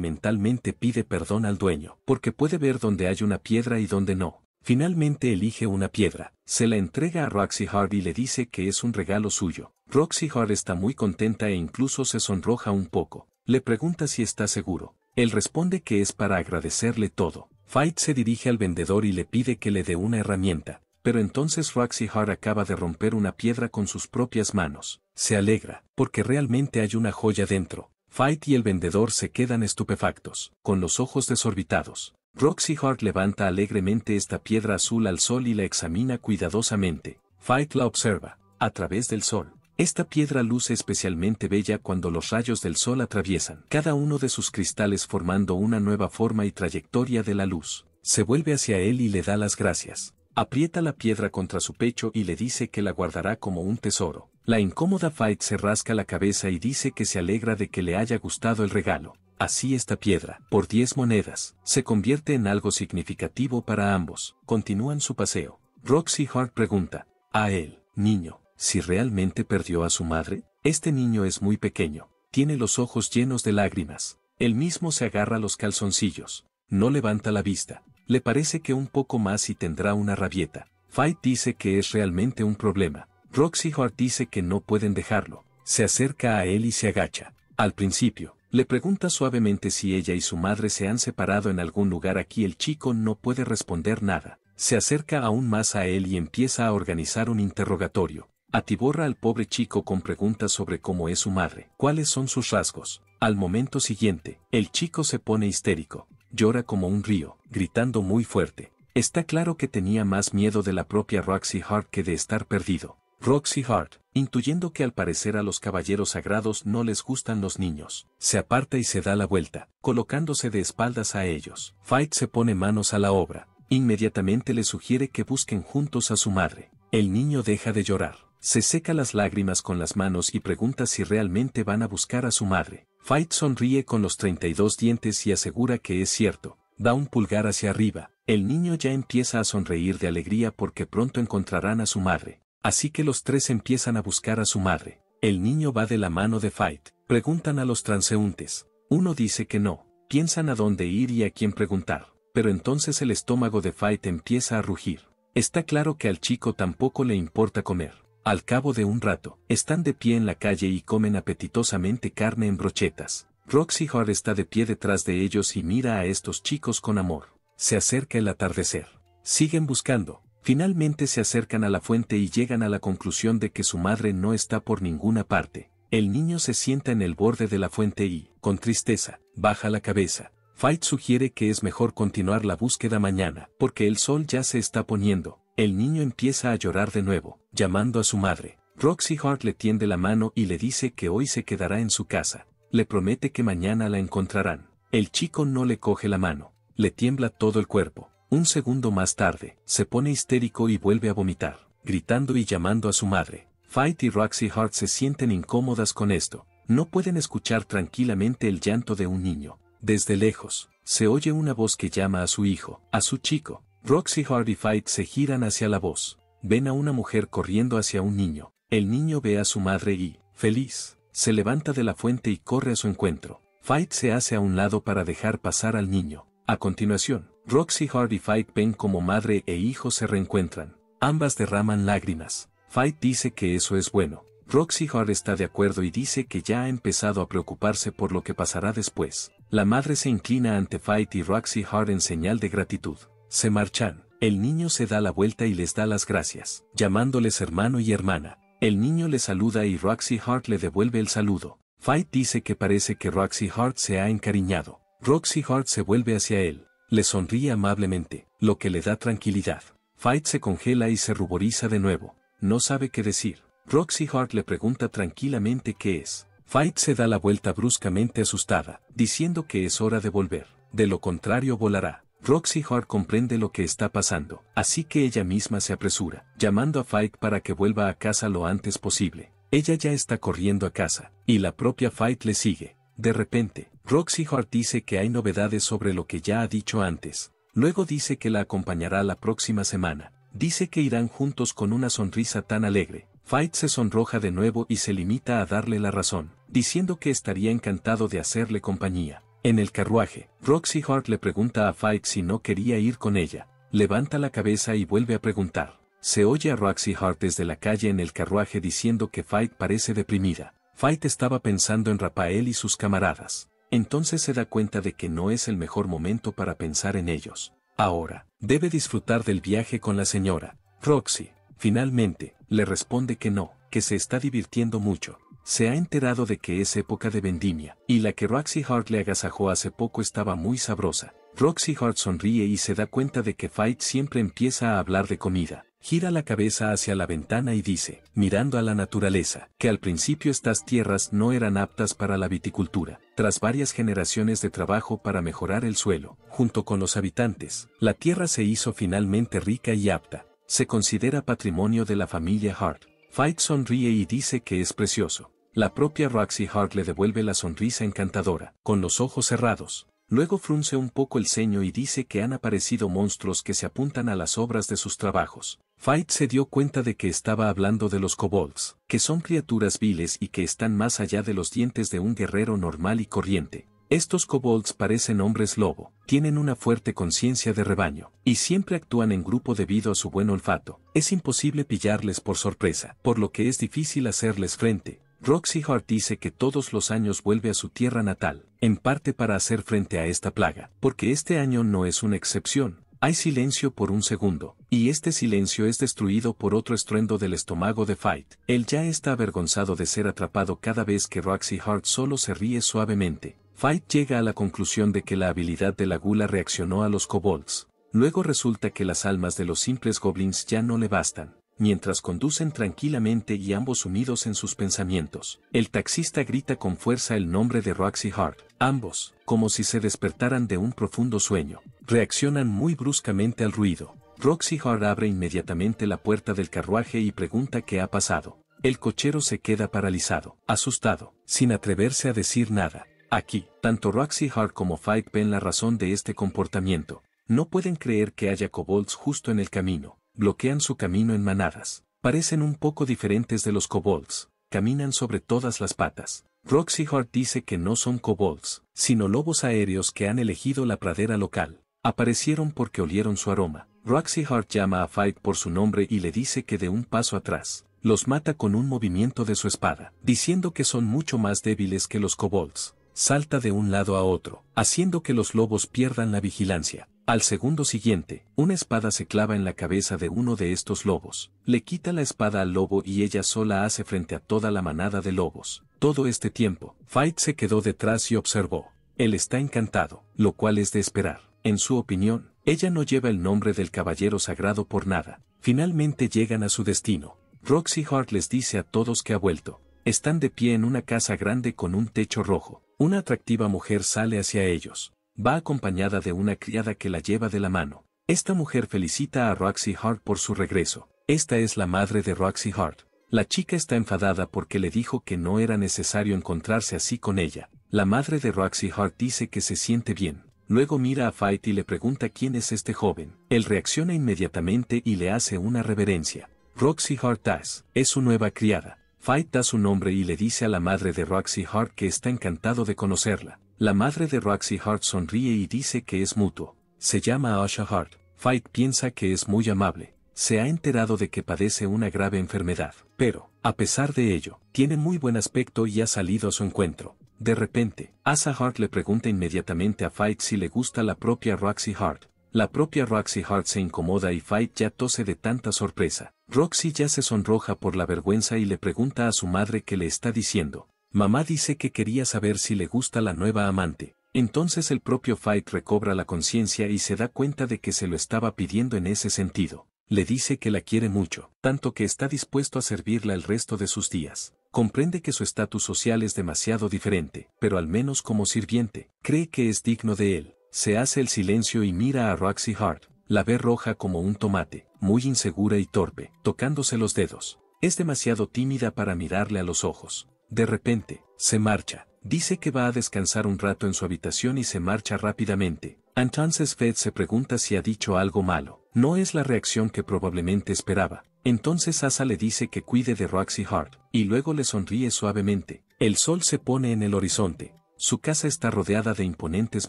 mentalmente pide perdón al dueño, porque puede ver dónde hay una piedra y dónde no. Finalmente elige una piedra, se la entrega a Roxy Hart y le dice que es un regalo suyo. Roxy Hart está muy contenta e incluso se sonroja un poco. Le pregunta si está seguro. Él responde que es para agradecerle todo. Fight se dirige al vendedor y le pide que le dé una herramienta, pero entonces Roxy Hart acaba de romper una piedra con sus propias manos. Se alegra, porque realmente hay una joya dentro. Fight y el vendedor se quedan estupefactos, con los ojos desorbitados. Roxy Hart levanta alegremente esta piedra azul al sol y la examina cuidadosamente. Fight la observa, a través del sol. Esta piedra luce especialmente bella cuando los rayos del sol atraviesan cada uno de sus cristales formando una nueva forma y trayectoria de la luz. Se vuelve hacia él y le da las gracias. Aprieta la piedra contra su pecho y le dice que la guardará como un tesoro. La incómoda Fight se rasca la cabeza y dice que se alegra de que le haya gustado el regalo. Así esta piedra, por 10 monedas, se convierte en algo significativo para ambos. Continúan su paseo. Roxy Hart pregunta, a él, niño, si realmente perdió a su madre, este niño es muy pequeño, tiene los ojos llenos de lágrimas, él mismo se agarra los calzoncillos, no levanta la vista, le parece que un poco más y tendrá una rabieta. Fight dice que es realmente un problema, Roxy Hart dice que no pueden dejarlo, se acerca a él y se agacha. Al principio, le pregunta suavemente si ella y su madre se han separado en algún lugar aquí el chico no puede responder nada. Se acerca aún más a él y empieza a organizar un interrogatorio. Atiborra al pobre chico con preguntas sobre cómo es su madre, cuáles son sus rasgos. Al momento siguiente, el chico se pone histérico, llora como un río, gritando muy fuerte. Está claro que tenía más miedo de la propia Roxy Hart que de estar perdido. Roxy Hart, intuyendo que al parecer a los caballeros sagrados no les gustan los niños, se aparta y se da la vuelta, colocándose de espaldas a ellos. Fight se pone manos a la obra, inmediatamente le sugiere que busquen juntos a su madre. El niño deja de llorar. Se seca las lágrimas con las manos y pregunta si realmente van a buscar a su madre. Fight sonríe con los 32 dientes y asegura que es cierto. Da un pulgar hacia arriba. El niño ya empieza a sonreír de alegría porque pronto encontrarán a su madre. Así que los tres empiezan a buscar a su madre. El niño va de la mano de Fight. Preguntan a los transeúntes. Uno dice que no. Piensan a dónde ir y a quién preguntar. Pero entonces el estómago de Fight empieza a rugir. Está claro que al chico tampoco le importa comer. Al cabo de un rato, están de pie en la calle y comen apetitosamente carne en brochetas. Roxy Hart está de pie detrás de ellos y mira a estos chicos con amor. Se acerca el atardecer. Siguen buscando. Finalmente se acercan a la fuente y llegan a la conclusión de que su madre no está por ninguna parte. El niño se sienta en el borde de la fuente y, con tristeza, baja la cabeza. Fight sugiere que es mejor continuar la búsqueda mañana, porque el sol ya se está poniendo. El niño empieza a llorar de nuevo, llamando a su madre. Roxy Hart le tiende la mano y le dice que hoy se quedará en su casa. Le promete que mañana la encontrarán. El chico no le coge la mano. Le tiembla todo el cuerpo. Un segundo más tarde, se pone histérico y vuelve a vomitar, gritando y llamando a su madre. Fight y Roxy Hart se sienten incómodas con esto. No pueden escuchar tranquilamente el llanto de un niño. Desde lejos, se oye una voz que llama a su hijo, a su chico, Roxy y Fight se giran hacia la voz. Ven a una mujer corriendo hacia un niño. El niño ve a su madre y, feliz, se levanta de la fuente y corre a su encuentro. Fight se hace a un lado para dejar pasar al niño. A continuación, Roxy Hardy y Fight ven como madre e hijo se reencuentran. Ambas derraman lágrimas. Fight dice que eso es bueno. Roxy Hart está de acuerdo y dice que ya ha empezado a preocuparse por lo que pasará después. La madre se inclina ante Fight y Roxy Hart en señal de gratitud. Se marchan. El niño se da la vuelta y les da las gracias, llamándoles hermano y hermana. El niño le saluda y Roxy Hart le devuelve el saludo. Fight dice que parece que Roxy Hart se ha encariñado. Roxy Hart se vuelve hacia él, le sonríe amablemente, lo que le da tranquilidad. Fight se congela y se ruboriza de nuevo. No sabe qué decir. Roxy Hart le pregunta tranquilamente qué es. Fight se da la vuelta bruscamente asustada, diciendo que es hora de volver. De lo contrario volará. Roxy Hart comprende lo que está pasando, así que ella misma se apresura, llamando a Fight para que vuelva a casa lo antes posible. Ella ya está corriendo a casa, y la propia Fight le sigue. De repente, Roxy Hart dice que hay novedades sobre lo que ya ha dicho antes. Luego dice que la acompañará la próxima semana. Dice que irán juntos con una sonrisa tan alegre. Fight se sonroja de nuevo y se limita a darle la razón, diciendo que estaría encantado de hacerle compañía. En el carruaje, Roxy Hart le pregunta a Fike si no quería ir con ella. Levanta la cabeza y vuelve a preguntar. Se oye a Roxy Hart desde la calle en el carruaje diciendo que Fike parece deprimida. Fight estaba pensando en Rafael y sus camaradas. Entonces se da cuenta de que no es el mejor momento para pensar en ellos. Ahora, debe disfrutar del viaje con la señora. Roxy, finalmente, le responde que no, que se está divirtiendo mucho se ha enterado de que es época de vendimia, y la que Roxy Hart le agasajó hace poco estaba muy sabrosa. Roxy Hart sonríe y se da cuenta de que Fight siempre empieza a hablar de comida. Gira la cabeza hacia la ventana y dice, mirando a la naturaleza, que al principio estas tierras no eran aptas para la viticultura. Tras varias generaciones de trabajo para mejorar el suelo, junto con los habitantes, la tierra se hizo finalmente rica y apta. Se considera patrimonio de la familia Hart. Fight sonríe y dice que es precioso. La propia Roxy Hart le devuelve la sonrisa encantadora, con los ojos cerrados. Luego frunce un poco el ceño y dice que han aparecido monstruos que se apuntan a las obras de sus trabajos. Fight se dio cuenta de que estaba hablando de los kobolds, que son criaturas viles y que están más allá de los dientes de un guerrero normal y corriente. Estos kobolds parecen hombres lobo, tienen una fuerte conciencia de rebaño, y siempre actúan en grupo debido a su buen olfato. Es imposible pillarles por sorpresa, por lo que es difícil hacerles frente, Roxy Hart dice que todos los años vuelve a su tierra natal, en parte para hacer frente a esta plaga, porque este año no es una excepción. Hay silencio por un segundo, y este silencio es destruido por otro estruendo del estómago de Fight. Él ya está avergonzado de ser atrapado cada vez que Roxy Hart solo se ríe suavemente. Fight llega a la conclusión de que la habilidad de la gula reaccionó a los kobolds. Luego resulta que las almas de los simples goblins ya no le bastan mientras conducen tranquilamente y ambos unidos en sus pensamientos. El taxista grita con fuerza el nombre de Roxy Hart. Ambos, como si se despertaran de un profundo sueño, reaccionan muy bruscamente al ruido. Roxy Hart abre inmediatamente la puerta del carruaje y pregunta qué ha pasado. El cochero se queda paralizado, asustado, sin atreverse a decir nada. Aquí, tanto Roxy Hart como Fight ven la razón de este comportamiento. No pueden creer que haya kobolds justo en el camino, bloquean su camino en manadas. Parecen un poco diferentes de los kobolds, caminan sobre todas las patas. Roxy Hart dice que no son kobolds, sino lobos aéreos que han elegido la pradera local. Aparecieron porque olieron su aroma. Roxy Hart llama a Fight por su nombre y le dice que de un paso atrás, los mata con un movimiento de su espada, diciendo que son mucho más débiles que los kobolds. Salta de un lado a otro, haciendo que los lobos pierdan la vigilancia. Al segundo siguiente, una espada se clava en la cabeza de uno de estos lobos, le quita la espada al lobo y ella sola hace frente a toda la manada de lobos. Todo este tiempo, Fight se quedó detrás y observó. Él está encantado, lo cual es de esperar. En su opinión, ella no lleva el nombre del caballero sagrado por nada. Finalmente llegan a su destino. Roxy Hart les dice a todos que ha vuelto. Están de pie en una casa grande con un techo rojo. Una atractiva mujer sale hacia ellos va acompañada de una criada que la lleva de la mano. Esta mujer felicita a Roxy Hart por su regreso. Esta es la madre de Roxy Hart. La chica está enfadada porque le dijo que no era necesario encontrarse así con ella. La madre de Roxy Hart dice que se siente bien. Luego mira a Fight y le pregunta quién es este joven. Él reacciona inmediatamente y le hace una reverencia. Roxy Hart es su nueva criada. Fight da su nombre y le dice a la madre de Roxy Hart que está encantado de conocerla. La madre de Roxy Hart sonríe y dice que es mutuo. Se llama Asha Hart. Fight piensa que es muy amable. Se ha enterado de que padece una grave enfermedad, pero, a pesar de ello, tiene muy buen aspecto y ha salido a su encuentro. De repente, Asa Hart le pregunta inmediatamente a Fight si le gusta la propia Roxy Hart. La propia Roxy Hart se incomoda y Fight ya tose de tanta sorpresa. Roxy ya se sonroja por la vergüenza y le pregunta a su madre qué le está diciendo. Mamá dice que quería saber si le gusta la nueva amante. Entonces el propio Fight recobra la conciencia y se da cuenta de que se lo estaba pidiendo en ese sentido. Le dice que la quiere mucho, tanto que está dispuesto a servirla el resto de sus días. Comprende que su estatus social es demasiado diferente, pero al menos como sirviente, cree que es digno de él. Se hace el silencio y mira a Roxy Hart. La ve roja como un tomate, muy insegura y torpe, tocándose los dedos. Es demasiado tímida para mirarle a los ojos. De repente, se marcha, dice que va a descansar un rato en su habitación y se marcha rápidamente. Entonces Fed se pregunta si ha dicho algo malo. No es la reacción que probablemente esperaba. Entonces Asa le dice que cuide de Roxy Hart, y luego le sonríe suavemente. El sol se pone en el horizonte. Su casa está rodeada de imponentes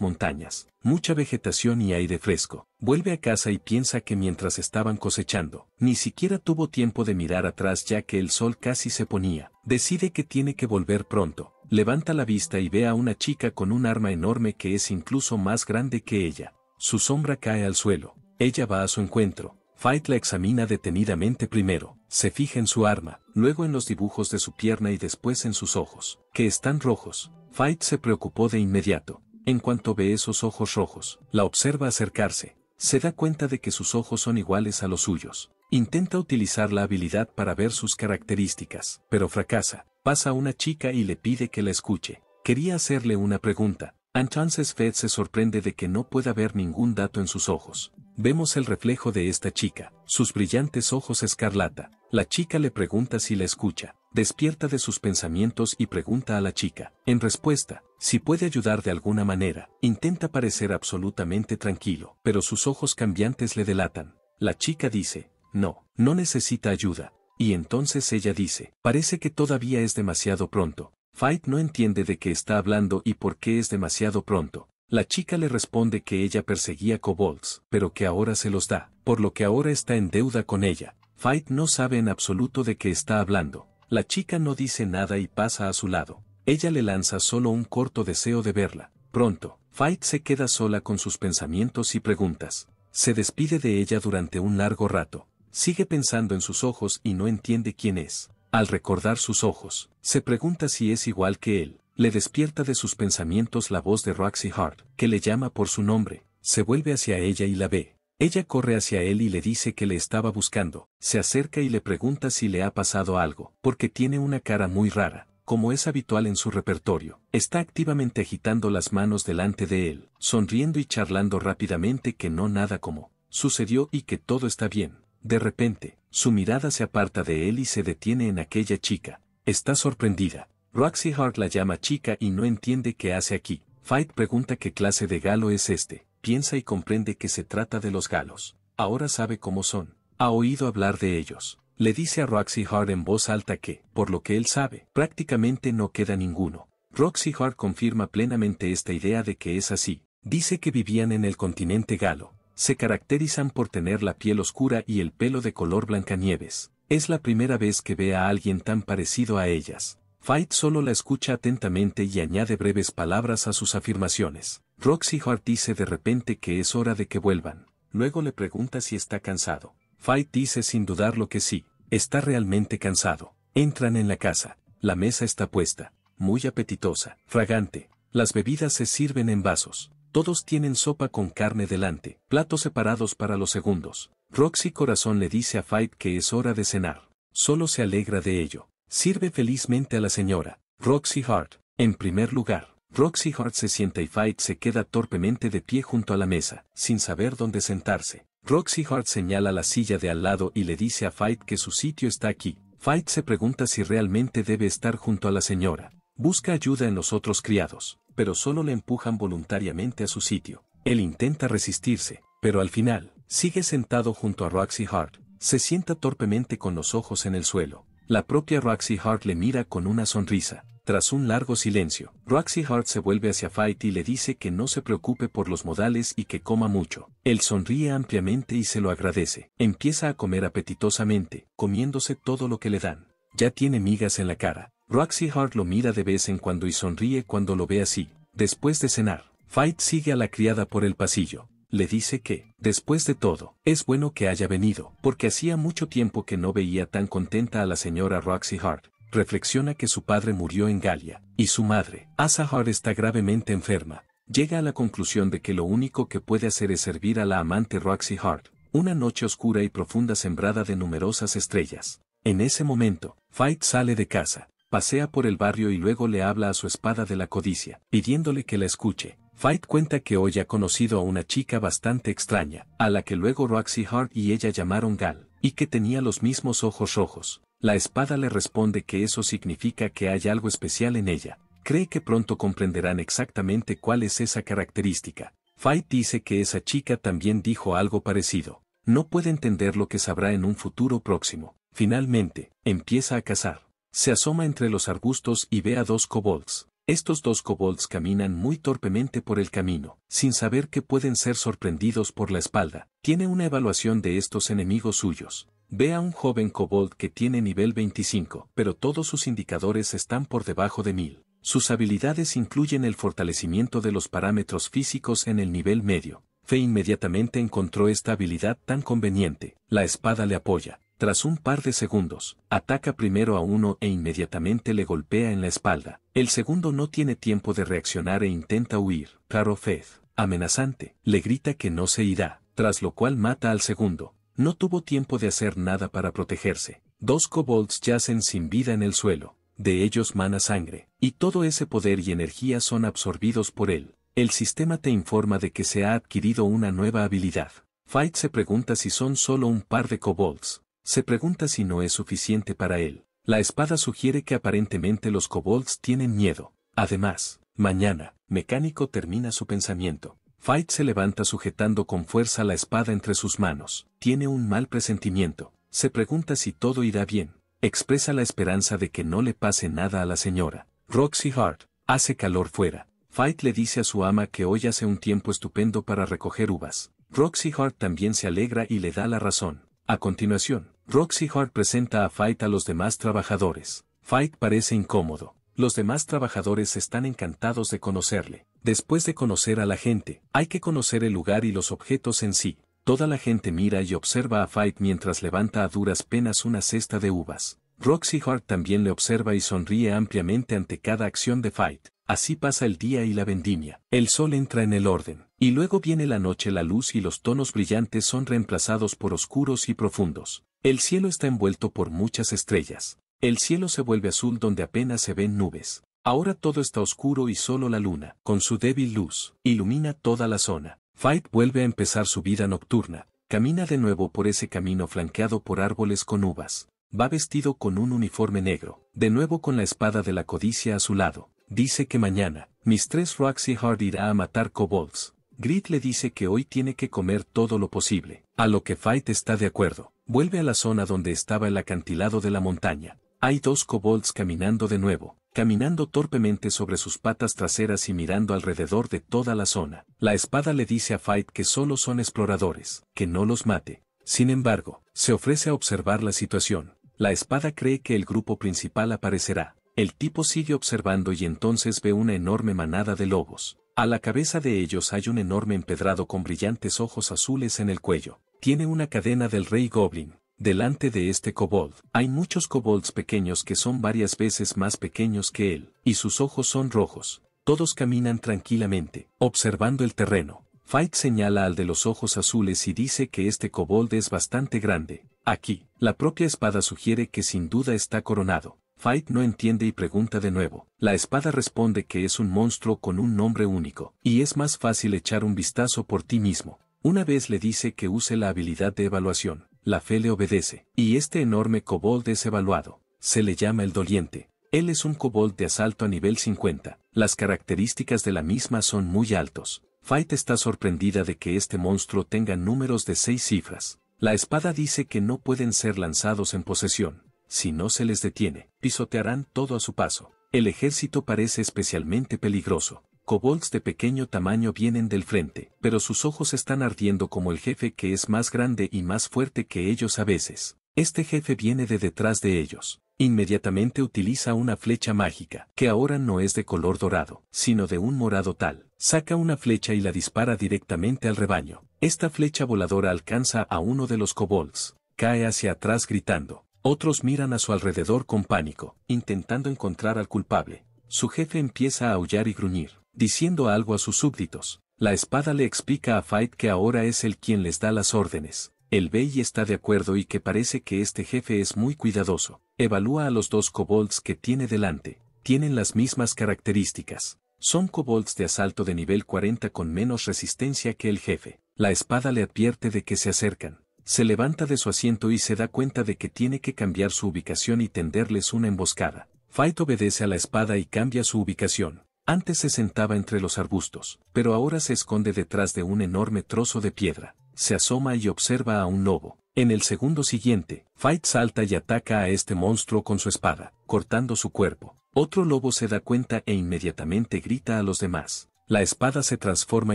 montañas, mucha vegetación y aire fresco. Vuelve a casa y piensa que mientras estaban cosechando, ni siquiera tuvo tiempo de mirar atrás ya que el sol casi se ponía. Decide que tiene que volver pronto. Levanta la vista y ve a una chica con un arma enorme que es incluso más grande que ella. Su sombra cae al suelo. Ella va a su encuentro. Fight la examina detenidamente primero, se fija en su arma, luego en los dibujos de su pierna y después en sus ojos, que están rojos. Fight se preocupó de inmediato. En cuanto ve esos ojos rojos, la observa acercarse. Se da cuenta de que sus ojos son iguales a los suyos. Intenta utilizar la habilidad para ver sus características, pero fracasa. Pasa a una chica y le pide que la escuche. Quería hacerle una pregunta. Entonces Fed se sorprende de que no pueda ver ningún dato en sus ojos. Vemos el reflejo de esta chica, sus brillantes ojos escarlata. La chica le pregunta si la escucha. Despierta de sus pensamientos y pregunta a la chica, en respuesta, si puede ayudar de alguna manera. Intenta parecer absolutamente tranquilo, pero sus ojos cambiantes le delatan. La chica dice, no, no necesita ayuda. Y entonces ella dice, parece que todavía es demasiado pronto. Fight no entiende de qué está hablando y por qué es demasiado pronto. La chica le responde que ella perseguía kobolds, pero que ahora se los da, por lo que ahora está en deuda con ella. Fight no sabe en absoluto de qué está hablando, la chica no dice nada y pasa a su lado. Ella le lanza solo un corto deseo de verla. Pronto, Fight se queda sola con sus pensamientos y preguntas. Se despide de ella durante un largo rato. Sigue pensando en sus ojos y no entiende quién es. Al recordar sus ojos, se pregunta si es igual que él. Le despierta de sus pensamientos la voz de Roxy Hart, que le llama por su nombre. Se vuelve hacia ella y la ve. Ella corre hacia él y le dice que le estaba buscando, se acerca y le pregunta si le ha pasado algo, porque tiene una cara muy rara, como es habitual en su repertorio. Está activamente agitando las manos delante de él, sonriendo y charlando rápidamente que no nada como sucedió y que todo está bien. De repente, su mirada se aparta de él y se detiene en aquella chica. Está sorprendida. Roxy Hart la llama chica y no entiende qué hace aquí. Fight pregunta qué clase de galo es este piensa y comprende que se trata de los galos. Ahora sabe cómo son. Ha oído hablar de ellos. Le dice a Roxy Hart en voz alta que, por lo que él sabe, prácticamente no queda ninguno. Roxy Hart confirma plenamente esta idea de que es así. Dice que vivían en el continente galo. Se caracterizan por tener la piel oscura y el pelo de color blancanieves. Es la primera vez que ve a alguien tan parecido a ellas. Fight solo la escucha atentamente y añade breves palabras a sus afirmaciones. Roxy Hart dice de repente que es hora de que vuelvan. Luego le pregunta si está cansado. Fight dice sin dudar lo que sí, está realmente cansado. Entran en la casa. La mesa está puesta, muy apetitosa, fragante. Las bebidas se sirven en vasos. Todos tienen sopa con carne delante, platos separados para los segundos. Roxy Corazón le dice a Fight que es hora de cenar. Solo se alegra de ello. Sirve felizmente a la señora, Roxy Hart. En primer lugar, Roxy Hart se sienta y Fight se queda torpemente de pie junto a la mesa, sin saber dónde sentarse. Roxy Hart señala la silla de al lado y le dice a Fight que su sitio está aquí. Fight se pregunta si realmente debe estar junto a la señora. Busca ayuda en los otros criados, pero solo le empujan voluntariamente a su sitio. Él intenta resistirse, pero al final, sigue sentado junto a Roxy Hart. Se sienta torpemente con los ojos en el suelo. La propia Roxy Hart le mira con una sonrisa. Tras un largo silencio, Roxy Hart se vuelve hacia Fight y le dice que no se preocupe por los modales y que coma mucho. Él sonríe ampliamente y se lo agradece. Empieza a comer apetitosamente, comiéndose todo lo que le dan. Ya tiene migas en la cara. Roxy Hart lo mira de vez en cuando y sonríe cuando lo ve así. Después de cenar, Fight sigue a la criada por el pasillo le dice que, después de todo, es bueno que haya venido, porque hacía mucho tiempo que no veía tan contenta a la señora Roxy Hart. Reflexiona que su padre murió en Galia, y su madre, Asa Hart, está gravemente enferma. Llega a la conclusión de que lo único que puede hacer es servir a la amante Roxy Hart, una noche oscura y profunda sembrada de numerosas estrellas. En ese momento, Fight sale de casa, pasea por el barrio y luego le habla a su espada de la codicia, pidiéndole que la escuche, Fight cuenta que hoy ha conocido a una chica bastante extraña, a la que luego Roxy Hart y ella llamaron Gal, y que tenía los mismos ojos rojos. La espada le responde que eso significa que hay algo especial en ella. Cree que pronto comprenderán exactamente cuál es esa característica. Fight dice que esa chica también dijo algo parecido. No puede entender lo que sabrá en un futuro próximo. Finalmente, empieza a cazar. Se asoma entre los arbustos y ve a dos kobolds. Estos dos kobolds caminan muy torpemente por el camino, sin saber que pueden ser sorprendidos por la espalda. Tiene una evaluación de estos enemigos suyos. Ve a un joven kobold que tiene nivel 25, pero todos sus indicadores están por debajo de 1000. Sus habilidades incluyen el fortalecimiento de los parámetros físicos en el nivel medio. Fe inmediatamente encontró esta habilidad tan conveniente. La espada le apoya, tras un par de segundos, ataca primero a uno e inmediatamente le golpea en la espalda. El segundo no tiene tiempo de reaccionar e intenta huir. Claro, Faith, amenazante, le grita que no se irá, tras lo cual mata al segundo. No tuvo tiempo de hacer nada para protegerse. Dos kobolds yacen sin vida en el suelo. De ellos mana sangre, y todo ese poder y energía son absorbidos por él. El sistema te informa de que se ha adquirido una nueva habilidad. Fight se pregunta si son solo un par de kobolds, se pregunta si no es suficiente para él. La espada sugiere que aparentemente los kobolds tienen miedo. Además, mañana, Mecánico termina su pensamiento. Fight se levanta sujetando con fuerza la espada entre sus manos. Tiene un mal presentimiento. Se pregunta si todo irá bien. Expresa la esperanza de que no le pase nada a la señora. Roxy Hart. Hace calor fuera. Fight le dice a su ama que hoy hace un tiempo estupendo para recoger uvas. Roxy Hart también se alegra y le da la razón. A continuación, Roxy Hart presenta a Fight a los demás trabajadores. Fight parece incómodo. Los demás trabajadores están encantados de conocerle. Después de conocer a la gente, hay que conocer el lugar y los objetos en sí. Toda la gente mira y observa a Fight mientras levanta a duras penas una cesta de uvas. Roxy Hart también le observa y sonríe ampliamente ante cada acción de Fight. Así pasa el día y la vendimia. El sol entra en el orden. Y luego viene la noche, la luz y los tonos brillantes son reemplazados por oscuros y profundos. El cielo está envuelto por muchas estrellas. El cielo se vuelve azul donde apenas se ven nubes. Ahora todo está oscuro y solo la luna, con su débil luz, ilumina toda la zona. Fight vuelve a empezar su vida nocturna. Camina de nuevo por ese camino flanqueado por árboles con uvas. Va vestido con un uniforme negro, de nuevo con la espada de la codicia a su lado. Dice que mañana, Mistress Roxy Hard irá a matar kobolds. Grit le dice que hoy tiene que comer todo lo posible, a lo que Fight está de acuerdo. Vuelve a la zona donde estaba el acantilado de la montaña. Hay dos kobolds caminando de nuevo, caminando torpemente sobre sus patas traseras y mirando alrededor de toda la zona. La espada le dice a Fight que solo son exploradores, que no los mate. Sin embargo, se ofrece a observar la situación. La espada cree que el grupo principal aparecerá. El tipo sigue observando y entonces ve una enorme manada de lobos. A la cabeza de ellos hay un enorme empedrado con brillantes ojos azules en el cuello. Tiene una cadena del rey Goblin. Delante de este kobold, hay muchos kobolds pequeños que son varias veces más pequeños que él, y sus ojos son rojos. Todos caminan tranquilamente, observando el terreno. Fight señala al de los ojos azules y dice que este kobold es bastante grande. Aquí, la propia espada sugiere que sin duda está coronado. Fight no entiende y pregunta de nuevo. La espada responde que es un monstruo con un nombre único, y es más fácil echar un vistazo por ti mismo. Una vez le dice que use la habilidad de evaluación, la fe le obedece, y este enorme kobold es evaluado. Se le llama el doliente. Él es un kobold de asalto a nivel 50. Las características de la misma son muy altos. Fight está sorprendida de que este monstruo tenga números de seis cifras. La espada dice que no pueden ser lanzados en posesión si no se les detiene, pisotearán todo a su paso. El ejército parece especialmente peligroso. Kobolds de pequeño tamaño vienen del frente, pero sus ojos están ardiendo como el jefe que es más grande y más fuerte que ellos a veces. Este jefe viene de detrás de ellos. Inmediatamente utiliza una flecha mágica, que ahora no es de color dorado, sino de un morado tal. Saca una flecha y la dispara directamente al rebaño. Esta flecha voladora alcanza a uno de los kobolds. Cae hacia atrás gritando. Otros miran a su alrededor con pánico, intentando encontrar al culpable. Su jefe empieza a aullar y gruñir, diciendo algo a sus súbditos. La espada le explica a Fight que ahora es él quien les da las órdenes. El Bey está de acuerdo y que parece que este jefe es muy cuidadoso. Evalúa a los dos kobolds que tiene delante. Tienen las mismas características. Son kobolds de asalto de nivel 40 con menos resistencia que el jefe. La espada le advierte de que se acercan se levanta de su asiento y se da cuenta de que tiene que cambiar su ubicación y tenderles una emboscada. Fight obedece a la espada y cambia su ubicación. Antes se sentaba entre los arbustos, pero ahora se esconde detrás de un enorme trozo de piedra. Se asoma y observa a un lobo. En el segundo siguiente, Fight salta y ataca a este monstruo con su espada, cortando su cuerpo. Otro lobo se da cuenta e inmediatamente grita a los demás. La espada se transforma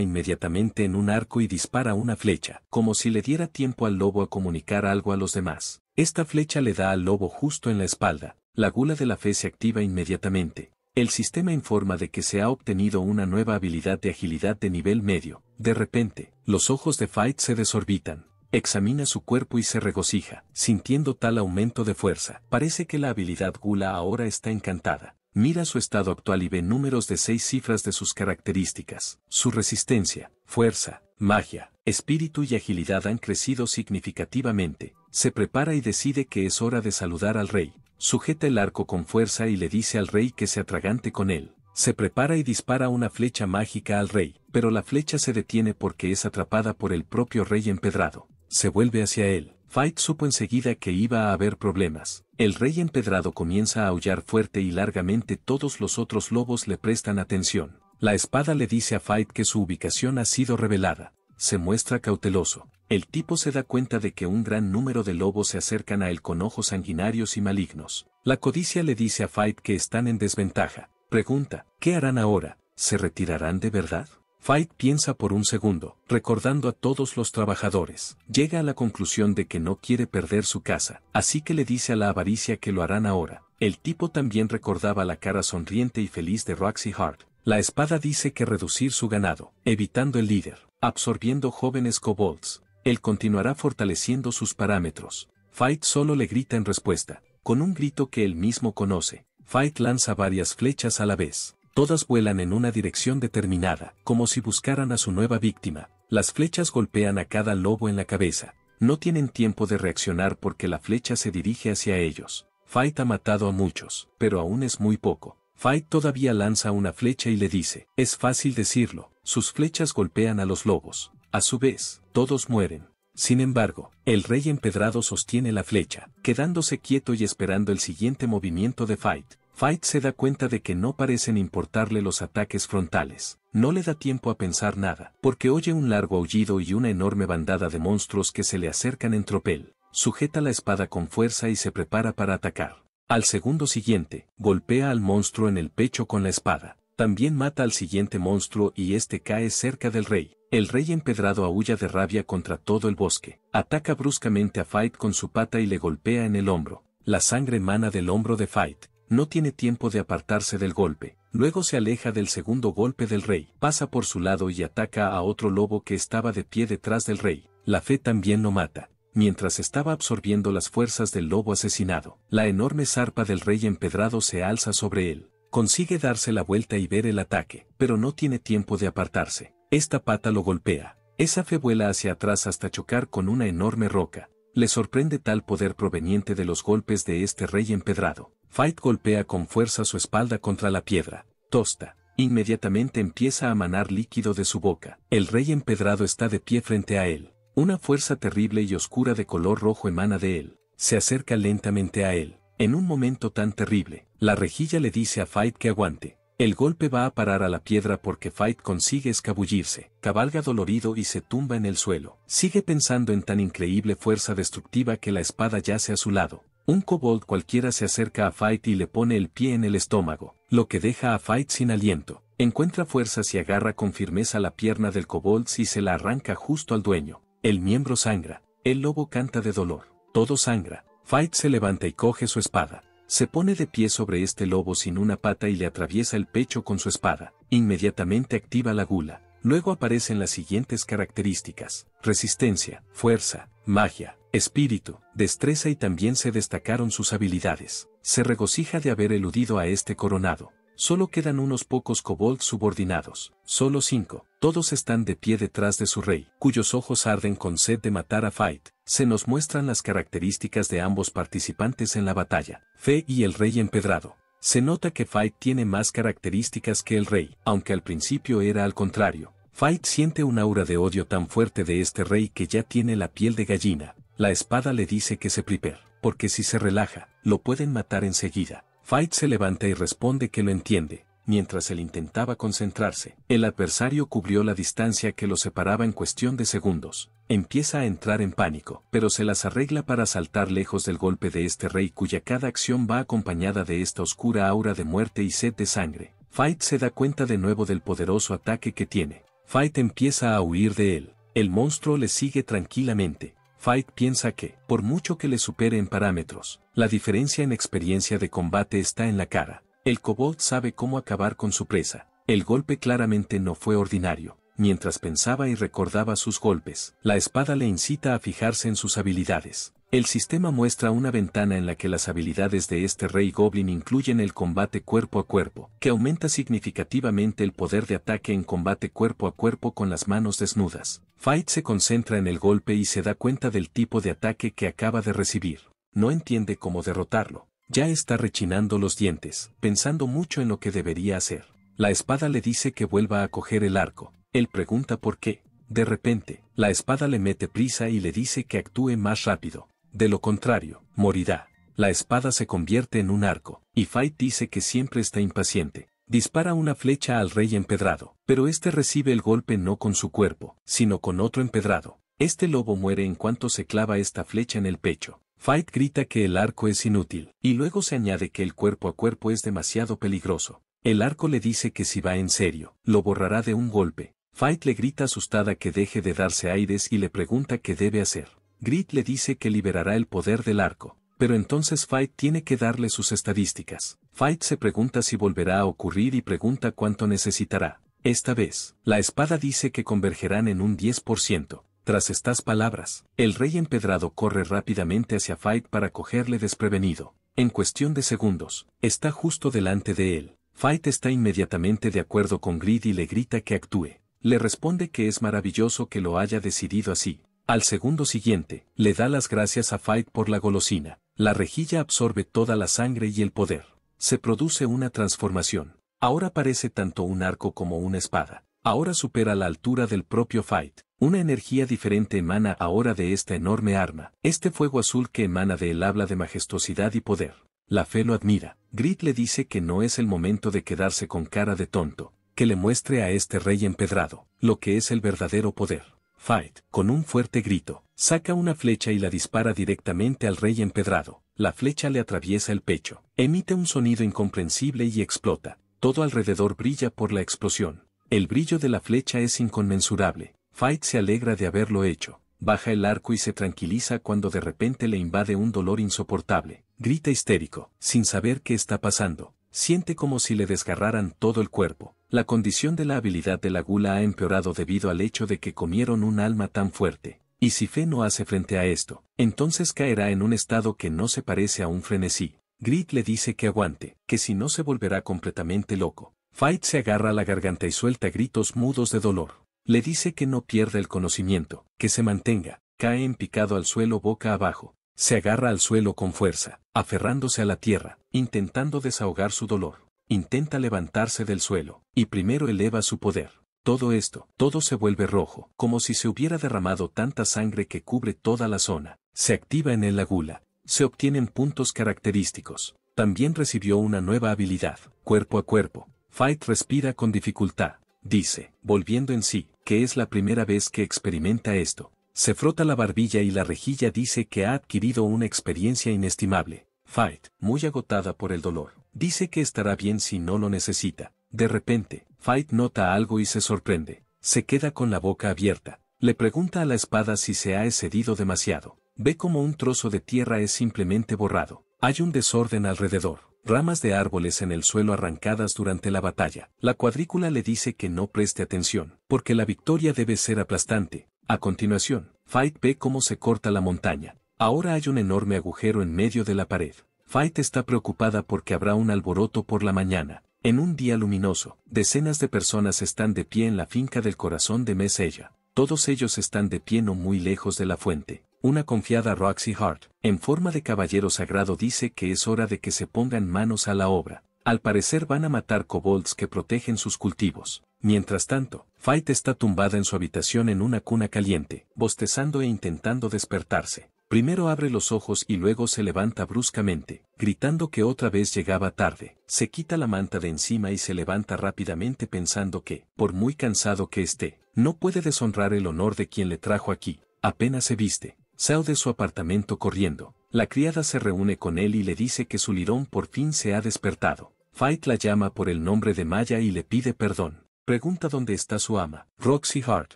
inmediatamente en un arco y dispara una flecha, como si le diera tiempo al lobo a comunicar algo a los demás. Esta flecha le da al lobo justo en la espalda, la gula de la fe se activa inmediatamente. El sistema informa de que se ha obtenido una nueva habilidad de agilidad de nivel medio. De repente, los ojos de Fight se desorbitan. Examina su cuerpo y se regocija, sintiendo tal aumento de fuerza. Parece que la habilidad gula ahora está encantada. Mira su estado actual y ve números de seis cifras de sus características. Su resistencia, fuerza, magia, espíritu y agilidad han crecido significativamente. Se prepara y decide que es hora de saludar al rey. Sujeta el arco con fuerza y le dice al rey que se atragante con él. Se prepara y dispara una flecha mágica al rey, pero la flecha se detiene porque es atrapada por el propio rey empedrado. Se vuelve hacia él. Fight supo enseguida que iba a haber problemas. El rey empedrado comienza a aullar fuerte y largamente todos los otros lobos le prestan atención. La espada le dice a Fight que su ubicación ha sido revelada. Se muestra cauteloso. El tipo se da cuenta de que un gran número de lobos se acercan a él con ojos sanguinarios y malignos. La codicia le dice a Fight que están en desventaja. Pregunta, ¿qué harán ahora? ¿Se retirarán de verdad? Fight piensa por un segundo, recordando a todos los trabajadores. Llega a la conclusión de que no quiere perder su casa, así que le dice a la avaricia que lo harán ahora. El tipo también recordaba la cara sonriente y feliz de Roxy Hart. La espada dice que reducir su ganado, evitando el líder, absorbiendo jóvenes kobolds. Él continuará fortaleciendo sus parámetros. Fight solo le grita en respuesta, con un grito que él mismo conoce. Fight lanza varias flechas a la vez todas vuelan en una dirección determinada, como si buscaran a su nueva víctima. Las flechas golpean a cada lobo en la cabeza. No tienen tiempo de reaccionar porque la flecha se dirige hacia ellos. Fight ha matado a muchos, pero aún es muy poco. Fight todavía lanza una flecha y le dice, es fácil decirlo, sus flechas golpean a los lobos. A su vez, todos mueren. Sin embargo, el rey empedrado sostiene la flecha, quedándose quieto y esperando el siguiente movimiento de Fight. Fight se da cuenta de que no parecen importarle los ataques frontales. No le da tiempo a pensar nada, porque oye un largo aullido y una enorme bandada de monstruos que se le acercan en tropel. Sujeta la espada con fuerza y se prepara para atacar. Al segundo siguiente, golpea al monstruo en el pecho con la espada. También mata al siguiente monstruo y este cae cerca del rey. El rey empedrado aúlla de rabia contra todo el bosque. Ataca bruscamente a Fight con su pata y le golpea en el hombro. La sangre emana del hombro de Fight no tiene tiempo de apartarse del golpe. Luego se aleja del segundo golpe del rey, pasa por su lado y ataca a otro lobo que estaba de pie detrás del rey. La fe también lo mata. Mientras estaba absorbiendo las fuerzas del lobo asesinado, la enorme zarpa del rey empedrado se alza sobre él. Consigue darse la vuelta y ver el ataque, pero no tiene tiempo de apartarse. Esta pata lo golpea. Esa fe vuela hacia atrás hasta chocar con una enorme roca. Le sorprende tal poder proveniente de los golpes de este rey empedrado. Fight golpea con fuerza su espalda contra la piedra. Tosta. Inmediatamente empieza a manar líquido de su boca. El rey empedrado está de pie frente a él. Una fuerza terrible y oscura de color rojo emana de él. Se acerca lentamente a él. En un momento tan terrible, la rejilla le dice a Fight que aguante. El golpe va a parar a la piedra porque Fight consigue escabullirse, cabalga dolorido y se tumba en el suelo. Sigue pensando en tan increíble fuerza destructiva que la espada yace a su lado. Un kobold cualquiera se acerca a Fight y le pone el pie en el estómago, lo que deja a Fight sin aliento. Encuentra fuerzas y agarra con firmeza la pierna del kobold y se la arranca justo al dueño. El miembro sangra. El lobo canta de dolor. Todo sangra. Fight se levanta y coge su espada. Se pone de pie sobre este lobo sin una pata y le atraviesa el pecho con su espada. Inmediatamente activa la gula. Luego aparecen las siguientes características. Resistencia, fuerza, magia, espíritu, destreza y también se destacaron sus habilidades. Se regocija de haber eludido a este coronado. Solo quedan unos pocos kobolds subordinados, solo cinco. Todos están de pie detrás de su rey, cuyos ojos arden con sed de matar a Fight. Se nos muestran las características de ambos participantes en la batalla, Fe y el rey empedrado. Se nota que Fight tiene más características que el rey, aunque al principio era al contrario. Fight siente un aura de odio tan fuerte de este rey que ya tiene la piel de gallina, la espada le dice que se prepare, porque si se relaja, lo pueden matar enseguida. Fight se levanta y responde que lo entiende. Mientras él intentaba concentrarse, el adversario cubrió la distancia que lo separaba en cuestión de segundos. Empieza a entrar en pánico, pero se las arregla para saltar lejos del golpe de este rey cuya cada acción va acompañada de esta oscura aura de muerte y sed de sangre. Fight se da cuenta de nuevo del poderoso ataque que tiene. Fight empieza a huir de él. El monstruo le sigue tranquilamente, Fight piensa que, por mucho que le supere en parámetros, la diferencia en experiencia de combate está en la cara. El Cobalt sabe cómo acabar con su presa. El golpe claramente no fue ordinario. Mientras pensaba y recordaba sus golpes, la espada le incita a fijarse en sus habilidades. El sistema muestra una ventana en la que las habilidades de este rey goblin incluyen el combate cuerpo a cuerpo, que aumenta significativamente el poder de ataque en combate cuerpo a cuerpo con las manos desnudas. Fight se concentra en el golpe y se da cuenta del tipo de ataque que acaba de recibir. No entiende cómo derrotarlo. Ya está rechinando los dientes, pensando mucho en lo que debería hacer. La espada le dice que vuelva a coger el arco. Él pregunta por qué. De repente, la espada le mete prisa y le dice que actúe más rápido de lo contrario, morirá. La espada se convierte en un arco, y Fight dice que siempre está impaciente. Dispara una flecha al rey empedrado, pero este recibe el golpe no con su cuerpo, sino con otro empedrado. Este lobo muere en cuanto se clava esta flecha en el pecho. Fight grita que el arco es inútil, y luego se añade que el cuerpo a cuerpo es demasiado peligroso. El arco le dice que si va en serio, lo borrará de un golpe. Fight le grita asustada que deje de darse aires y le pregunta qué debe hacer. Grit le dice que liberará el poder del arco, pero entonces Fight tiene que darle sus estadísticas. Fight se pregunta si volverá a ocurrir y pregunta cuánto necesitará. Esta vez, la espada dice que convergerán en un 10%. Tras estas palabras, el rey empedrado corre rápidamente hacia Fight para cogerle desprevenido. En cuestión de segundos, está justo delante de él. Fight está inmediatamente de acuerdo con Grid y le grita que actúe. Le responde que es maravilloso que lo haya decidido así, al segundo siguiente, le da las gracias a Fight por la golosina. La rejilla absorbe toda la sangre y el poder. Se produce una transformación. Ahora parece tanto un arco como una espada. Ahora supera la altura del propio Fight. Una energía diferente emana ahora de esta enorme arma. Este fuego azul que emana de él habla de majestuosidad y poder. La fe lo admira. Grit le dice que no es el momento de quedarse con cara de tonto, que le muestre a este rey empedrado, lo que es el verdadero poder. Fight, con un fuerte grito, saca una flecha y la dispara directamente al rey empedrado. La flecha le atraviesa el pecho, emite un sonido incomprensible y explota. Todo alrededor brilla por la explosión. El brillo de la flecha es inconmensurable. Fight se alegra de haberlo hecho. Baja el arco y se tranquiliza cuando de repente le invade un dolor insoportable. Grita histérico, sin saber qué está pasando. Siente como si le desgarraran todo el cuerpo. La condición de la habilidad de la gula ha empeorado debido al hecho de que comieron un alma tan fuerte, y si Fe no hace frente a esto, entonces caerá en un estado que no se parece a un frenesí. Grit le dice que aguante, que si no se volverá completamente loco. Fight se agarra a la garganta y suelta gritos mudos de dolor. Le dice que no pierda el conocimiento, que se mantenga, cae empicado al suelo boca abajo, se agarra al suelo con fuerza, aferrándose a la tierra, intentando desahogar su dolor intenta levantarse del suelo, y primero eleva su poder. Todo esto, todo se vuelve rojo, como si se hubiera derramado tanta sangre que cubre toda la zona. Se activa en el lagula, se obtienen puntos característicos. También recibió una nueva habilidad, cuerpo a cuerpo. Fight respira con dificultad, dice, volviendo en sí, que es la primera vez que experimenta esto. Se frota la barbilla y la rejilla dice que ha adquirido una experiencia inestimable. Fight, muy agotada por el dolor Dice que estará bien si no lo necesita. De repente, Fight nota algo y se sorprende. Se queda con la boca abierta. Le pregunta a la espada si se ha excedido demasiado. Ve como un trozo de tierra es simplemente borrado. Hay un desorden alrededor ramas de árboles en el suelo arrancadas durante la batalla. La cuadrícula le dice que no preste atención, porque la victoria debe ser aplastante. A continuación, Fight ve cómo se corta la montaña. Ahora hay un enorme agujero en medio de la pared. Fight está preocupada porque habrá un alboroto por la mañana. En un día luminoso, decenas de personas están de pie en la finca del corazón de Mesella. Todos ellos están de pie no muy lejos de la fuente. Una confiada Roxy Hart, en forma de caballero sagrado dice que es hora de que se pongan manos a la obra. Al parecer van a matar kobolds que protegen sus cultivos. Mientras tanto, Fight está tumbada en su habitación en una cuna caliente, bostezando e intentando despertarse. Primero abre los ojos y luego se levanta bruscamente, gritando que otra vez llegaba tarde. Se quita la manta de encima y se levanta rápidamente pensando que, por muy cansado que esté, no puede deshonrar el honor de quien le trajo aquí. Apenas se viste, sale de su apartamento corriendo. La criada se reúne con él y le dice que su lirón por fin se ha despertado. Fight la llama por el nombre de Maya y le pide perdón. Pregunta dónde está su ama, Roxy Hart.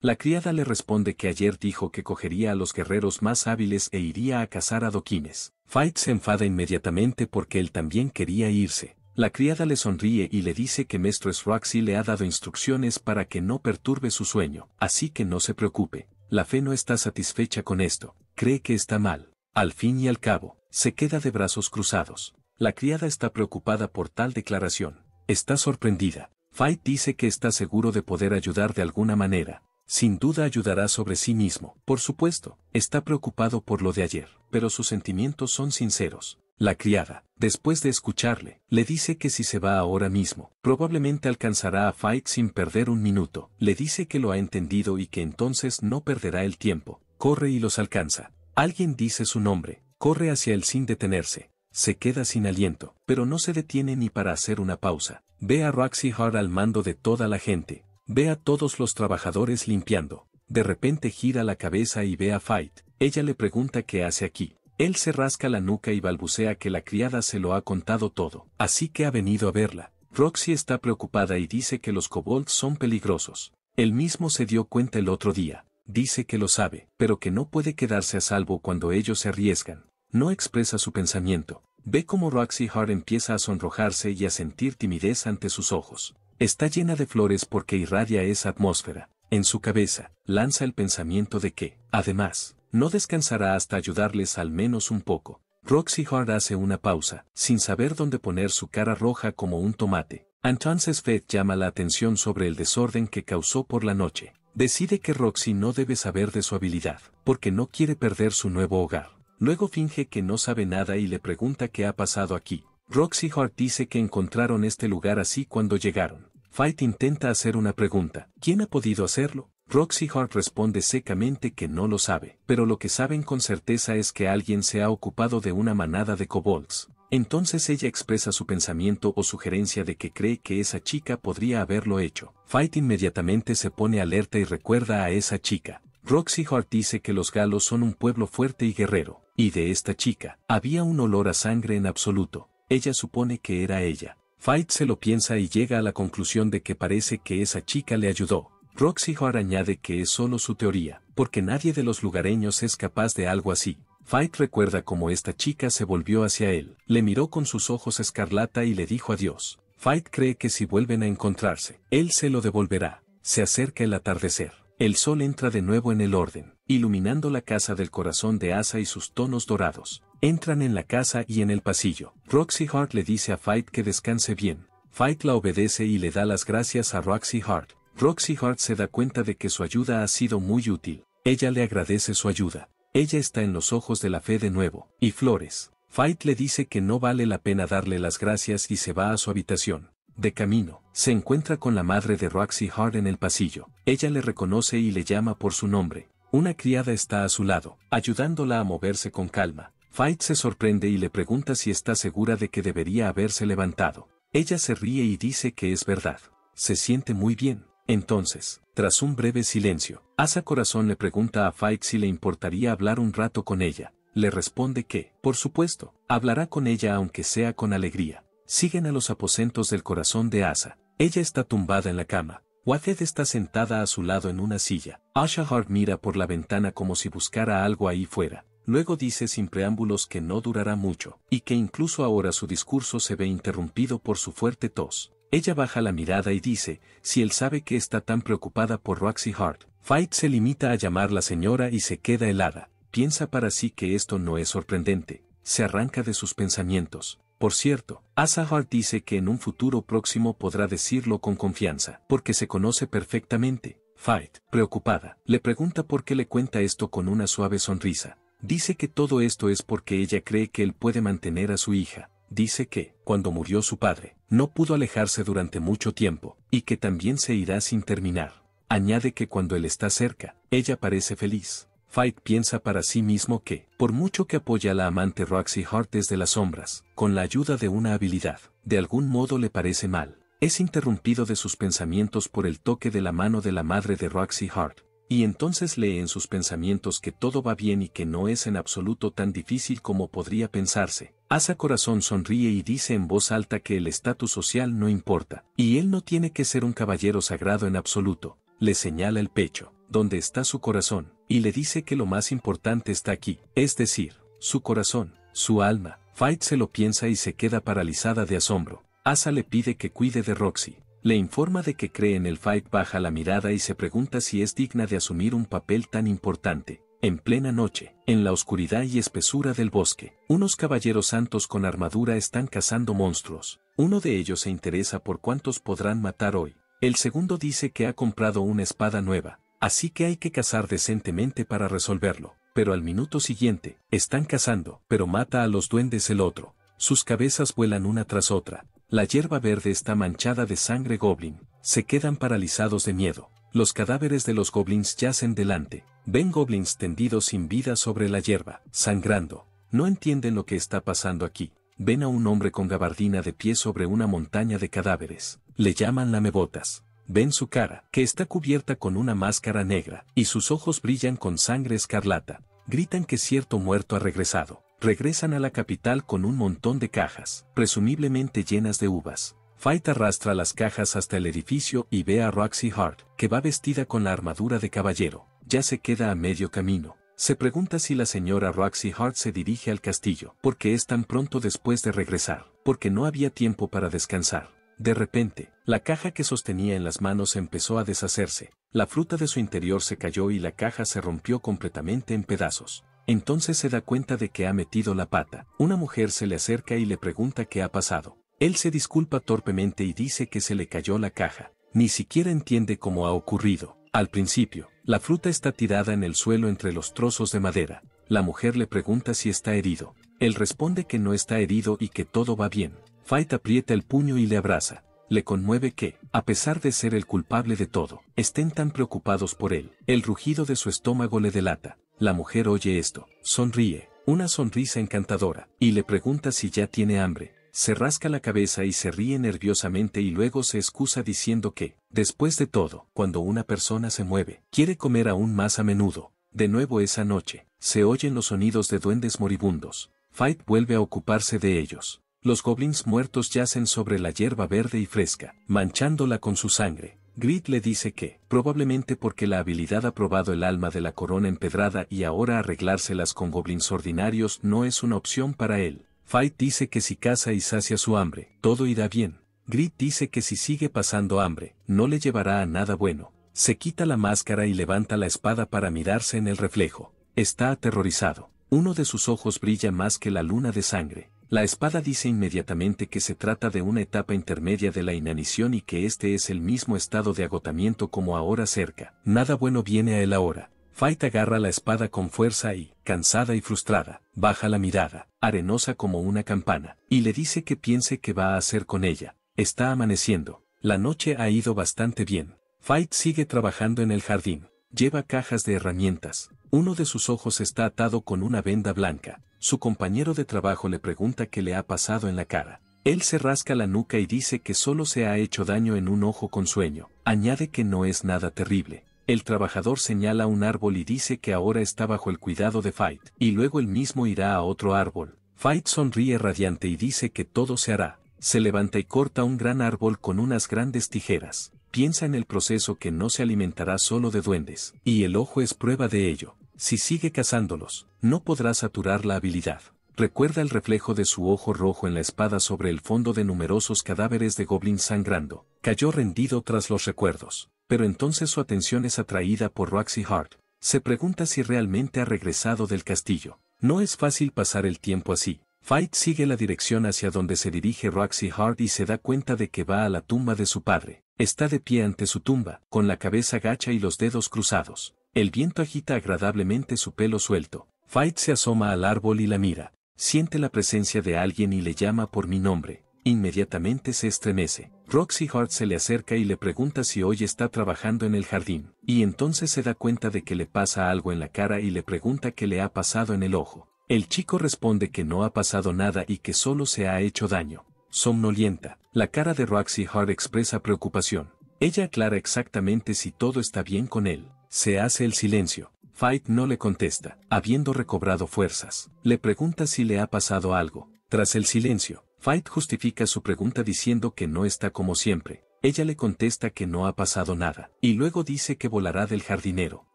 La criada le responde que ayer dijo que cogería a los guerreros más hábiles e iría a cazar a Doquines. Fight se enfada inmediatamente porque él también quería irse. La criada le sonríe y le dice que Mestres Roxy le ha dado instrucciones para que no perturbe su sueño, así que no se preocupe. La fe no está satisfecha con esto, cree que está mal. Al fin y al cabo, se queda de brazos cruzados. La criada está preocupada por tal declaración. Está sorprendida. Fight dice que está seguro de poder ayudar de alguna manera. Sin duda ayudará sobre sí mismo. Por supuesto, está preocupado por lo de ayer, pero sus sentimientos son sinceros. La criada, después de escucharle, le dice que si se va ahora mismo, probablemente alcanzará a Fight sin perder un minuto. Le dice que lo ha entendido y que entonces no perderá el tiempo. Corre y los alcanza. Alguien dice su nombre, corre hacia él sin detenerse. Se queda sin aliento, pero no se detiene ni para hacer una pausa. Ve a Roxy Hart al mando de toda la gente. Ve a todos los trabajadores limpiando. De repente gira la cabeza y ve a Fight. Ella le pregunta qué hace aquí. Él se rasca la nuca y balbucea que la criada se lo ha contado todo, así que ha venido a verla. Roxy está preocupada y dice que los kobolds son peligrosos. Él mismo se dio cuenta el otro día. Dice que lo sabe, pero que no puede quedarse a salvo cuando ellos se arriesgan. No expresa su pensamiento. Ve cómo Roxy Hart empieza a sonrojarse y a sentir timidez ante sus ojos. Está llena de flores porque irradia esa atmósfera. En su cabeza, lanza el pensamiento de que, además, no descansará hasta ayudarles al menos un poco. Roxy Hart hace una pausa, sin saber dónde poner su cara roja como un tomate. Entonces Fed llama la atención sobre el desorden que causó por la noche. Decide que Roxy no debe saber de su habilidad, porque no quiere perder su nuevo hogar. Luego finge que no sabe nada y le pregunta qué ha pasado aquí. Roxy Hart dice que encontraron este lugar así cuando llegaron. Fight intenta hacer una pregunta. ¿Quién ha podido hacerlo? Roxy Hart responde secamente que no lo sabe, pero lo que saben con certeza es que alguien se ha ocupado de una manada de kobolds. Entonces ella expresa su pensamiento o sugerencia de que cree que esa chica podría haberlo hecho. Fight inmediatamente se pone alerta y recuerda a esa chica. Roxy Hart dice que los galos son un pueblo fuerte y guerrero. Y de esta chica, había un olor a sangre en absoluto. Ella supone que era ella. Fight se lo piensa y llega a la conclusión de que parece que esa chica le ayudó. Roxy Hart añade que es solo su teoría, porque nadie de los lugareños es capaz de algo así. Fight recuerda cómo esta chica se volvió hacia él, le miró con sus ojos escarlata y le dijo adiós. Fight cree que si vuelven a encontrarse, él se lo devolverá. Se acerca el atardecer. El sol entra de nuevo en el orden iluminando la casa del corazón de Asa y sus tonos dorados. Entran en la casa y en el pasillo. Roxy Hart le dice a Fight que descanse bien. Fight la obedece y le da las gracias a Roxy Hart. Roxy Hart se da cuenta de que su ayuda ha sido muy útil. Ella le agradece su ayuda. Ella está en los ojos de la fe de nuevo. Y Flores. Fight le dice que no vale la pena darle las gracias y se va a su habitación. De camino, se encuentra con la madre de Roxy Hart en el pasillo. Ella le reconoce y le llama por su nombre. Una criada está a su lado, ayudándola a moverse con calma. Fight se sorprende y le pregunta si está segura de que debería haberse levantado. Ella se ríe y dice que es verdad. Se siente muy bien. Entonces, tras un breve silencio, Asa Corazón le pregunta a Fight si le importaría hablar un rato con ella. Le responde que, por supuesto, hablará con ella aunque sea con alegría. Siguen a los aposentos del corazón de Asa. Ella está tumbada en la cama, Wathed está sentada a su lado en una silla. Hart mira por la ventana como si buscara algo ahí fuera. Luego dice sin preámbulos que no durará mucho, y que incluso ahora su discurso se ve interrumpido por su fuerte tos. Ella baja la mirada y dice, si él sabe que está tan preocupada por Roxy Hart. Fight se limita a llamar la señora y se queda helada. Piensa para sí que esto no es sorprendente. Se arranca de sus pensamientos. Por cierto, Azahar dice que en un futuro próximo podrá decirlo con confianza, porque se conoce perfectamente. Fight, preocupada, le pregunta por qué le cuenta esto con una suave sonrisa. Dice que todo esto es porque ella cree que él puede mantener a su hija. Dice que, cuando murió su padre, no pudo alejarse durante mucho tiempo, y que también se irá sin terminar. Añade que cuando él está cerca, ella parece feliz. Fight piensa para sí mismo que, por mucho que apoya a la amante Roxy Hart desde las sombras, con la ayuda de una habilidad, de algún modo le parece mal. Es interrumpido de sus pensamientos por el toque de la mano de la madre de Roxy Hart, y entonces lee en sus pensamientos que todo va bien y que no es en absoluto tan difícil como podría pensarse. Asa Corazón sonríe y dice en voz alta que el estatus social no importa, y él no tiene que ser un caballero sagrado en absoluto. Le señala el pecho, donde está su corazón, y le dice que lo más importante está aquí, es decir, su corazón, su alma. Fight se lo piensa y se queda paralizada de asombro. Asa le pide que cuide de Roxy. Le informa de que cree en el Fight, baja la mirada y se pregunta si es digna de asumir un papel tan importante. En plena noche, en la oscuridad y espesura del bosque, unos caballeros santos con armadura están cazando monstruos. Uno de ellos se interesa por cuántos podrán matar hoy. El segundo dice que ha comprado una espada nueva, Así que hay que cazar decentemente para resolverlo. Pero al minuto siguiente, están cazando, pero mata a los duendes el otro. Sus cabezas vuelan una tras otra. La hierba verde está manchada de sangre goblin. Se quedan paralizados de miedo. Los cadáveres de los goblins yacen delante. Ven goblins tendidos sin vida sobre la hierba, sangrando. No entienden lo que está pasando aquí. Ven a un hombre con gabardina de pie sobre una montaña de cadáveres. Le llaman lamebotas ven su cara, que está cubierta con una máscara negra, y sus ojos brillan con sangre escarlata, gritan que cierto muerto ha regresado. Regresan a la capital con un montón de cajas, presumiblemente llenas de uvas. Fight arrastra las cajas hasta el edificio y ve a Roxy Hart, que va vestida con la armadura de caballero. Ya se queda a medio camino. Se pregunta si la señora Roxy Hart se dirige al castillo, porque es tan pronto después de regresar, porque no había tiempo para descansar. De repente, la caja que sostenía en las manos empezó a deshacerse, la fruta de su interior se cayó y la caja se rompió completamente en pedazos. Entonces se da cuenta de que ha metido la pata. Una mujer se le acerca y le pregunta qué ha pasado. Él se disculpa torpemente y dice que se le cayó la caja. Ni siquiera entiende cómo ha ocurrido. Al principio, la fruta está tirada en el suelo entre los trozos de madera. La mujer le pregunta si está herido. Él responde que no está herido y que todo va bien. Fight aprieta el puño y le abraza. Le conmueve que, a pesar de ser el culpable de todo, estén tan preocupados por él. El rugido de su estómago le delata. La mujer oye esto, sonríe, una sonrisa encantadora, y le pregunta si ya tiene hambre. Se rasca la cabeza y se ríe nerviosamente y luego se excusa diciendo que, después de todo, cuando una persona se mueve, quiere comer aún más a menudo. De nuevo esa noche, se oyen los sonidos de duendes moribundos. Fight vuelve a ocuparse de ellos. Los goblins muertos yacen sobre la hierba verde y fresca, manchándola con su sangre. Grit le dice que, probablemente porque la habilidad ha probado el alma de la corona empedrada y ahora arreglárselas con goblins ordinarios no es una opción para él. Fight dice que si caza y sacia su hambre, todo irá bien. Grit dice que si sigue pasando hambre, no le llevará a nada bueno. Se quita la máscara y levanta la espada para mirarse en el reflejo. Está aterrorizado. Uno de sus ojos brilla más que la luna de sangre. La espada dice inmediatamente que se trata de una etapa intermedia de la inanición y que este es el mismo estado de agotamiento como ahora cerca. Nada bueno viene a él ahora. Fight agarra la espada con fuerza y, cansada y frustrada, baja la mirada, arenosa como una campana, y le dice que piense qué va a hacer con ella. Está amaneciendo. La noche ha ido bastante bien. Fight sigue trabajando en el jardín. Lleva cajas de herramientas. Uno de sus ojos está atado con una venda blanca su compañero de trabajo le pregunta qué le ha pasado en la cara. Él se rasca la nuca y dice que solo se ha hecho daño en un ojo con sueño. Añade que no es nada terrible. El trabajador señala un árbol y dice que ahora está bajo el cuidado de Fight, y luego él mismo irá a otro árbol. Fight sonríe radiante y dice que todo se hará. Se levanta y corta un gran árbol con unas grandes tijeras. Piensa en el proceso que no se alimentará solo de duendes, y el ojo es prueba de ello. Si sigue cazándolos, no podrá saturar la habilidad. Recuerda el reflejo de su ojo rojo en la espada sobre el fondo de numerosos cadáveres de goblin sangrando. Cayó rendido tras los recuerdos. Pero entonces su atención es atraída por Roxy Hart. Se pregunta si realmente ha regresado del castillo. No es fácil pasar el tiempo así. Fight sigue la dirección hacia donde se dirige Roxy Hart y se da cuenta de que va a la tumba de su padre. Está de pie ante su tumba, con la cabeza gacha y los dedos cruzados. El viento agita agradablemente su pelo suelto. Fight se asoma al árbol y la mira. Siente la presencia de alguien y le llama por mi nombre. Inmediatamente se estremece. Roxy Hart se le acerca y le pregunta si hoy está trabajando en el jardín. Y entonces se da cuenta de que le pasa algo en la cara y le pregunta qué le ha pasado en el ojo. El chico responde que no ha pasado nada y que solo se ha hecho daño. Somnolienta. La cara de Roxy Hart expresa preocupación. Ella aclara exactamente si todo está bien con él. Se hace el silencio. Fight no le contesta. Habiendo recobrado fuerzas, le pregunta si le ha pasado algo. Tras el silencio, Fight justifica su pregunta diciendo que no está como siempre. Ella le contesta que no ha pasado nada, y luego dice que volará del jardinero.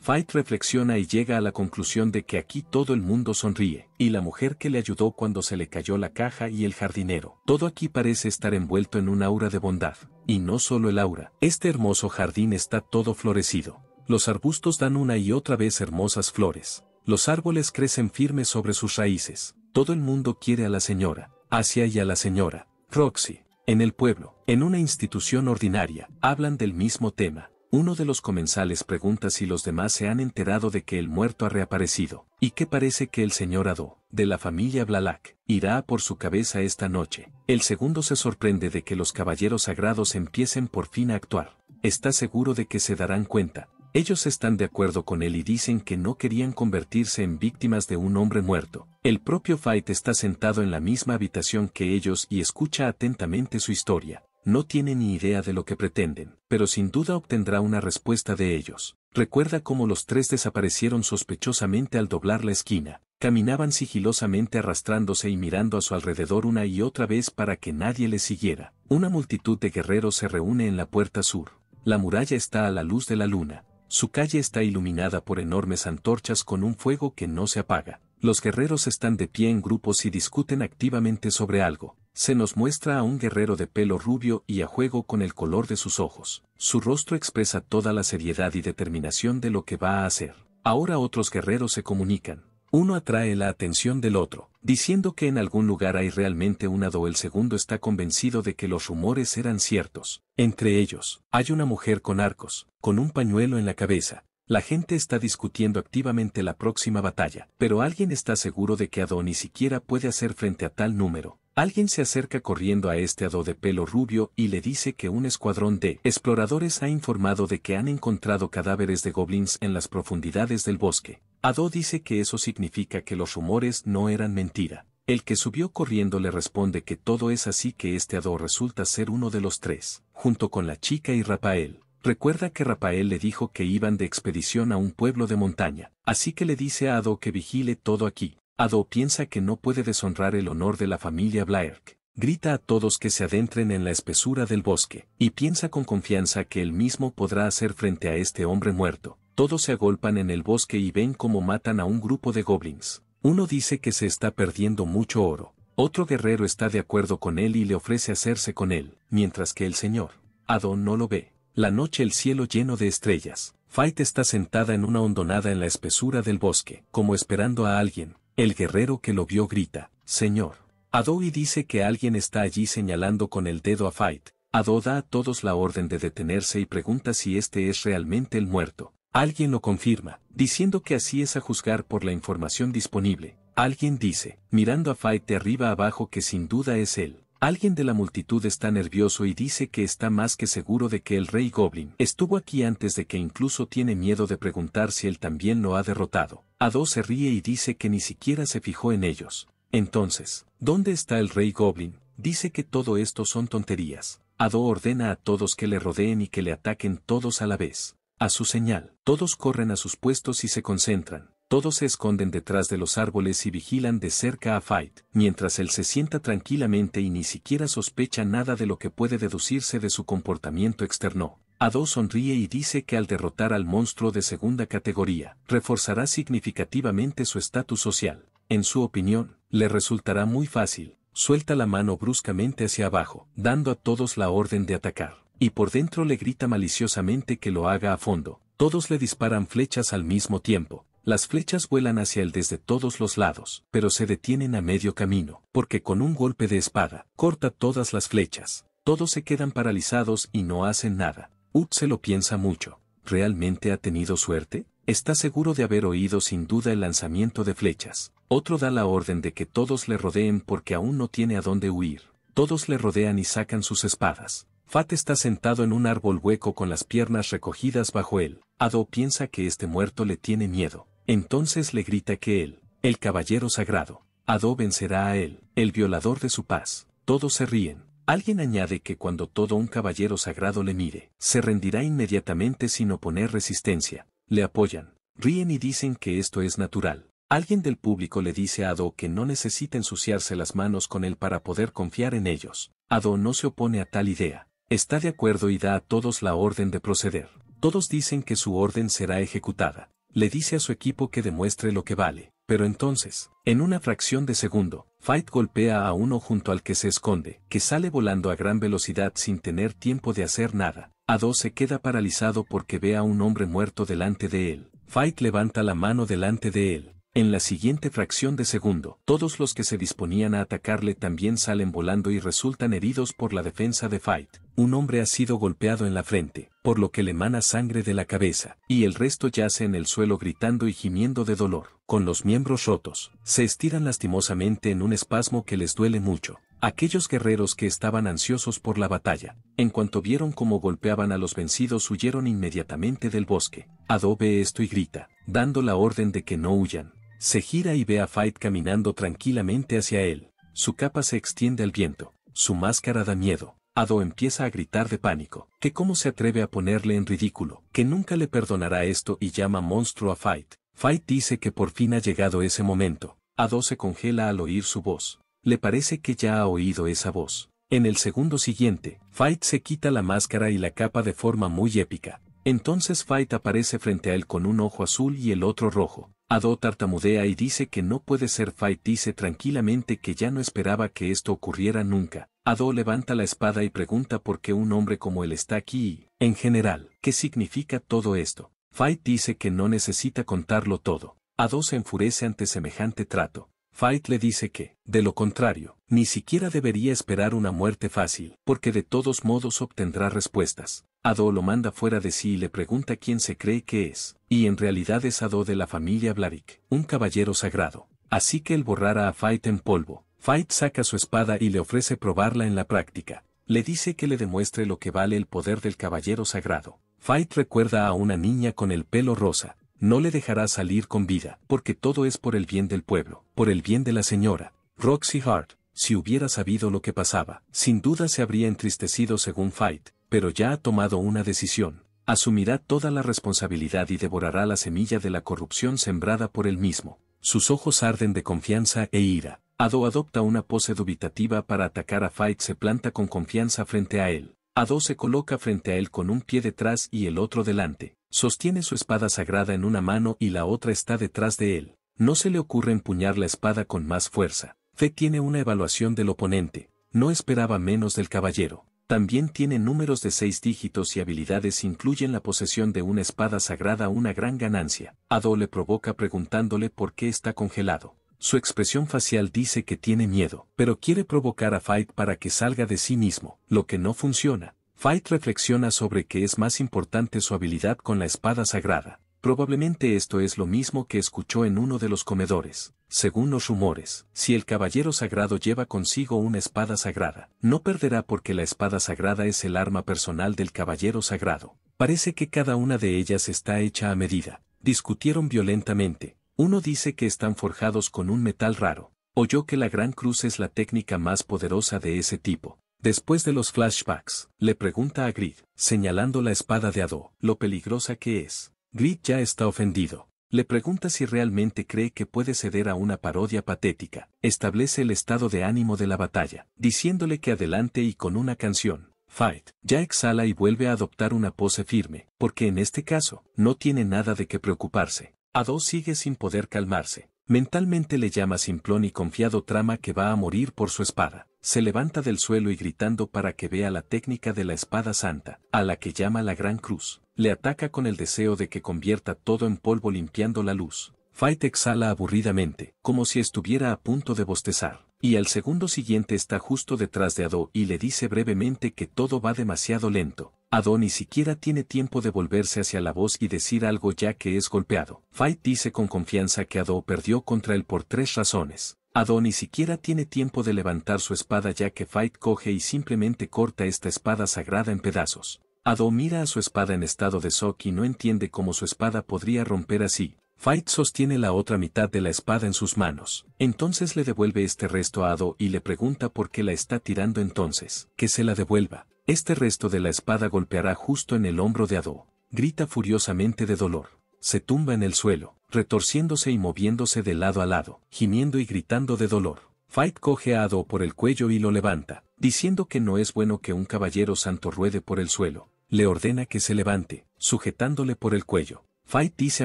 Fight reflexiona y llega a la conclusión de que aquí todo el mundo sonríe, y la mujer que le ayudó cuando se le cayó la caja y el jardinero. Todo aquí parece estar envuelto en un aura de bondad, y no solo el aura, este hermoso jardín está todo florecido. Los arbustos dan una y otra vez hermosas flores. Los árboles crecen firmes sobre sus raíces. Todo el mundo quiere a la señora, Asia y a la señora, Roxy. En el pueblo, en una institución ordinaria, hablan del mismo tema. Uno de los comensales pregunta si los demás se han enterado de que el muerto ha reaparecido, y que parece que el señor Adó. de la familia Blalak. irá por su cabeza esta noche. El segundo se sorprende de que los caballeros sagrados empiecen por fin a actuar. Está seguro de que se darán cuenta, ellos están de acuerdo con él y dicen que no querían convertirse en víctimas de un hombre muerto. El propio Fight está sentado en la misma habitación que ellos y escucha atentamente su historia. No tiene ni idea de lo que pretenden, pero sin duda obtendrá una respuesta de ellos. Recuerda cómo los tres desaparecieron sospechosamente al doblar la esquina. Caminaban sigilosamente arrastrándose y mirando a su alrededor una y otra vez para que nadie les siguiera. Una multitud de guerreros se reúne en la puerta sur. La muralla está a la luz de la luna. Su calle está iluminada por enormes antorchas con un fuego que no se apaga. Los guerreros están de pie en grupos y discuten activamente sobre algo. Se nos muestra a un guerrero de pelo rubio y a juego con el color de sus ojos. Su rostro expresa toda la seriedad y determinación de lo que va a hacer. Ahora otros guerreros se comunican. Uno atrae la atención del otro, diciendo que en algún lugar hay realmente un Ado. El segundo está convencido de que los rumores eran ciertos. Entre ellos, hay una mujer con arcos, con un pañuelo en la cabeza. La gente está discutiendo activamente la próxima batalla, pero alguien está seguro de que Ado ni siquiera puede hacer frente a tal número. Alguien se acerca corriendo a este Ado de pelo rubio y le dice que un escuadrón de exploradores ha informado de que han encontrado cadáveres de goblins en las profundidades del bosque. Ado dice que eso significa que los rumores no eran mentira. El que subió corriendo le responde que todo es así que este Ado resulta ser uno de los tres, junto con la chica y Rafael. Recuerda que Rafael le dijo que iban de expedición a un pueblo de montaña, así que le dice a Ado que vigile todo aquí. Ado piensa que no puede deshonrar el honor de la familia Blair. Grita a todos que se adentren en la espesura del bosque, y piensa con confianza que él mismo podrá hacer frente a este hombre muerto todos se agolpan en el bosque y ven cómo matan a un grupo de goblins. Uno dice que se está perdiendo mucho oro. Otro guerrero está de acuerdo con él y le ofrece hacerse con él, mientras que el señor Ado no lo ve. La noche el cielo lleno de estrellas. Fight está sentada en una hondonada en la espesura del bosque, como esperando a alguien. El guerrero que lo vio grita, Señor. y dice que alguien está allí señalando con el dedo a Fight. Ado da a todos la orden de detenerse y pregunta si este es realmente el muerto. Alguien lo confirma, diciendo que así es a juzgar por la información disponible. Alguien dice, mirando a Fight de arriba abajo que sin duda es él. Alguien de la multitud está nervioso y dice que está más que seguro de que el rey Goblin estuvo aquí antes de que incluso tiene miedo de preguntar si él también lo ha derrotado. Ado se ríe y dice que ni siquiera se fijó en ellos. Entonces, ¿dónde está el rey Goblin? Dice que todo esto son tonterías. Ado ordena a todos que le rodeen y que le ataquen todos a la vez. A su señal, todos corren a sus puestos y se concentran. Todos se esconden detrás de los árboles y vigilan de cerca a Fight, mientras él se sienta tranquilamente y ni siquiera sospecha nada de lo que puede deducirse de su comportamiento externo. Ado sonríe y dice que al derrotar al monstruo de segunda categoría, reforzará significativamente su estatus social. En su opinión, le resultará muy fácil. Suelta la mano bruscamente hacia abajo, dando a todos la orden de atacar. Y por dentro le grita maliciosamente que lo haga a fondo. Todos le disparan flechas al mismo tiempo. Las flechas vuelan hacia él desde todos los lados, pero se detienen a medio camino, porque con un golpe de espada, corta todas las flechas. Todos se quedan paralizados y no hacen nada. Ut se lo piensa mucho. ¿Realmente ha tenido suerte? Está seguro de haber oído sin duda el lanzamiento de flechas. Otro da la orden de que todos le rodeen porque aún no tiene a dónde huir. Todos le rodean y sacan sus espadas. Fat está sentado en un árbol hueco con las piernas recogidas bajo él. Ado piensa que este muerto le tiene miedo. Entonces le grita que él, el caballero sagrado, Ado vencerá a él, el violador de su paz. Todos se ríen. Alguien añade que cuando todo un caballero sagrado le mire, se rendirá inmediatamente sin oponer resistencia. Le apoyan, ríen y dicen que esto es natural. Alguien del público le dice a Ado que no necesita ensuciarse las manos con él para poder confiar en ellos. Ado no se opone a tal idea Está de acuerdo y da a todos la orden de proceder. Todos dicen que su orden será ejecutada. Le dice a su equipo que demuestre lo que vale. Pero entonces, en una fracción de segundo, Fight golpea a uno junto al que se esconde, que sale volando a gran velocidad sin tener tiempo de hacer nada. A dos se queda paralizado porque ve a un hombre muerto delante de él. Fight levanta la mano delante de él. En la siguiente fracción de segundo, todos los que se disponían a atacarle también salen volando y resultan heridos por la defensa de Fight. Un hombre ha sido golpeado en la frente, por lo que le mana sangre de la cabeza, y el resto yace en el suelo gritando y gimiendo de dolor. Con los miembros rotos, se estiran lastimosamente en un espasmo que les duele mucho. Aquellos guerreros que estaban ansiosos por la batalla, en cuanto vieron cómo golpeaban a los vencidos huyeron inmediatamente del bosque. Adobe esto y grita, dando la orden de que no huyan. Se gira y ve a Fight caminando tranquilamente hacia él. Su capa se extiende al viento. Su máscara da miedo. Ado empieza a gritar de pánico, que cómo se atreve a ponerle en ridículo, que nunca le perdonará esto y llama monstruo a Fight. Fight dice que por fin ha llegado ese momento. Ado se congela al oír su voz. Le parece que ya ha oído esa voz. En el segundo siguiente, Fight se quita la máscara y la capa de forma muy épica. Entonces Fight aparece frente a él con un ojo azul y el otro rojo. Ado tartamudea y dice que no puede ser Fight dice tranquilamente que ya no esperaba que esto ocurriera nunca. Ado levanta la espada y pregunta por qué un hombre como él está aquí y, en general, ¿qué significa todo esto? Fight dice que no necesita contarlo todo. Ado se enfurece ante semejante trato. Fight le dice que, de lo contrario, ni siquiera debería esperar una muerte fácil, porque de todos modos obtendrá respuestas. Ado lo manda fuera de sí y le pregunta quién se cree que es, y en realidad es Ado de la familia Blarik, un caballero sagrado. Así que él borrará a Fight en polvo. Fight saca su espada y le ofrece probarla en la práctica. Le dice que le demuestre lo que vale el poder del caballero sagrado. Fight recuerda a una niña con el pelo rosa. No le dejará salir con vida, porque todo es por el bien del pueblo, por el bien de la señora. Roxy Hart, si hubiera sabido lo que pasaba, sin duda se habría entristecido según Fight, pero ya ha tomado una decisión, asumirá toda la responsabilidad y devorará la semilla de la corrupción sembrada por él mismo. Sus ojos arden de confianza e ira. Ado adopta una pose dubitativa para atacar a Fight se planta con confianza frente a él. Ado se coloca frente a él con un pie detrás y el otro delante. Sostiene su espada sagrada en una mano y la otra está detrás de él. No se le ocurre empuñar la espada con más fuerza. Fe tiene una evaluación del oponente. No esperaba menos del caballero. También tiene números de seis dígitos y habilidades incluyen la posesión de una espada sagrada una gran ganancia. Ado le provoca preguntándole por qué está congelado. Su expresión facial dice que tiene miedo, pero quiere provocar a Fight para que salga de sí mismo, lo que no funciona. Fight reflexiona sobre que es más importante su habilidad con la espada sagrada. Probablemente esto es lo mismo que escuchó en uno de los comedores según los rumores, si el caballero sagrado lleva consigo una espada sagrada, no perderá porque la espada sagrada es el arma personal del caballero sagrado. Parece que cada una de ellas está hecha a medida. Discutieron violentamente. Uno dice que están forjados con un metal raro. Oyó que la gran cruz es la técnica más poderosa de ese tipo. Después de los flashbacks, le pregunta a Grid, señalando la espada de Ado, lo peligrosa que es. Grid ya está ofendido. Le pregunta si realmente cree que puede ceder a una parodia patética. Establece el estado de ánimo de la batalla, diciéndole que adelante y con una canción. Fight. Ya exhala y vuelve a adoptar una pose firme, porque en este caso, no tiene nada de qué preocuparse. dos sigue sin poder calmarse. Mentalmente le llama simplón y confiado trama que va a morir por su espada. Se levanta del suelo y gritando para que vea la técnica de la espada santa, a la que llama la Gran Cruz le ataca con el deseo de que convierta todo en polvo limpiando la luz. Fight exhala aburridamente, como si estuviera a punto de bostezar, y al segundo siguiente está justo detrás de Ado y le dice brevemente que todo va demasiado lento. Ado ni siquiera tiene tiempo de volverse hacia la voz y decir algo ya que es golpeado. Fight dice con confianza que Ado perdió contra él por tres razones. Ado ni siquiera tiene tiempo de levantar su espada ya que Fight coge y simplemente corta esta espada sagrada en pedazos. Ado mira a su espada en estado de shock y no entiende cómo su espada podría romper así. Fight sostiene la otra mitad de la espada en sus manos. Entonces le devuelve este resto a Ado y le pregunta por qué la está tirando entonces. Que se la devuelva. Este resto de la espada golpeará justo en el hombro de Ado. Grita furiosamente de dolor. Se tumba en el suelo, retorciéndose y moviéndose de lado a lado, gimiendo y gritando de dolor. Fight coge a Ado por el cuello y lo levanta, diciendo que no es bueno que un caballero santo ruede por el suelo, le ordena que se levante, sujetándole por el cuello. Fight dice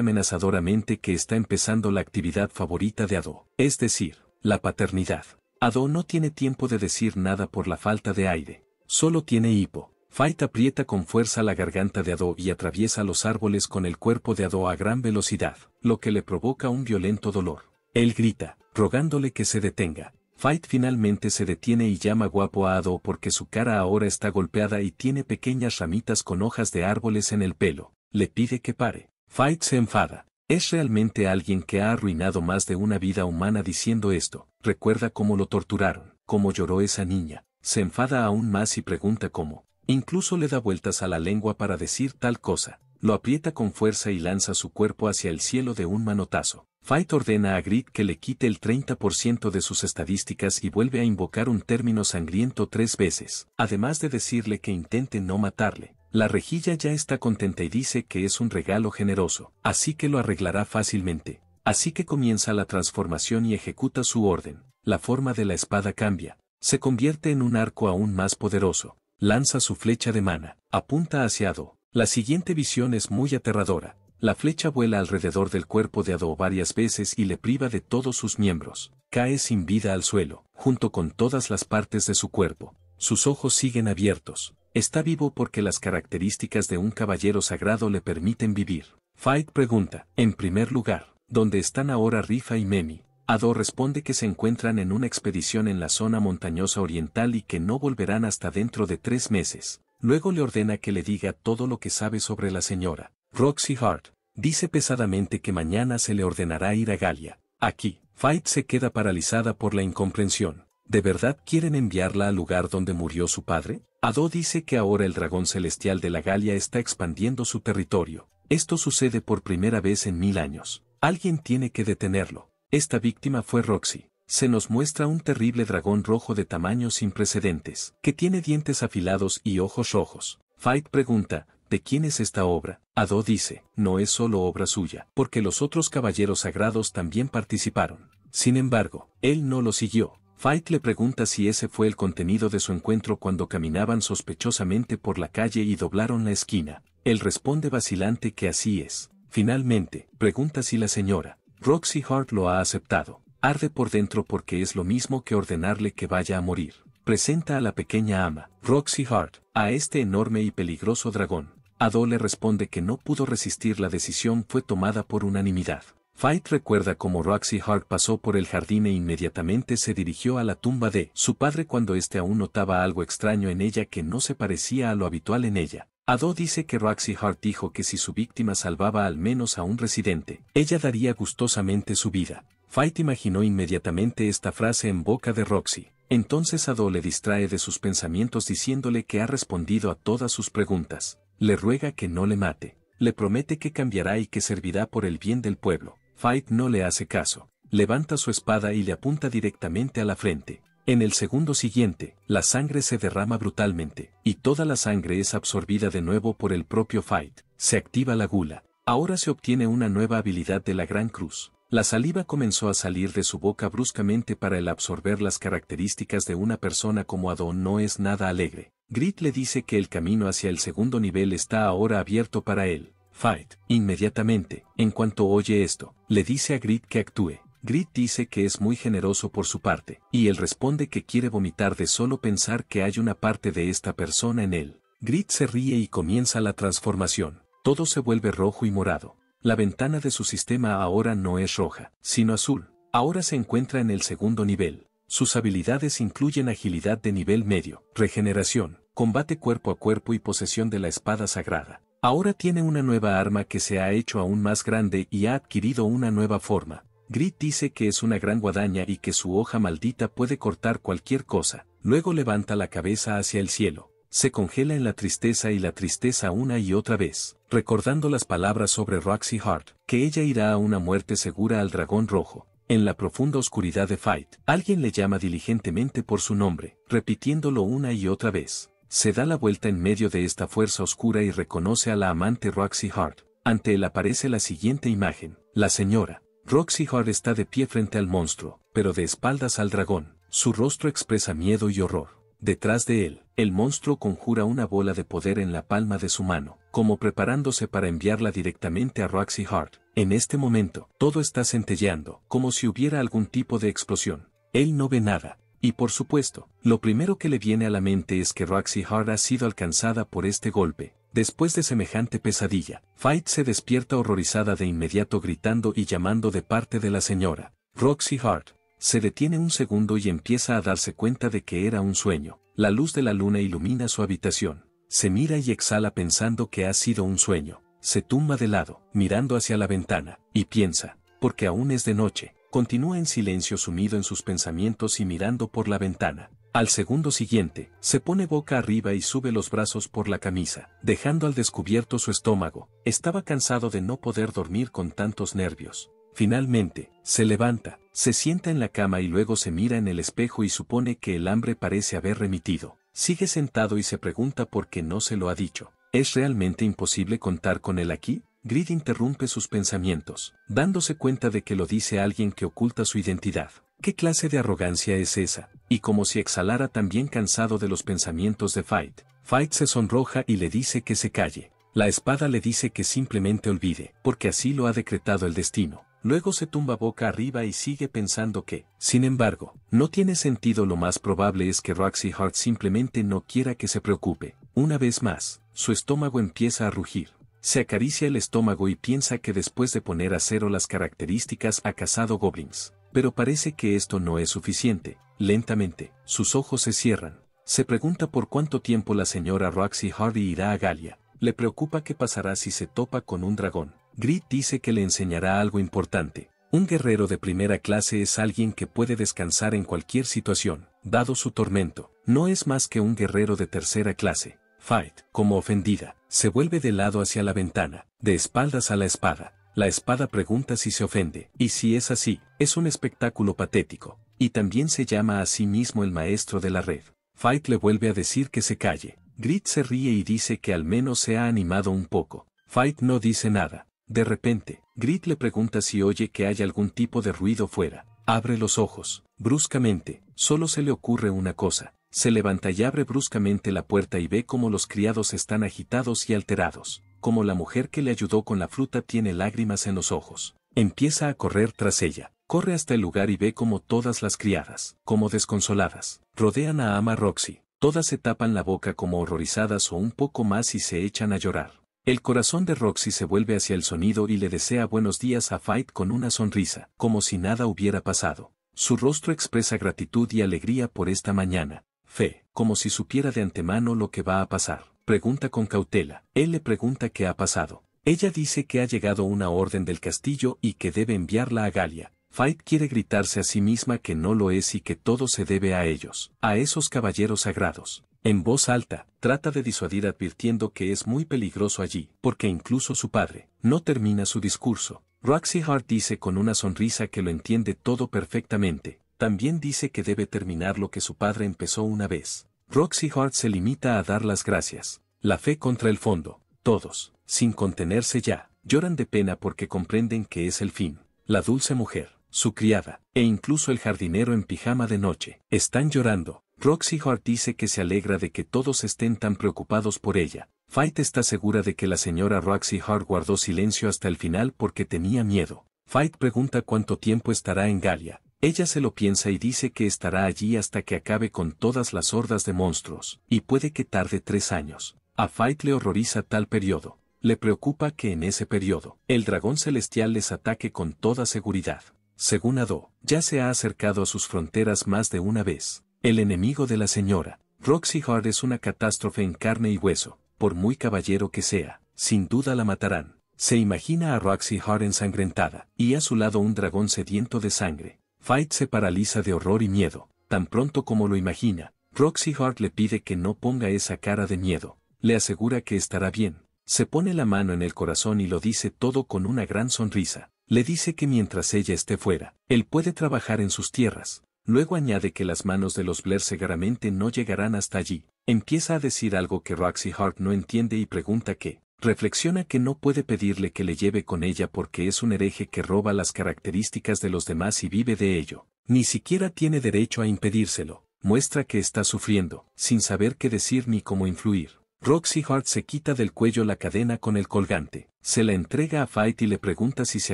amenazadoramente que está empezando la actividad favorita de Ado, es decir, la paternidad. Ado no tiene tiempo de decir nada por la falta de aire, solo tiene hipo. Fight aprieta con fuerza la garganta de Ado y atraviesa los árboles con el cuerpo de Ado a gran velocidad, lo que le provoca un violento dolor. Él grita, rogándole que se detenga, Fight finalmente se detiene y llama guapo a Ado porque su cara ahora está golpeada y tiene pequeñas ramitas con hojas de árboles en el pelo. Le pide que pare. Fight se enfada. Es realmente alguien que ha arruinado más de una vida humana diciendo esto. Recuerda cómo lo torturaron, cómo lloró esa niña. Se enfada aún más y pregunta cómo. Incluso le da vueltas a la lengua para decir tal cosa lo aprieta con fuerza y lanza su cuerpo hacia el cielo de un manotazo. Fight ordena a Grid que le quite el 30% de sus estadísticas y vuelve a invocar un término sangriento tres veces, además de decirle que intente no matarle. La rejilla ya está contenta y dice que es un regalo generoso, así que lo arreglará fácilmente. Así que comienza la transformación y ejecuta su orden. La forma de la espada cambia. Se convierte en un arco aún más poderoso. Lanza su flecha de mana. Apunta hacia Do. La siguiente visión es muy aterradora. La flecha vuela alrededor del cuerpo de Ado varias veces y le priva de todos sus miembros. Cae sin vida al suelo, junto con todas las partes de su cuerpo. Sus ojos siguen abiertos. Está vivo porque las características de un caballero sagrado le permiten vivir. Fight pregunta, en primer lugar, ¿dónde están ahora Rifa y Memi? Ado responde que se encuentran en una expedición en la zona montañosa oriental y que no volverán hasta dentro de tres meses. Luego le ordena que le diga todo lo que sabe sobre la señora. Roxy Hart dice pesadamente que mañana se le ordenará ir a Galia. Aquí, Fight se queda paralizada por la incomprensión. ¿De verdad quieren enviarla al lugar donde murió su padre? Ado dice que ahora el dragón celestial de la Galia está expandiendo su territorio. Esto sucede por primera vez en mil años. Alguien tiene que detenerlo. Esta víctima fue Roxy se nos muestra un terrible dragón rojo de tamaño sin precedentes, que tiene dientes afilados y ojos rojos. Fight pregunta, ¿de quién es esta obra? Ado dice, no es solo obra suya, porque los otros caballeros sagrados también participaron. Sin embargo, él no lo siguió. Fight le pregunta si ese fue el contenido de su encuentro cuando caminaban sospechosamente por la calle y doblaron la esquina. Él responde vacilante que así es. Finalmente, pregunta si la señora, Roxy Hart lo ha aceptado. Arde por dentro porque es lo mismo que ordenarle que vaya a morir. Presenta a la pequeña ama, Roxy Hart, a este enorme y peligroso dragón. Ado le responde que no pudo resistir la decisión fue tomada por unanimidad. Fight recuerda cómo Roxy Hart pasó por el jardín e inmediatamente se dirigió a la tumba de su padre cuando éste aún notaba algo extraño en ella que no se parecía a lo habitual en ella. Ado dice que Roxy Hart dijo que si su víctima salvaba al menos a un residente, ella daría gustosamente su vida. Fight imaginó inmediatamente esta frase en boca de Roxy. Entonces Ado le distrae de sus pensamientos diciéndole que ha respondido a todas sus preguntas. Le ruega que no le mate. Le promete que cambiará y que servirá por el bien del pueblo. Fight no le hace caso. Levanta su espada y le apunta directamente a la frente. En el segundo siguiente, la sangre se derrama brutalmente, y toda la sangre es absorbida de nuevo por el propio Fight. Se activa la gula. Ahora se obtiene una nueva habilidad de la Gran Cruz. La saliva comenzó a salir de su boca bruscamente para el absorber las características de una persona como Adon no es nada alegre. Grit le dice que el camino hacia el segundo nivel está ahora abierto para él. Fight. Inmediatamente, en cuanto oye esto, le dice a Grit que actúe. Grit dice que es muy generoso por su parte, y él responde que quiere vomitar de solo pensar que hay una parte de esta persona en él. Grit se ríe y comienza la transformación. Todo se vuelve rojo y morado. La ventana de su sistema ahora no es roja, sino azul. Ahora se encuentra en el segundo nivel. Sus habilidades incluyen agilidad de nivel medio, regeneración, combate cuerpo a cuerpo y posesión de la espada sagrada. Ahora tiene una nueva arma que se ha hecho aún más grande y ha adquirido una nueva forma. Grit dice que es una gran guadaña y que su hoja maldita puede cortar cualquier cosa. Luego levanta la cabeza hacia el cielo se congela en la tristeza y la tristeza una y otra vez, recordando las palabras sobre Roxy Hart, que ella irá a una muerte segura al dragón rojo. En la profunda oscuridad de Fight, alguien le llama diligentemente por su nombre, repitiéndolo una y otra vez. Se da la vuelta en medio de esta fuerza oscura y reconoce a la amante Roxy Hart. Ante él aparece la siguiente imagen, la señora. Roxy Hart está de pie frente al monstruo, pero de espaldas al dragón. Su rostro expresa miedo y horror. Detrás de él, el monstruo conjura una bola de poder en la palma de su mano, como preparándose para enviarla directamente a Roxy Hart. En este momento, todo está centelleando, como si hubiera algún tipo de explosión. Él no ve nada, y por supuesto, lo primero que le viene a la mente es que Roxy Hart ha sido alcanzada por este golpe. Después de semejante pesadilla, Fight se despierta horrorizada de inmediato gritando y llamando de parte de la señora. Roxy Hart, se detiene un segundo y empieza a darse cuenta de que era un sueño. La luz de la luna ilumina su habitación. Se mira y exhala pensando que ha sido un sueño. Se tumba de lado, mirando hacia la ventana, y piensa, porque aún es de noche. Continúa en silencio sumido en sus pensamientos y mirando por la ventana. Al segundo siguiente, se pone boca arriba y sube los brazos por la camisa, dejando al descubierto su estómago. Estaba cansado de no poder dormir con tantos nervios. Finalmente, se levanta, se sienta en la cama y luego se mira en el espejo y supone que el hambre parece haber remitido. Sigue sentado y se pregunta por qué no se lo ha dicho. ¿Es realmente imposible contar con él aquí? Grid interrumpe sus pensamientos, dándose cuenta de que lo dice alguien que oculta su identidad. ¿Qué clase de arrogancia es esa? Y como si exhalara también cansado de los pensamientos de Fight, Fight se sonroja y le dice que se calle. La espada le dice que simplemente olvide, porque así lo ha decretado el destino luego se tumba boca arriba y sigue pensando que, sin embargo, no tiene sentido lo más probable es que Roxy Hart simplemente no quiera que se preocupe. Una vez más, su estómago empieza a rugir. Se acaricia el estómago y piensa que después de poner a cero las características ha cazado goblins. Pero parece que esto no es suficiente. Lentamente, sus ojos se cierran. Se pregunta por cuánto tiempo la señora Roxy Hardy irá a Galia. Le preocupa qué pasará si se topa con un dragón. Grit dice que le enseñará algo importante. Un guerrero de primera clase es alguien que puede descansar en cualquier situación, dado su tormento. No es más que un guerrero de tercera clase. Fight, como ofendida, se vuelve de lado hacia la ventana, de espaldas a la espada. La espada pregunta si se ofende, y si es así, es un espectáculo patético. Y también se llama a sí mismo el maestro de la red. Fight le vuelve a decir que se calle. Grit se ríe y dice que al menos se ha animado un poco. Fight no dice nada, de repente, Grit le pregunta si oye que hay algún tipo de ruido fuera. Abre los ojos. Bruscamente, solo se le ocurre una cosa. Se levanta y abre bruscamente la puerta y ve cómo los criados están agitados y alterados, como la mujer que le ayudó con la fruta tiene lágrimas en los ojos. Empieza a correr tras ella. Corre hasta el lugar y ve como todas las criadas, como desconsoladas, rodean a Ama Roxy. Todas se tapan la boca como horrorizadas o un poco más y se echan a llorar. El corazón de Roxy se vuelve hacia el sonido y le desea buenos días a Fight con una sonrisa, como si nada hubiera pasado. Su rostro expresa gratitud y alegría por esta mañana. Fe, como si supiera de antemano lo que va a pasar. Pregunta con cautela. Él le pregunta qué ha pasado. Ella dice que ha llegado una orden del castillo y que debe enviarla a Galia. Fight quiere gritarse a sí misma que no lo es y que todo se debe a ellos, a esos caballeros sagrados. En voz alta, trata de disuadir advirtiendo que es muy peligroso allí, porque incluso su padre no termina su discurso. Roxy Hart dice con una sonrisa que lo entiende todo perfectamente. También dice que debe terminar lo que su padre empezó una vez. Roxy Hart se limita a dar las gracias. La fe contra el fondo. Todos, sin contenerse ya, lloran de pena porque comprenden que es el fin. La dulce mujer, su criada, e incluso el jardinero en pijama de noche, están llorando, Roxy Hart dice que se alegra de que todos estén tan preocupados por ella. Fight está segura de que la señora Roxy Hart guardó silencio hasta el final porque tenía miedo. Fight pregunta cuánto tiempo estará en Galia. Ella se lo piensa y dice que estará allí hasta que acabe con todas las hordas de monstruos, y puede que tarde tres años. A Fight le horroriza tal periodo. Le preocupa que en ese periodo, el dragón celestial les ataque con toda seguridad. Según Ado, ya se ha acercado a sus fronteras más de una vez. El enemigo de la señora, Roxy Hart es una catástrofe en carne y hueso, por muy caballero que sea, sin duda la matarán. Se imagina a Roxy Hart ensangrentada, y a su lado un dragón sediento de sangre. Fight se paraliza de horror y miedo, tan pronto como lo imagina. Roxy Hart le pide que no ponga esa cara de miedo, le asegura que estará bien. Se pone la mano en el corazón y lo dice todo con una gran sonrisa. Le dice que mientras ella esté fuera, él puede trabajar en sus tierras, Luego añade que las manos de los Blair seguramente no llegarán hasta allí. Empieza a decir algo que Roxy Hart no entiende y pregunta qué. reflexiona que no puede pedirle que le lleve con ella porque es un hereje que roba las características de los demás y vive de ello. Ni siquiera tiene derecho a impedírselo. Muestra que está sufriendo, sin saber qué decir ni cómo influir. Roxy Hart se quita del cuello la cadena con el colgante. Se la entrega a Fight y le pregunta si se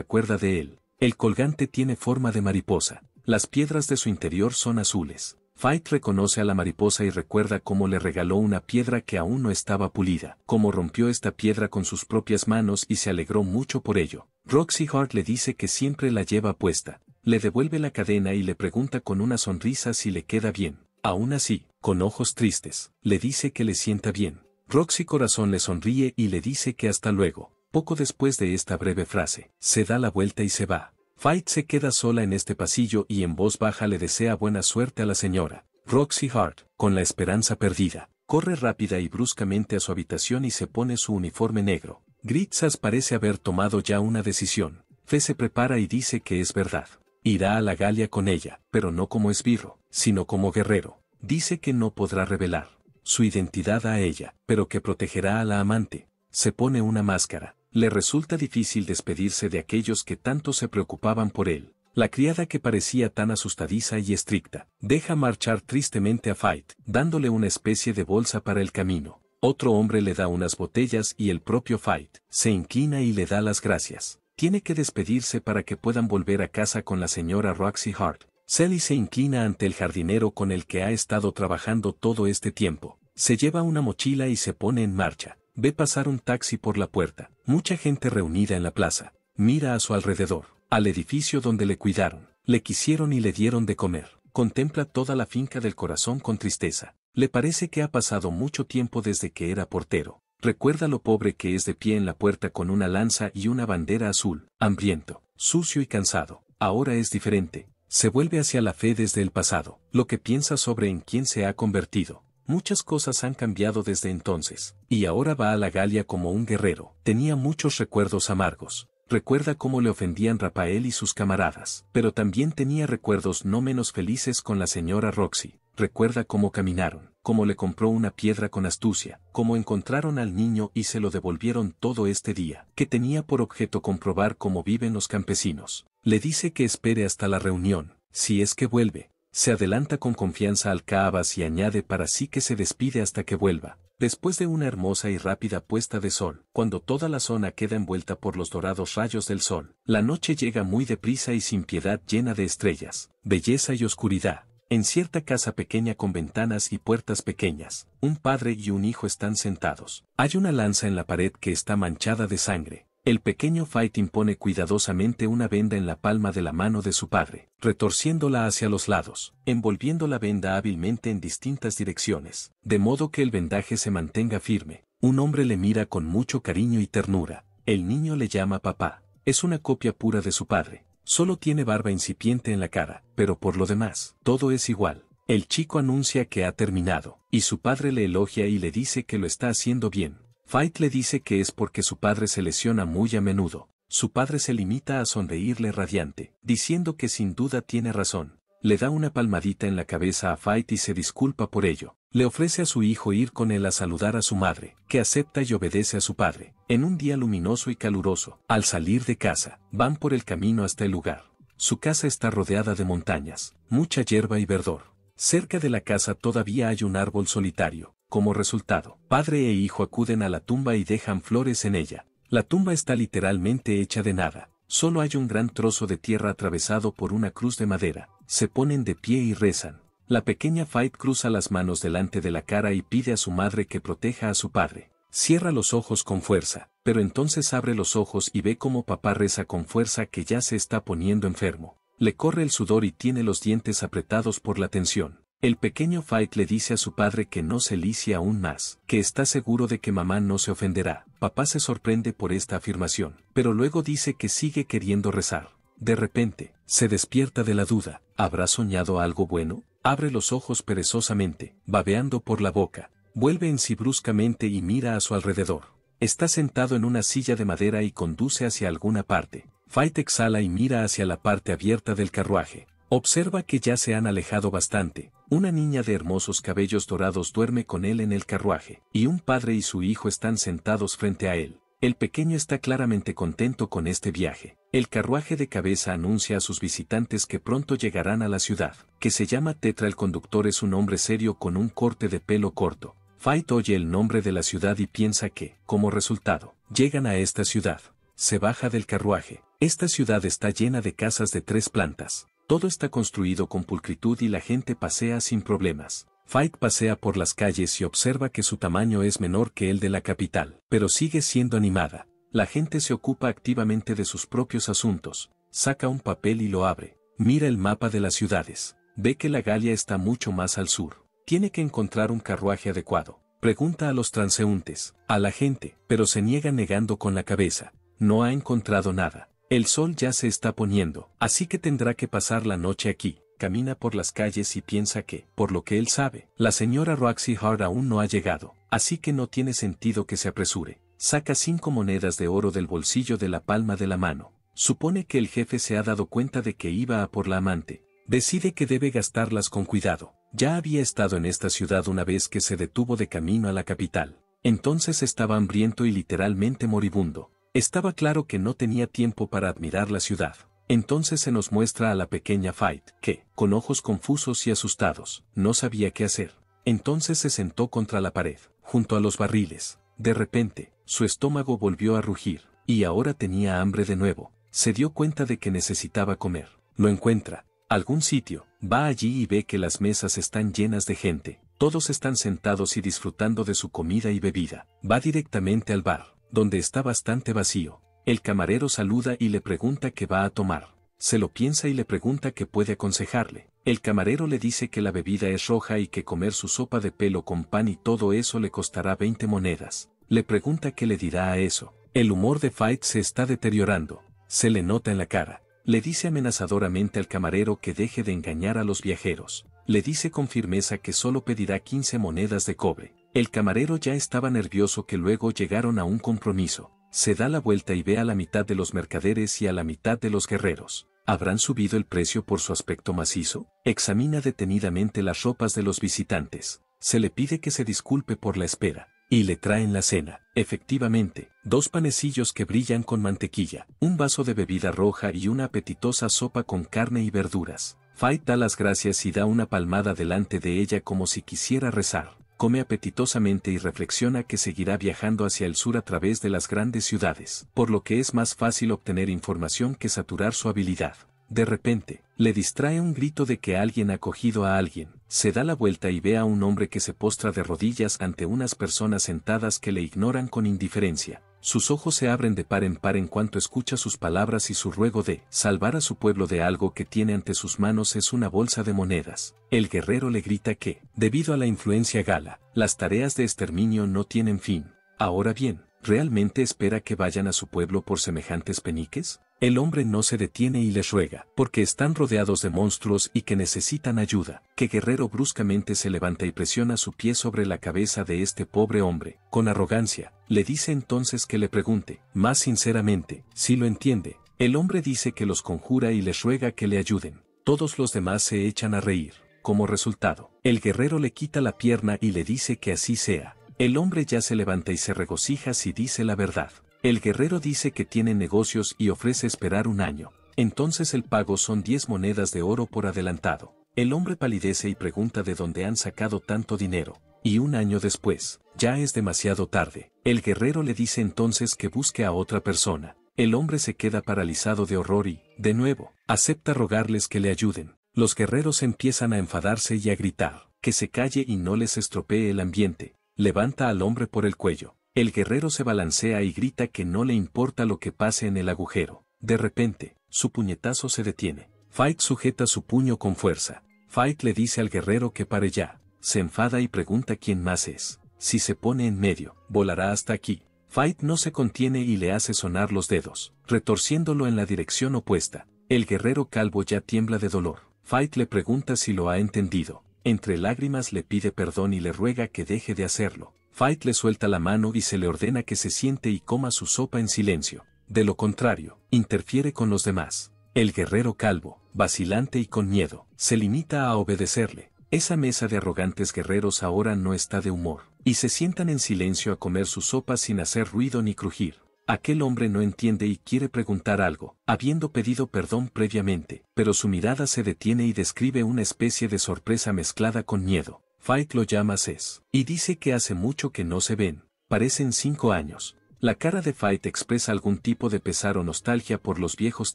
acuerda de él. El colgante tiene forma de mariposa. Las piedras de su interior son azules. Fight reconoce a la mariposa y recuerda cómo le regaló una piedra que aún no estaba pulida, cómo rompió esta piedra con sus propias manos y se alegró mucho por ello. Roxy Hart le dice que siempre la lleva puesta, le devuelve la cadena y le pregunta con una sonrisa si le queda bien. Aún así, con ojos tristes, le dice que le sienta bien. Roxy Corazón le sonríe y le dice que hasta luego. Poco después de esta breve frase, se da la vuelta y se va. Fight se queda sola en este pasillo y en voz baja le desea buena suerte a la señora. Roxy Hart, con la esperanza perdida, corre rápida y bruscamente a su habitación y se pone su uniforme negro. Gritzas parece haber tomado ya una decisión. Fe se prepara y dice que es verdad. Irá a la Galia con ella, pero no como esbirro, sino como guerrero. Dice que no podrá revelar su identidad a ella, pero que protegerá a la amante. Se pone una máscara, le resulta difícil despedirse de aquellos que tanto se preocupaban por él. La criada que parecía tan asustadiza y estricta, deja marchar tristemente a Fight, dándole una especie de bolsa para el camino. Otro hombre le da unas botellas y el propio Fight se inclina y le da las gracias. Tiene que despedirse para que puedan volver a casa con la señora Roxy Hart. Sally se inclina ante el jardinero con el que ha estado trabajando todo este tiempo. Se lleva una mochila y se pone en marcha. Ve pasar un taxi por la puerta. Mucha gente reunida en la plaza. Mira a su alrededor. Al edificio donde le cuidaron. Le quisieron y le dieron de comer. Contempla toda la finca del corazón con tristeza. Le parece que ha pasado mucho tiempo desde que era portero. Recuerda lo pobre que es de pie en la puerta con una lanza y una bandera azul, hambriento, sucio y cansado. Ahora es diferente. Se vuelve hacia la fe desde el pasado, lo que piensa sobre en quién se ha convertido. Muchas cosas han cambiado desde entonces, y ahora va a la Galia como un guerrero. Tenía muchos recuerdos amargos. Recuerda cómo le ofendían Rafael y sus camaradas, pero también tenía recuerdos no menos felices con la señora Roxy. Recuerda cómo caminaron, cómo le compró una piedra con astucia, cómo encontraron al niño y se lo devolvieron todo este día, que tenía por objeto comprobar cómo viven los campesinos. Le dice que espere hasta la reunión, si es que vuelve, se adelanta con confianza al Kaabas y añade para sí que se despide hasta que vuelva. Después de una hermosa y rápida puesta de sol, cuando toda la zona queda envuelta por los dorados rayos del sol, la noche llega muy deprisa y sin piedad llena de estrellas, belleza y oscuridad. En cierta casa pequeña con ventanas y puertas pequeñas, un padre y un hijo están sentados. Hay una lanza en la pared que está manchada de sangre. El pequeño Fight impone cuidadosamente una venda en la palma de la mano de su padre, retorciéndola hacia los lados, envolviendo la venda hábilmente en distintas direcciones, de modo que el vendaje se mantenga firme. Un hombre le mira con mucho cariño y ternura. El niño le llama papá. Es una copia pura de su padre. Solo tiene barba incipiente en la cara, pero por lo demás, todo es igual. El chico anuncia que ha terminado, y su padre le elogia y le dice que lo está haciendo bien, Fight le dice que es porque su padre se lesiona muy a menudo. Su padre se limita a sonreírle radiante, diciendo que sin duda tiene razón. Le da una palmadita en la cabeza a Fight y se disculpa por ello. Le ofrece a su hijo ir con él a saludar a su madre, que acepta y obedece a su padre. En un día luminoso y caluroso, al salir de casa, van por el camino hasta el lugar. Su casa está rodeada de montañas, mucha hierba y verdor. Cerca de la casa todavía hay un árbol solitario, como resultado, padre e hijo acuden a la tumba y dejan flores en ella. La tumba está literalmente hecha de nada. Solo hay un gran trozo de tierra atravesado por una cruz de madera. Se ponen de pie y rezan. La pequeña Fight cruza las manos delante de la cara y pide a su madre que proteja a su padre. Cierra los ojos con fuerza, pero entonces abre los ojos y ve cómo papá reza con fuerza que ya se está poniendo enfermo. Le corre el sudor y tiene los dientes apretados por la tensión. El pequeño Fight le dice a su padre que no se licie aún más, que está seguro de que mamá no se ofenderá. Papá se sorprende por esta afirmación, pero luego dice que sigue queriendo rezar. De repente, se despierta de la duda, ¿habrá soñado algo bueno? Abre los ojos perezosamente, babeando por la boca, vuelve en sí bruscamente y mira a su alrededor. Está sentado en una silla de madera y conduce hacia alguna parte. Fight exhala y mira hacia la parte abierta del carruaje. Observa que ya se han alejado bastante, una niña de hermosos cabellos dorados duerme con él en el carruaje, y un padre y su hijo están sentados frente a él. El pequeño está claramente contento con este viaje. El carruaje de cabeza anuncia a sus visitantes que pronto llegarán a la ciudad, que se llama Tetra. El conductor es un hombre serio con un corte de pelo corto. Fight oye el nombre de la ciudad y piensa que, como resultado, llegan a esta ciudad. Se baja del carruaje. Esta ciudad está llena de casas de tres plantas. Todo está construido con pulcritud y la gente pasea sin problemas. Fike pasea por las calles y observa que su tamaño es menor que el de la capital, pero sigue siendo animada. La gente se ocupa activamente de sus propios asuntos, saca un papel y lo abre, mira el mapa de las ciudades, ve que la Galia está mucho más al sur, tiene que encontrar un carruaje adecuado, pregunta a los transeúntes, a la gente, pero se niega negando con la cabeza, no ha encontrado nada. El sol ya se está poniendo, así que tendrá que pasar la noche aquí. Camina por las calles y piensa que, por lo que él sabe, la señora Roxy Hart aún no ha llegado, así que no tiene sentido que se apresure. Saca cinco monedas de oro del bolsillo de la palma de la mano. Supone que el jefe se ha dado cuenta de que iba a por la amante. Decide que debe gastarlas con cuidado. Ya había estado en esta ciudad una vez que se detuvo de camino a la capital. Entonces estaba hambriento y literalmente moribundo. Estaba claro que no tenía tiempo para admirar la ciudad. Entonces se nos muestra a la pequeña Fight, que, con ojos confusos y asustados, no sabía qué hacer. Entonces se sentó contra la pared, junto a los barriles. De repente, su estómago volvió a rugir, y ahora tenía hambre de nuevo. Se dio cuenta de que necesitaba comer. Lo encuentra. Algún sitio, va allí y ve que las mesas están llenas de gente. Todos están sentados y disfrutando de su comida y bebida. Va directamente al bar donde está bastante vacío. El camarero saluda y le pregunta qué va a tomar. Se lo piensa y le pregunta qué puede aconsejarle. El camarero le dice que la bebida es roja y que comer su sopa de pelo con pan y todo eso le costará 20 monedas. Le pregunta qué le dirá a eso. El humor de Fight se está deteriorando. Se le nota en la cara. Le dice amenazadoramente al camarero que deje de engañar a los viajeros. Le dice con firmeza que solo pedirá 15 monedas de cobre. El camarero ya estaba nervioso que luego llegaron a un compromiso. Se da la vuelta y ve a la mitad de los mercaderes y a la mitad de los guerreros. ¿Habrán subido el precio por su aspecto macizo? Examina detenidamente las ropas de los visitantes. Se le pide que se disculpe por la espera. Y le traen la cena. Efectivamente, dos panecillos que brillan con mantequilla, un vaso de bebida roja y una apetitosa sopa con carne y verduras. Fight da las gracias y da una palmada delante de ella como si quisiera rezar come apetitosamente y reflexiona que seguirá viajando hacia el sur a través de las grandes ciudades, por lo que es más fácil obtener información que saturar su habilidad. De repente, le distrae un grito de que alguien ha cogido a alguien, se da la vuelta y ve a un hombre que se postra de rodillas ante unas personas sentadas que le ignoran con indiferencia, sus ojos se abren de par en par en cuanto escucha sus palabras y su ruego de salvar a su pueblo de algo que tiene ante sus manos es una bolsa de monedas. El guerrero le grita que, debido a la influencia gala, las tareas de exterminio no tienen fin. Ahora bien, ¿realmente espera que vayan a su pueblo por semejantes peniques? El hombre no se detiene y les ruega, porque están rodeados de monstruos y que necesitan ayuda, que Guerrero bruscamente se levanta y presiona su pie sobre la cabeza de este pobre hombre, con arrogancia, le dice entonces que le pregunte, más sinceramente, si lo entiende, el hombre dice que los conjura y les ruega que le ayuden, todos los demás se echan a reír, como resultado, el guerrero le quita la pierna y le dice que así sea, el hombre ya se levanta y se regocija si dice la verdad. El guerrero dice que tiene negocios y ofrece esperar un año. Entonces el pago son 10 monedas de oro por adelantado. El hombre palidece y pregunta de dónde han sacado tanto dinero. Y un año después, ya es demasiado tarde. El guerrero le dice entonces que busque a otra persona. El hombre se queda paralizado de horror y, de nuevo, acepta rogarles que le ayuden. Los guerreros empiezan a enfadarse y a gritar, que se calle y no les estropee el ambiente. Levanta al hombre por el cuello. El guerrero se balancea y grita que no le importa lo que pase en el agujero. De repente, su puñetazo se detiene. Fight sujeta su puño con fuerza. Fight le dice al guerrero que pare ya. Se enfada y pregunta quién más es. Si se pone en medio, volará hasta aquí. Fight no se contiene y le hace sonar los dedos, retorciéndolo en la dirección opuesta. El guerrero calvo ya tiembla de dolor. Fight le pregunta si lo ha entendido. Entre lágrimas le pide perdón y le ruega que deje de hacerlo. Fight le suelta la mano y se le ordena que se siente y coma su sopa en silencio. De lo contrario, interfiere con los demás. El guerrero calvo, vacilante y con miedo, se limita a obedecerle. Esa mesa de arrogantes guerreros ahora no está de humor, y se sientan en silencio a comer su sopa sin hacer ruido ni crujir. Aquel hombre no entiende y quiere preguntar algo, habiendo pedido perdón previamente, pero su mirada se detiene y describe una especie de sorpresa mezclada con miedo. Fight lo llama Ces, y dice que hace mucho que no se ven, parecen cinco años. La cara de Fight expresa algún tipo de pesar o nostalgia por los viejos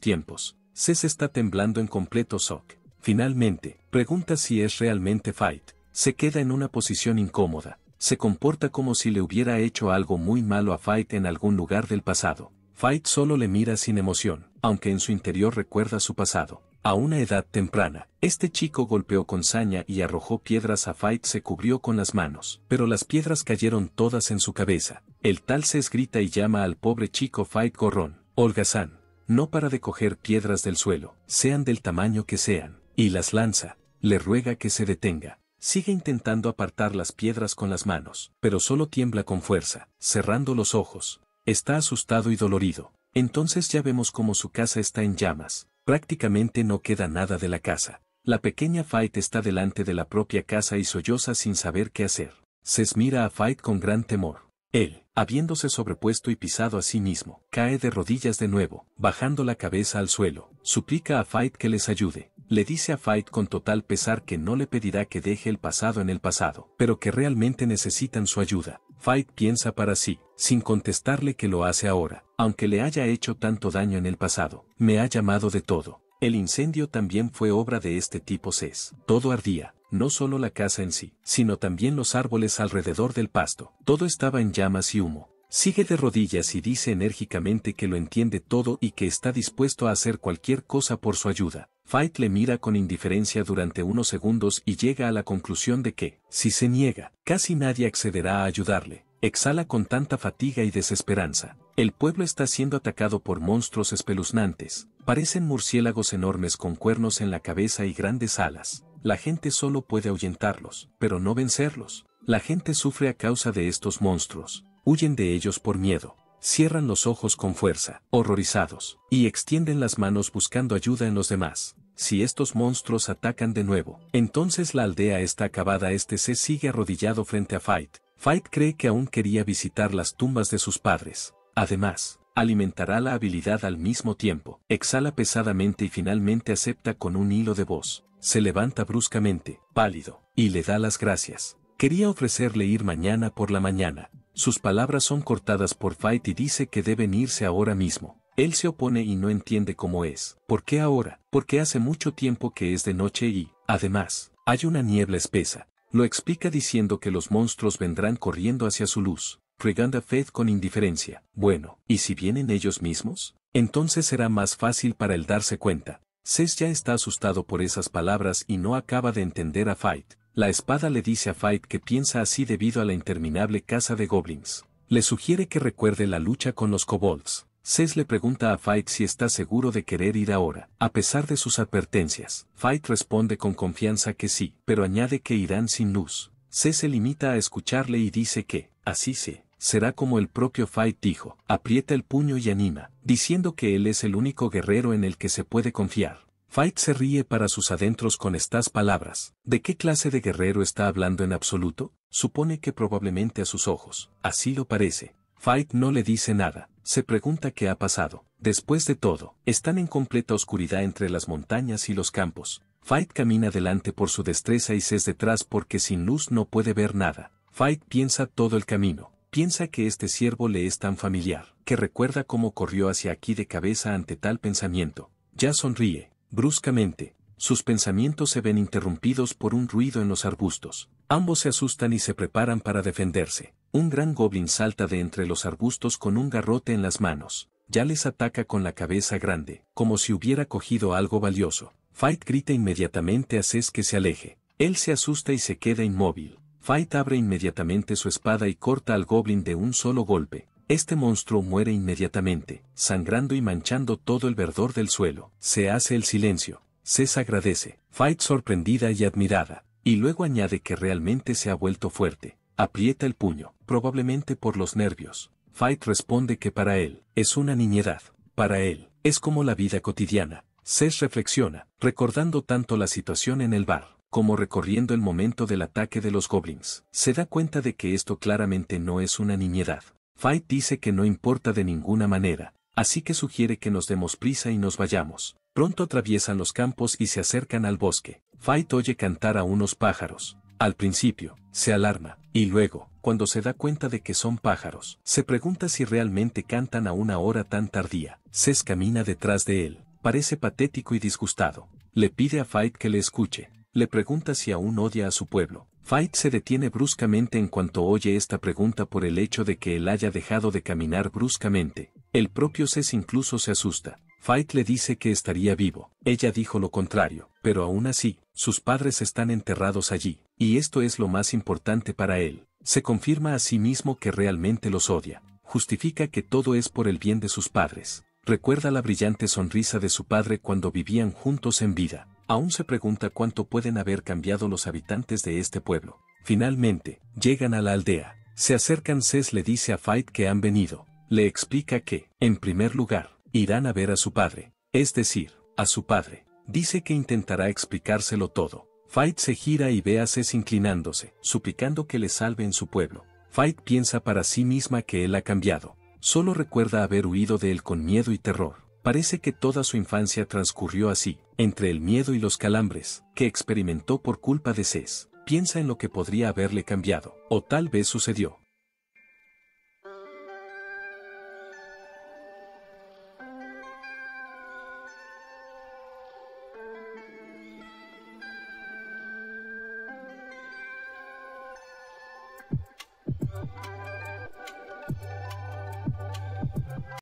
tiempos. Ces está temblando en completo shock. Finalmente, pregunta si es realmente Fight. Se queda en una posición incómoda, se comporta como si le hubiera hecho algo muy malo a Fight en algún lugar del pasado. Fight solo le mira sin emoción, aunque en su interior recuerda su pasado. A una edad temprana, este chico golpeó con saña y arrojó piedras a Fight se cubrió con las manos, pero las piedras cayeron todas en su cabeza. El tal se esgrita y llama al pobre chico Fight gorrón, holgazán, no para de coger piedras del suelo, sean del tamaño que sean, y las lanza, le ruega que se detenga. Sigue intentando apartar las piedras con las manos, pero solo tiembla con fuerza, cerrando los ojos. Está asustado y dolorido. Entonces ya vemos cómo su casa está en llamas. Prácticamente no queda nada de la casa. La pequeña Fight está delante de la propia casa y solloza sin saber qué hacer. Ses mira a Fight con gran temor. Él habiéndose sobrepuesto y pisado a sí mismo, cae de rodillas de nuevo, bajando la cabeza al suelo, suplica a Fight que les ayude. Le dice a Fight con total pesar que no le pedirá que deje el pasado en el pasado, pero que realmente necesitan su ayuda. Fight piensa para sí, sin contestarle que lo hace ahora, aunque le haya hecho tanto daño en el pasado, me ha llamado de todo. El incendio también fue obra de este tipo Cés. Todo ardía, no solo la casa en sí, sino también los árboles alrededor del pasto. Todo estaba en llamas y humo. Sigue de rodillas y dice enérgicamente que lo entiende todo y que está dispuesto a hacer cualquier cosa por su ayuda. Fight le mira con indiferencia durante unos segundos y llega a la conclusión de que, si se niega, casi nadie accederá a ayudarle. Exhala con tanta fatiga y desesperanza. El pueblo está siendo atacado por monstruos espeluznantes. Parecen murciélagos enormes con cuernos en la cabeza y grandes alas. La gente solo puede ahuyentarlos, pero no vencerlos. La gente sufre a causa de estos monstruos. Huyen de ellos por miedo. Cierran los ojos con fuerza, horrorizados, y extienden las manos buscando ayuda en los demás. Si estos monstruos atacan de nuevo, entonces la aldea está acabada. Este se sigue arrodillado frente a Fight. Fight cree que aún quería visitar las tumbas de sus padres. Además, alimentará la habilidad al mismo tiempo. Exhala pesadamente y finalmente acepta con un hilo de voz se levanta bruscamente, pálido, y le da las gracias. Quería ofrecerle ir mañana por la mañana. Sus palabras son cortadas por Fight y dice que deben irse ahora mismo. Él se opone y no entiende cómo es. ¿Por qué ahora? Porque hace mucho tiempo que es de noche y, además, hay una niebla espesa. Lo explica diciendo que los monstruos vendrán corriendo hacia su luz, regando a Faith con indiferencia. Bueno, ¿y si vienen ellos mismos? Entonces será más fácil para él darse cuenta. Cess ya está asustado por esas palabras y no acaba de entender a Fight. La espada le dice a Fight que piensa así debido a la interminable caza de goblins. Le sugiere que recuerde la lucha con los kobolds. Cess le pregunta a Fight si está seguro de querer ir ahora, a pesar de sus advertencias. Fight responde con confianza que sí, pero añade que irán sin luz. Cess se limita a escucharle y dice que, así sí será como el propio Fight dijo, aprieta el puño y anima, diciendo que él es el único guerrero en el que se puede confiar. Fight se ríe para sus adentros con estas palabras. ¿De qué clase de guerrero está hablando en absoluto? Supone que probablemente a sus ojos. Así lo parece. Fight no le dice nada. Se pregunta qué ha pasado. Después de todo, están en completa oscuridad entre las montañas y los campos. Fight camina adelante por su destreza y es detrás porque sin luz no puede ver nada. Fight piensa todo el camino. Piensa que este siervo le es tan familiar, que recuerda cómo corrió hacia aquí de cabeza ante tal pensamiento. Ya sonríe, bruscamente. Sus pensamientos se ven interrumpidos por un ruido en los arbustos. Ambos se asustan y se preparan para defenderse. Un gran goblin salta de entre los arbustos con un garrote en las manos. Ya les ataca con la cabeza grande, como si hubiera cogido algo valioso. Fight grita inmediatamente a Ces que se aleje. Él se asusta y se queda inmóvil. Fight abre inmediatamente su espada y corta al goblin de un solo golpe. Este monstruo muere inmediatamente, sangrando y manchando todo el verdor del suelo. Se hace el silencio. Cés agradece. Fight sorprendida y admirada. Y luego añade que realmente se ha vuelto fuerte. Aprieta el puño, probablemente por los nervios. Fight responde que para él, es una niñedad. Para él, es como la vida cotidiana. Cés reflexiona, recordando tanto la situación en el bar como recorriendo el momento del ataque de los goblins. Se da cuenta de que esto claramente no es una niñedad. Fight dice que no importa de ninguna manera, así que sugiere que nos demos prisa y nos vayamos. Pronto atraviesan los campos y se acercan al bosque. Fight oye cantar a unos pájaros. Al principio, se alarma, y luego, cuando se da cuenta de que son pájaros, se pregunta si realmente cantan a una hora tan tardía. Ses camina detrás de él, parece patético y disgustado. Le pide a Fight que le escuche, le pregunta si aún odia a su pueblo. Fight se detiene bruscamente en cuanto oye esta pregunta por el hecho de que él haya dejado de caminar bruscamente. El propio Cess incluso se asusta. Fight le dice que estaría vivo. Ella dijo lo contrario, pero aún así, sus padres están enterrados allí, y esto es lo más importante para él. Se confirma a sí mismo que realmente los odia. Justifica que todo es por el bien de sus padres. Recuerda la brillante sonrisa de su padre cuando vivían juntos en vida. Aún se pregunta cuánto pueden haber cambiado los habitantes de este pueblo. Finalmente, llegan a la aldea. Se acercan Cés le dice a Fight que han venido. Le explica que, en primer lugar, irán a ver a su padre. Es decir, a su padre. Dice que intentará explicárselo todo. Fight se gira y ve a Cés inclinándose, suplicando que le salve en su pueblo. Fight piensa para sí misma que él ha cambiado. Solo recuerda haber huido de él con miedo y terror. Parece que toda su infancia transcurrió así, entre el miedo y los calambres, que experimentó por culpa de Cés. Piensa en lo que podría haberle cambiado, o tal vez sucedió.